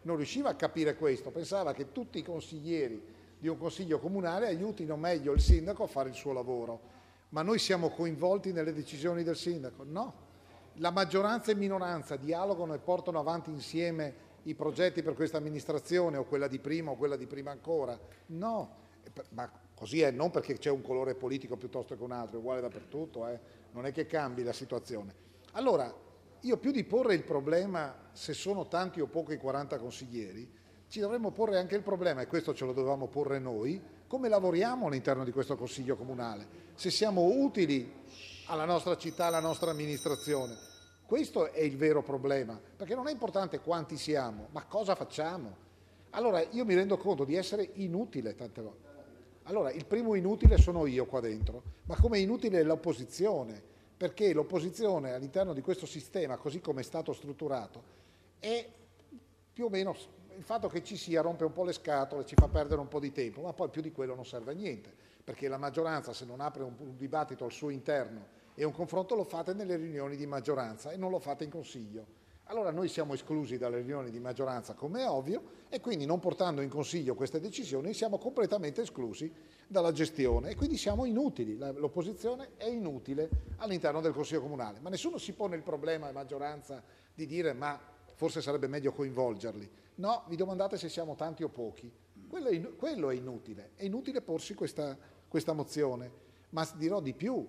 non riusciva a capire questo, pensava che tutti i consiglieri di un Consiglio comunale aiutino meglio il sindaco a fare il suo lavoro. Ma noi siamo coinvolti nelle decisioni del sindaco? No. La maggioranza e minoranza dialogano e portano avanti insieme i progetti per questa amministrazione o quella di prima o quella di prima ancora? No. Ma così è, non perché c'è un colore politico piuttosto che un altro, è uguale dappertutto, eh? non è che cambi la situazione. Allora, io più di porre il problema se sono tanti o pochi i 40 consiglieri, ci dovremmo porre anche il problema, e questo ce lo dovevamo porre noi, come lavoriamo all'interno di questo Consiglio Comunale, se siamo utili alla nostra città, alla nostra amministrazione. Questo è il vero problema, perché non è importante quanti siamo, ma cosa facciamo. Allora io mi rendo conto di essere inutile tante volte. Allora il primo inutile sono io qua dentro, ma come inutile è l'opposizione, perché l'opposizione all'interno di questo sistema, così come è stato strutturato, è più o meno il fatto che ci sia rompe un po' le scatole, ci fa perdere un po' di tempo, ma poi più di quello non serve a niente, perché la maggioranza se non apre un, un dibattito al suo interno e un confronto lo fate nelle riunioni di maggioranza e non lo fate in Consiglio. Allora noi siamo esclusi dalle riunioni di maggioranza, come è ovvio, e quindi non portando in Consiglio queste decisioni siamo completamente esclusi dalla gestione e quindi siamo inutili, l'opposizione è inutile all'interno del Consiglio Comunale, ma nessuno si pone il problema in maggioranza di dire ma forse sarebbe meglio coinvolgerli no, vi domandate se siamo tanti o pochi. Quello è, in, quello è inutile, è inutile porsi questa, questa mozione. Ma dirò di più,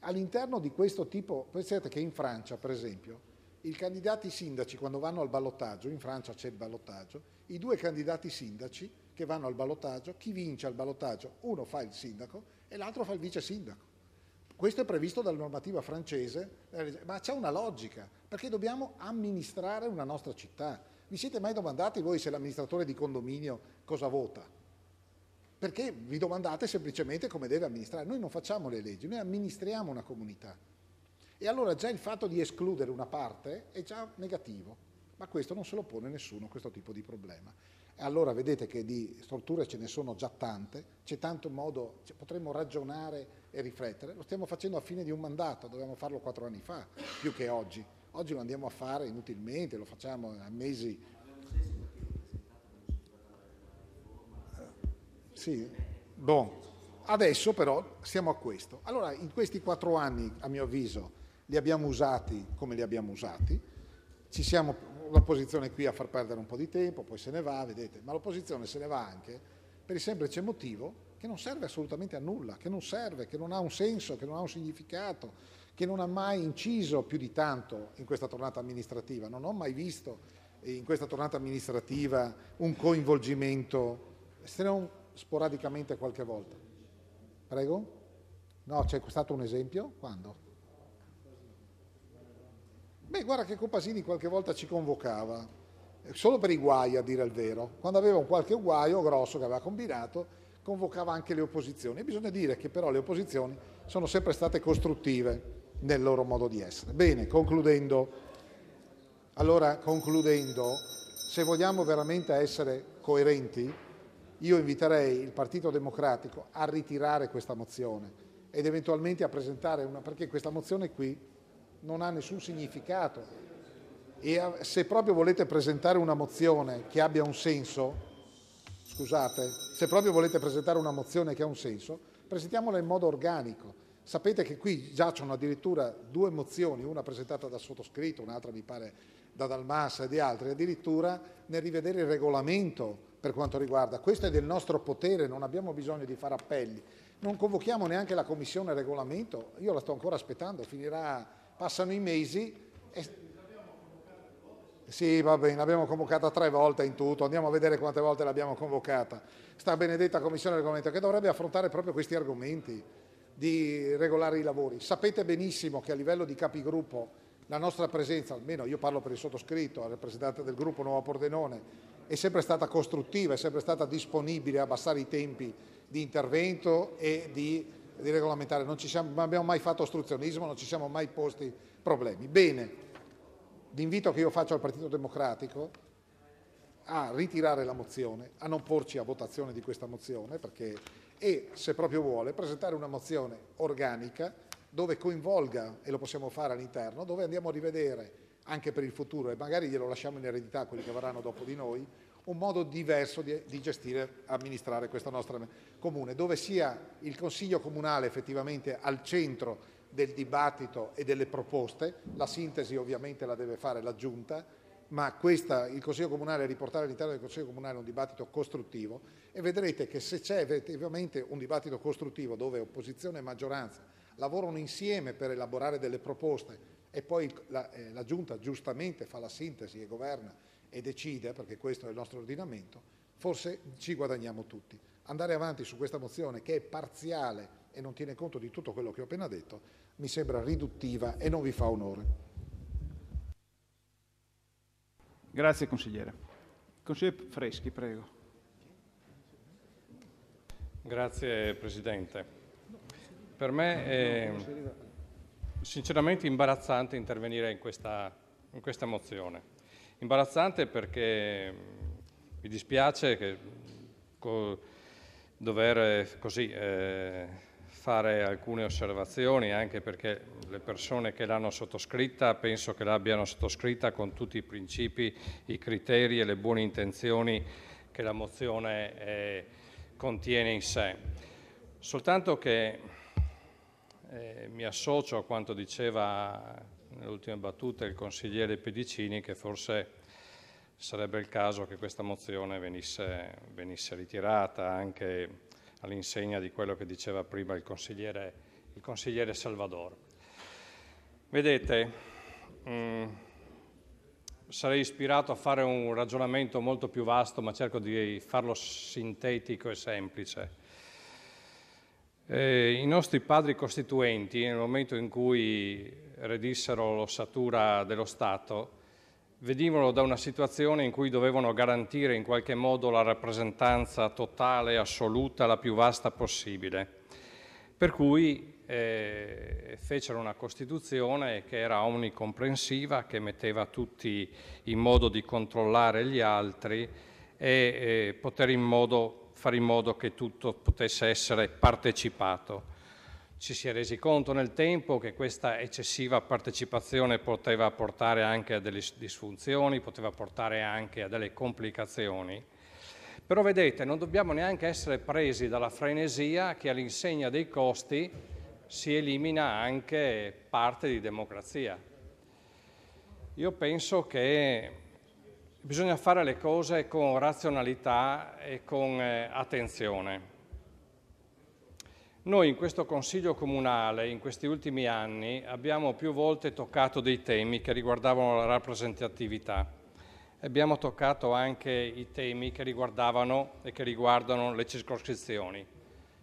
all'interno di questo tipo, pensate che in Francia, per esempio, i candidati sindaci quando vanno al ballottaggio, in Francia c'è il ballottaggio, i due candidati sindaci che vanno al ballottaggio, chi vince al ballottaggio? Uno fa il sindaco e l'altro fa il vice sindaco. Questo è previsto dalla normativa francese, eh, ma c'è una logica, perché dobbiamo amministrare una nostra città, vi siete mai domandati voi se l'amministratore di condominio cosa vota? Perché vi domandate semplicemente come deve amministrare. Noi non facciamo le leggi, noi amministriamo una comunità. E allora già il fatto di escludere una parte è già negativo, ma questo non se lo pone nessuno, questo tipo di problema. E allora vedete che di strutture ce ne sono già tante, c'è tanto modo, cioè, potremmo ragionare e riflettere, lo stiamo facendo a fine di un mandato, dovevamo farlo quattro anni fa, più che oggi. Oggi lo andiamo a fare inutilmente, lo facciamo a mesi. Eh, sì, bon. Adesso però siamo a questo. Allora, in questi quattro anni, a mio avviso, li abbiamo usati come li abbiamo usati. Ci siamo, l'opposizione qui a far perdere un po' di tempo, poi se ne va, vedete, ma l'opposizione se ne va anche per il semplice motivo che non serve assolutamente a nulla, che non serve, che non ha un senso, che non ha un significato, che non ha mai inciso più di tanto in questa tornata amministrativa. Non ho mai visto in questa tornata amministrativa un coinvolgimento, se non sporadicamente qualche volta. Prego? No, c'è stato un esempio? Quando? Beh, guarda che Copasini qualche volta ci convocava, solo per i guai a dire il vero. Quando aveva un qualche guaio grosso che aveva combinato, convocava anche le opposizioni. E bisogna dire che però le opposizioni sono sempre state costruttive nel loro modo di essere. Bene, concludendo, allora concludendo, se vogliamo veramente essere coerenti, io inviterei il Partito Democratico a ritirare questa mozione ed eventualmente a presentare una, perché questa mozione qui non ha nessun significato. E se proprio volete presentare una mozione che abbia un senso, scusate, se proprio volete presentare una mozione che ha un senso, presentiamola in modo organico Sapete che qui giacciono addirittura due mozioni, una presentata da sottoscritto, un'altra mi pare da Dalmassa e di altri, addirittura nel rivedere il regolamento per quanto riguarda. Questo è del nostro potere, non abbiamo bisogno di fare appelli. Non convochiamo neanche la commissione regolamento, io la sto ancora aspettando, finirà, passano i mesi. E... Sì, va bene, l'abbiamo convocata tre volte in tutto, andiamo a vedere quante volte l'abbiamo convocata. Sta benedetta commissione regolamento che dovrebbe affrontare proprio questi argomenti di regolare i lavori. Sapete benissimo che a livello di capigruppo la nostra presenza, almeno io parlo per il sottoscritto, al rappresentante del gruppo Nuova Pordenone, è sempre stata costruttiva, è sempre stata disponibile a abbassare i tempi di intervento e di, di regolamentare. Non, siamo, non, abbiamo mai fatto ostruzionismo, non ci siamo mai posti problemi. Bene, l'invito che io faccio al Partito Democratico a ritirare la mozione, a non porci a votazione di questa mozione, perché e, se proprio vuole, presentare una mozione organica dove coinvolga, e lo possiamo fare all'interno, dove andiamo a rivedere anche per il futuro e magari glielo lasciamo in eredità a quelli che verranno dopo di noi, un modo diverso di, di gestire, amministrare questa nostra comune, dove sia il Consiglio Comunale effettivamente al centro del dibattito e delle proposte, la sintesi ovviamente la deve fare la Giunta, ma questa, il Consiglio Comunale, riportare all'interno del Consiglio Comunale un dibattito costruttivo e vedrete che se c'è effettivamente un dibattito costruttivo dove opposizione e maggioranza lavorano insieme per elaborare delle proposte e poi la, eh, la Giunta giustamente fa la sintesi e governa e decide, perché questo è il nostro ordinamento, forse ci guadagniamo tutti. Andare avanti su questa mozione che è parziale e non tiene conto di tutto quello che ho appena detto mi sembra riduttiva e non vi fa onore. Grazie consigliere. Consigliere Freschi, prego. Grazie Presidente. Per me è sinceramente imbarazzante intervenire in questa, in questa mozione. Imbarazzante perché mi dispiace che dover eh, così eh, fare alcune osservazioni, anche perché le persone che l'hanno sottoscritta penso che l'abbiano sottoscritta con tutti i principi, i criteri e le buone intenzioni che la mozione eh, contiene in sé. Soltanto che eh, mi associo a quanto diceva nelle ultime battute il consigliere Pedicini che forse sarebbe il caso che questa mozione venisse, venisse ritirata anche all'insegna di quello che diceva prima il consigliere, il consigliere Salvador. Vedete, mh, mm, sarei ispirato a fare un ragionamento molto più vasto, ma cerco di farlo sintetico e semplice. Eh, I nostri padri costituenti, nel momento in cui redissero l'ossatura dello Stato, venivano da una situazione in cui dovevano garantire in qualche modo la rappresentanza totale, assoluta, la più vasta possibile. Per cui eh, fecero una Costituzione che era omnicomprensiva, che metteva tutti in modo di controllare gli altri e eh, poter in modo, fare in modo che tutto potesse essere partecipato ci si è resi conto nel tempo che questa eccessiva partecipazione poteva portare anche a delle disfunzioni, poteva portare anche a delle complicazioni. Però vedete, non dobbiamo neanche essere presi dalla frenesia che all'insegna dei costi si elimina anche parte di democrazia. Io penso che bisogna fare le cose con razionalità e con eh, attenzione. Noi in questo Consiglio Comunale in questi ultimi anni abbiamo più volte toccato dei temi che riguardavano la rappresentatività. Abbiamo toccato anche i temi che riguardavano e che riguardano le circoscrizioni.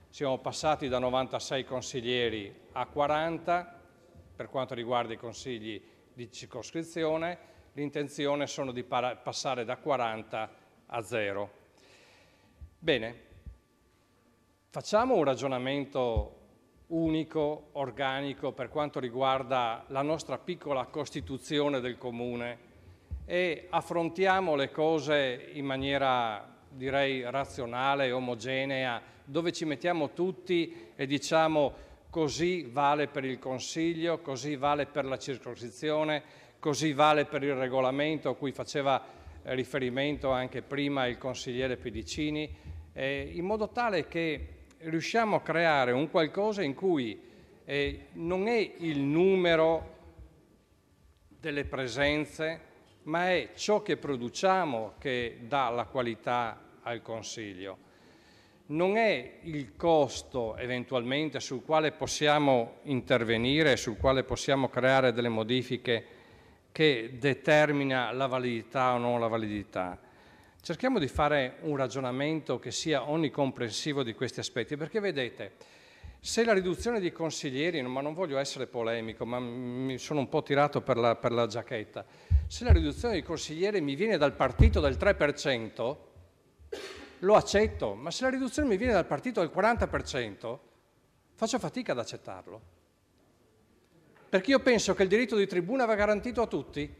Siamo passati da 96 consiglieri a 40 per quanto riguarda i consigli di circoscrizione. L'intenzione sono di passare da 40 a 0. Bene, Facciamo un ragionamento unico, organico per quanto riguarda la nostra piccola costituzione del comune e affrontiamo le cose in maniera direi razionale, omogenea, dove ci mettiamo tutti e diciamo così vale per il Consiglio, così vale per la circoscrizione, così vale per il regolamento a cui faceva eh, riferimento anche prima il consigliere Pedicini, eh, in modo tale che riusciamo a creare un qualcosa in cui eh, non è il numero delle presenze, ma è ciò che produciamo che dà la qualità al Consiglio. Non è il costo eventualmente sul quale possiamo intervenire, sul quale possiamo creare delle modifiche che determina la validità o non la validità, Cerchiamo di fare un ragionamento che sia onnicomprensivo di questi aspetti, perché vedete, se la riduzione di consiglieri, ma non voglio essere polemico, ma mi sono un po' tirato per la, per la giacchetta, se la riduzione di consiglieri mi viene dal partito del 3%, lo accetto, ma se la riduzione mi viene dal partito del 40%, faccio fatica ad accettarlo. Perché io penso che il diritto di tribuna va garantito a tutti.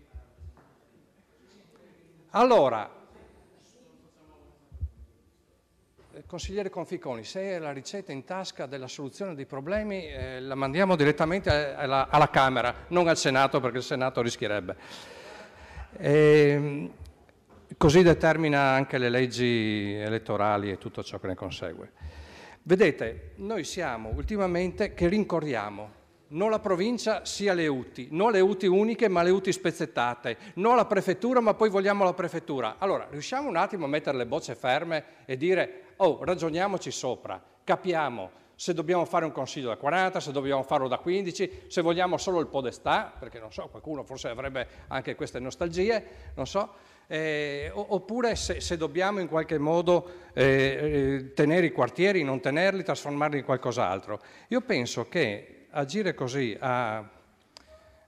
Allora, Consigliere Conficoni, se è la ricetta in tasca della soluzione dei problemi eh, la mandiamo direttamente alla, alla, Camera, non al Senato perché il Senato rischierebbe. E, ehm, così determina anche le leggi elettorali e tutto ciò che ne consegue. Vedete, noi siamo ultimamente che rincorriamo non la provincia sia le UTI, non le UTI uniche ma le UTI spezzettate, non la prefettura ma poi vogliamo la prefettura. Allora, riusciamo un attimo a mettere le bocce ferme e dire oh, ragioniamoci sopra, capiamo se dobbiamo fare un consiglio da 40, se dobbiamo farlo da 15, se vogliamo solo il podestà, perché non so, qualcuno forse avrebbe anche queste nostalgie, non so, eh, oppure se, se, dobbiamo in qualche modo eh, eh, tenere i quartieri, non tenerli, trasformarli in qualcos'altro. Io penso che agire così a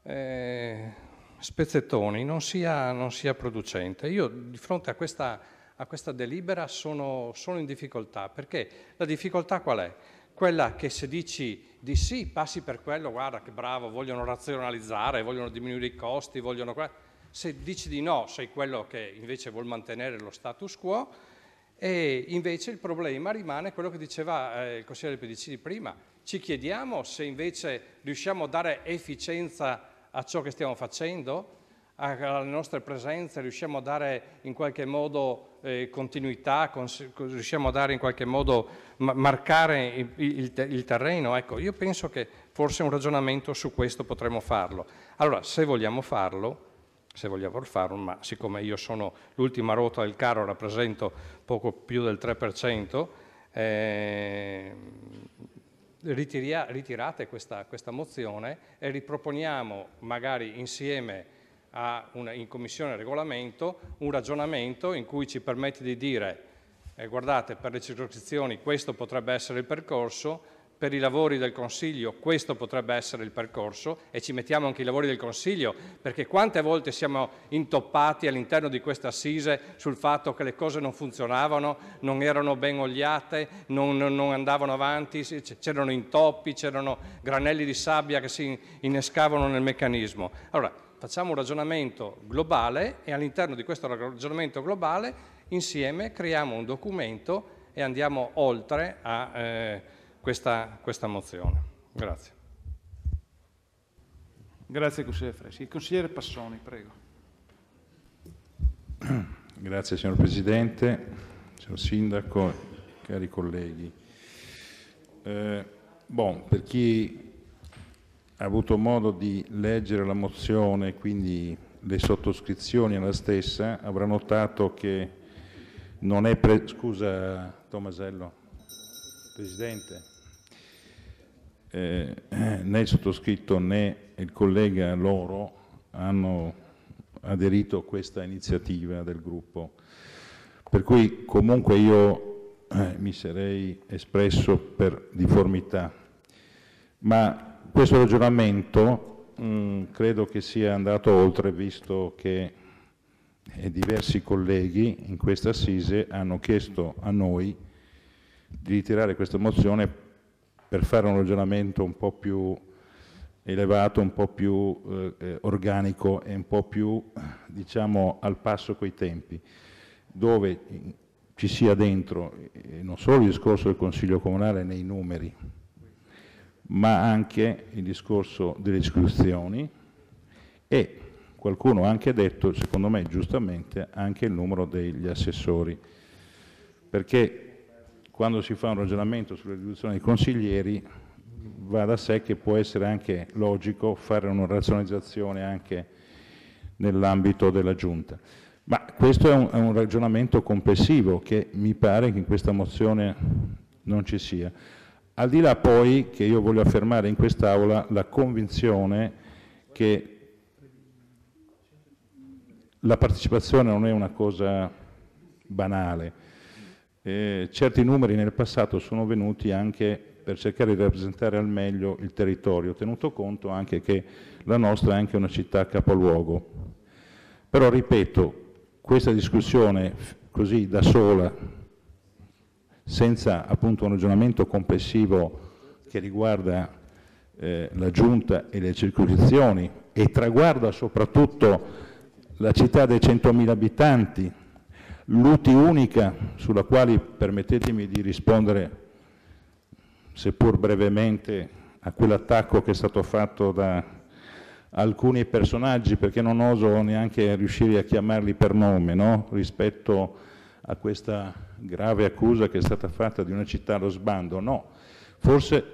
eh, spezzettoni non sia, non sia producente. Io di fronte a questa a questa delibera sono, sono in difficoltà, perché la difficoltà qual è? Quella che se dici di sì, passi per quello, guarda che bravo, vogliono razionalizzare, vogliono diminuire i costi, vogliono... Se dici di no, sei quello che invece vuol mantenere lo status quo e invece il problema rimane quello che diceva eh, il consigliere Pedicini prima. Ci chiediamo se invece riusciamo a dare efficienza a ciò che stiamo facendo, alle nostre presenze, riusciamo a dare in qualche modo eh, continuità, cons- riusciamo a dare in qualche modo, ma- marcare il, il, il, terreno. Ecco, io penso che forse un ragionamento su questo potremmo farlo. Allora, se vogliamo farlo, se vogliamo farlo, ma siccome io sono l'ultima ruota del carro, rappresento poco più del 3%, eh, ritiria- ritirate questa, questa mozione e riproponiamo magari insieme una, in commissione regolamento un ragionamento in cui ci permette di dire eh, guardate per le circoscrizioni questo potrebbe essere il percorso, per i lavori del Consiglio questo potrebbe essere il percorso e ci mettiamo anche i lavori del Consiglio perché quante volte siamo intoppati all'interno di questa assise sul fatto che le cose non funzionavano, non erano ben oliate, non, non andavano avanti, c'erano intoppi, c'erano granelli di sabbia che si innescavano nel meccanismo. Allora, facciamo un ragionamento globale e all'interno di questo ragionamento globale insieme creiamo un documento e andiamo oltre a eh, questa, questa, mozione. Grazie. Grazie consigliere Freschi. Il consigliere Passoni, prego. *clears throat* Grazie signor Presidente, signor Sindaco, cari colleghi. Eh, bon, per chi ha avuto modo di leggere la mozione, quindi le sottoscrizioni alla stessa, avrà notato che non è... Pre... Scusa Tomasello, Presidente, eh, né il sottoscritto né il collega Loro hanno aderito a questa iniziativa del gruppo. Per cui comunque io eh, mi sarei espresso per difformità, ma questo ragionamento mh, mm, credo che sia andato oltre visto che eh, diversi colleghi in questa assise hanno chiesto a noi di ritirare questa mozione per fare un ragionamento un po' più elevato, un po' più eh, eh organico e un po' più diciamo, al passo coi tempi, dove ci sia dentro eh, non solo il discorso del Consiglio Comunale nei numeri, ma anche il discorso delle iscrizioni e qualcuno ha anche detto, secondo me giustamente, anche il numero degli assessori, perché quando si fa un ragionamento sulla riduzione dei consiglieri va da sé che può essere anche logico fare una razionalizzazione anche nell'ambito della Giunta. Ma questo è un, è un ragionamento complessivo che mi pare che in questa mozione non ci sia. Al di là poi che io voglio affermare in quest'Aula la convinzione che la partecipazione non è una cosa banale. Eh, certi numeri nel passato sono venuti anche per cercare di rappresentare al meglio il territorio, tenuto conto anche che la nostra è anche una città capoluogo. Però ripeto, questa discussione così da sola senza appunto un ragionamento complessivo che riguarda eh, la giunta e le circoscrizioni e traguarda soprattutto la città dei 100.000 abitanti, l'UTI unica sulla quale permettetemi di rispondere seppur brevemente a quell'attacco che è stato fatto da alcuni personaggi perché non oso neanche riuscire a chiamarli per nome no? rispetto a questa grave accusa che è stata fatta di una città allo sbando, no. Forse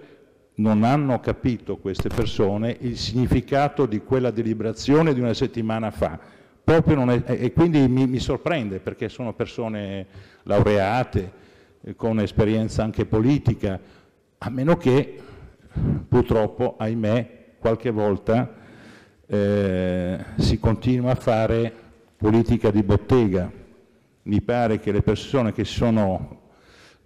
non hanno capito queste persone il significato di quella deliberazione di una settimana fa. È, e quindi mi, mi, sorprende perché sono persone laureate, eh, con esperienza anche politica, a meno che purtroppo, ahimè, qualche volta eh, si continua a fare politica di bottega mi pare che le persone che sono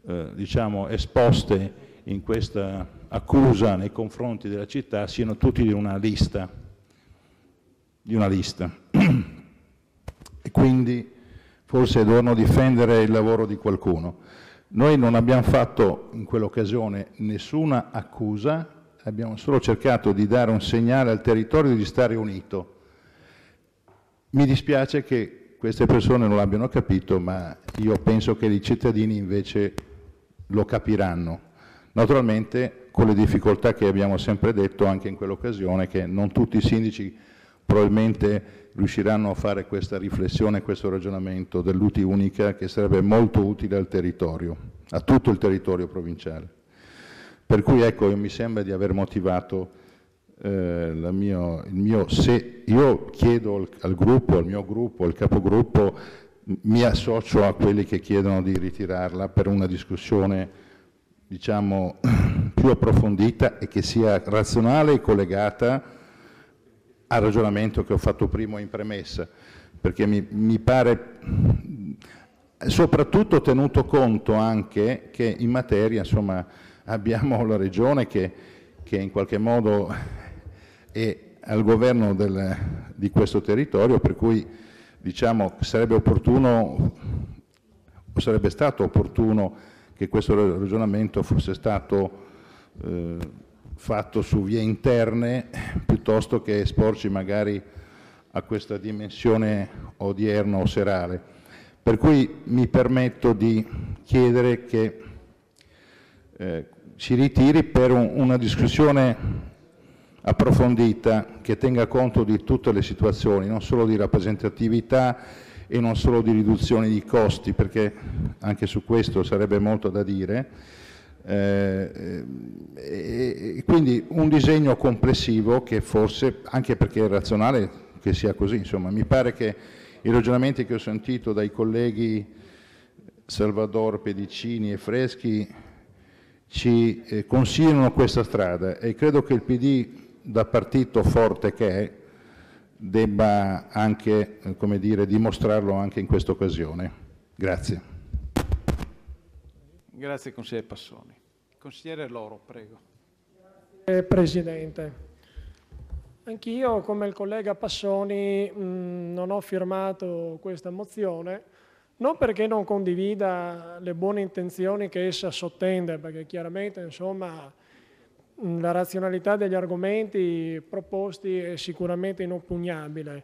eh, diciamo, esposte in questa accusa nei confronti della città siano tutti di una lista. Di una lista. *clears throat* e quindi forse devono difendere il lavoro di qualcuno. Noi non abbiamo fatto in quell'occasione nessuna accusa, abbiamo solo cercato di dare un segnale al territorio di stare unito. Mi dispiace che queste persone non l'abbiano capito, ma io penso che i cittadini invece lo capiranno. Naturalmente con le difficoltà che abbiamo sempre detto anche in quell'occasione, che non tutti i sindaci probabilmente riusciranno a fare questa riflessione, questo ragionamento dell'UTI unica che sarebbe molto utile al territorio, a tutto il territorio provinciale. Per cui ecco, mi sembra di aver motivato eh, mio, mio, se io chiedo al, al gruppo, al mio gruppo, al capogruppo, mi associo a quelli che chiedono di ritirarla per una discussione diciamo *clears throat* più approfondita e che sia razionale e collegata al ragionamento che ho fatto prima in premessa, perché mi, mi pare soprattutto tenuto conto anche che in materia insomma, abbiamo la Regione che, che in qualche modo e al governo del, di questo territorio, per cui diciamo, sarebbe opportuno o sarebbe stato opportuno che questo ragionamento fosse stato eh, fatto su vie interne piuttosto che esporci magari a questa dimensione odierna o serale. Per cui mi permetto di chiedere che eh, si ritiri per un, una discussione approfondita che tenga conto di tutte le situazioni, non solo di rappresentatività e non solo di riduzione di costi, perché anche su questo sarebbe molto da dire. Eh, e quindi un disegno complessivo che forse, anche perché è razionale che sia così, insomma, mi pare che i ragionamenti che ho sentito dai colleghi Salvador Pedicini e Freschi ci eh, consigliano questa strada e credo che il PD da partito forte che è, debba anche, eh, come dire, dimostrarlo anche in questa occasione. Grazie. Grazie consigliere Passoni. Consigliere Loro, prego. Grazie Presidente. Anch'io, come il collega Passoni, mm, non ho firmato questa mozione, non perché non condivida le buone intenzioni che essa sottende, perché chiaramente, insomma, Mm, la razionalità degli argomenti proposti è sicuramente inoppugnabile,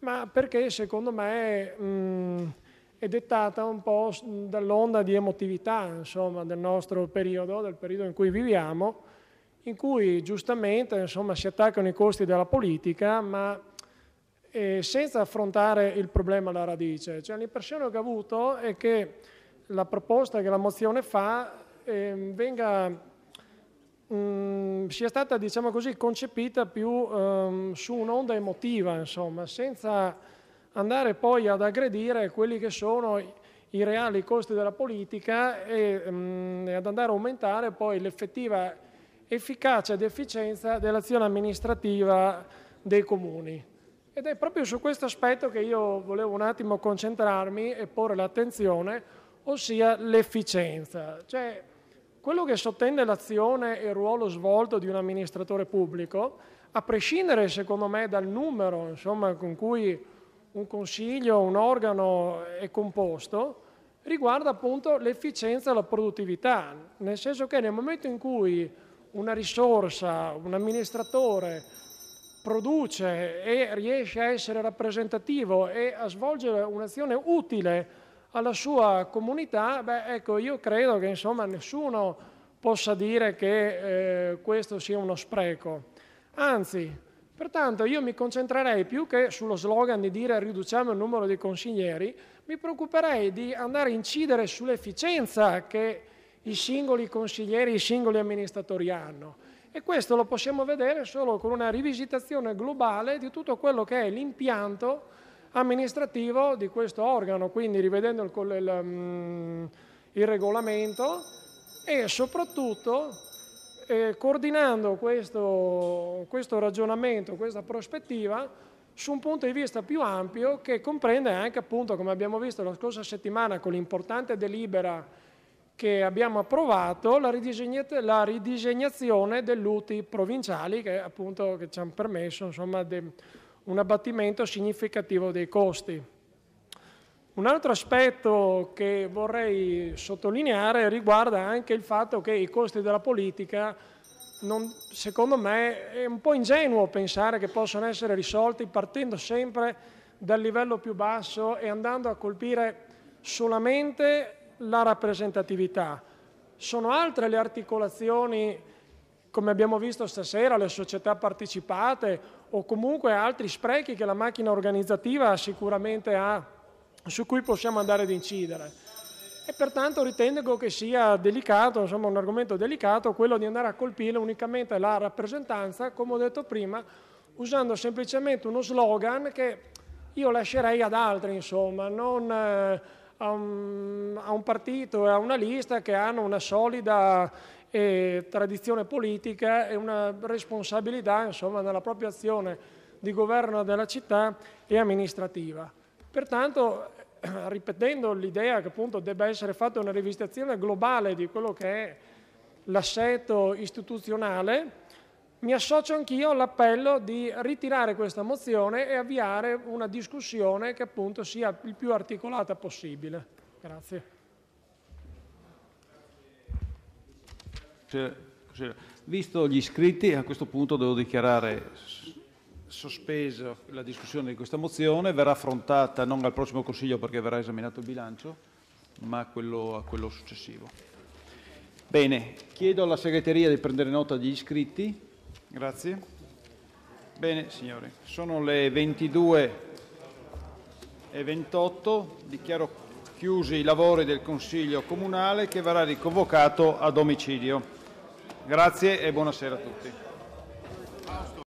ma perché secondo me mh, mm, è dettata un po' dall'onda di emotività insomma, del nostro periodo, del periodo in cui viviamo, in cui giustamente insomma, si attaccano i costi della politica, ma eh, senza affrontare il problema alla radice. Cioè, l'impressione che ho avuto è che la proposta che la mozione fa eh, venga mh, mm, sia stata, diciamo così, concepita più um, su un'onda emotiva, insomma, senza andare poi ad aggredire quelli che sono i reali costi della politica e, mh, mm, ad andare a aumentare poi l'effettiva efficacia ed efficienza dell'azione amministrativa dei comuni. Ed è proprio su questo aspetto che io volevo un attimo concentrarmi e porre l'attenzione, ossia l'efficienza. Cioè, quello che sottende l'azione e il ruolo svolto di un amministratore pubblico, a prescindere secondo me dal numero insomma, con cui un consiglio, un organo è composto, riguarda appunto l'efficienza e la produttività, nel senso che nel momento in cui una risorsa, un amministratore produce e riesce a essere rappresentativo e a svolgere un'azione utile alla sua comunità, beh, ecco, io credo che insomma, nessuno possa dire che eh, questo sia uno spreco. Anzi, pertanto io mi concentrerei più che sullo slogan di dire riduciamo il numero di consiglieri, mi preoccuperei di andare a incidere sull'efficienza che i singoli consiglieri, i singoli amministratori hanno. E questo lo possiamo vedere solo con una rivisitazione globale di tutto quello che è l'impianto amministrativo di questo organo, quindi rivedendo il, il, mm, il regolamento e soprattutto eh, coordinando questo, questo ragionamento, questa prospettiva su un punto di vista più ampio che comprende anche appunto, come abbiamo visto la scorsa settimana con l'importante delibera che abbiamo approvato la, la ridisegnazione dell'UTI provinciali che appunto che ci hanno permesso insomma, di un abbattimento significativo dei costi. Un altro aspetto che vorrei sottolineare riguarda anche il fatto che i costi della politica, non, secondo me, è un po' ingenuo pensare che possano essere risolti partendo sempre dal livello più basso e andando a colpire solamente la rappresentatività. Sono altre le articolazioni, come abbiamo visto stasera, le società partecipate o comunque altri sprechi che la macchina organizzativa sicuramente ha, su cui possiamo andare ad incidere. E pertanto ritengo che sia delicato, insomma un argomento delicato, quello di andare a colpire unicamente la rappresentanza, come ho detto prima, usando semplicemente uno slogan che io lascerei ad altri, insomma, non eh, a un, a un partito e a una lista che hanno una solida e tradizione politica e una responsabilità insomma, nella propria azione di governo della città e amministrativa. Pertanto, *clears throat* ripetendo l'idea che appunto debba essere fatta una rivisitazione globale di quello che è l'assetto istituzionale, mi associo anch'io all'appello di ritirare questa mozione e avviare una discussione che appunto sia il più articolata possibile. Grazie. Cioè, cioè, visto gli iscritti, a questo punto devo dichiarare sospesa la discussione di questa mozione, verrà affrontata non al prossimo Consiglio perché verrà esaminato il bilancio, ma a quello, a quello successivo. Bene, chiedo alla segreteria di prendere nota degli iscritti. Grazie. Bene, signori, sono le 22 e 28. dichiaro chiusi i lavori del Consiglio Comunale che verrà riconvocato a domicilio. Grazie e buonasera a tutti.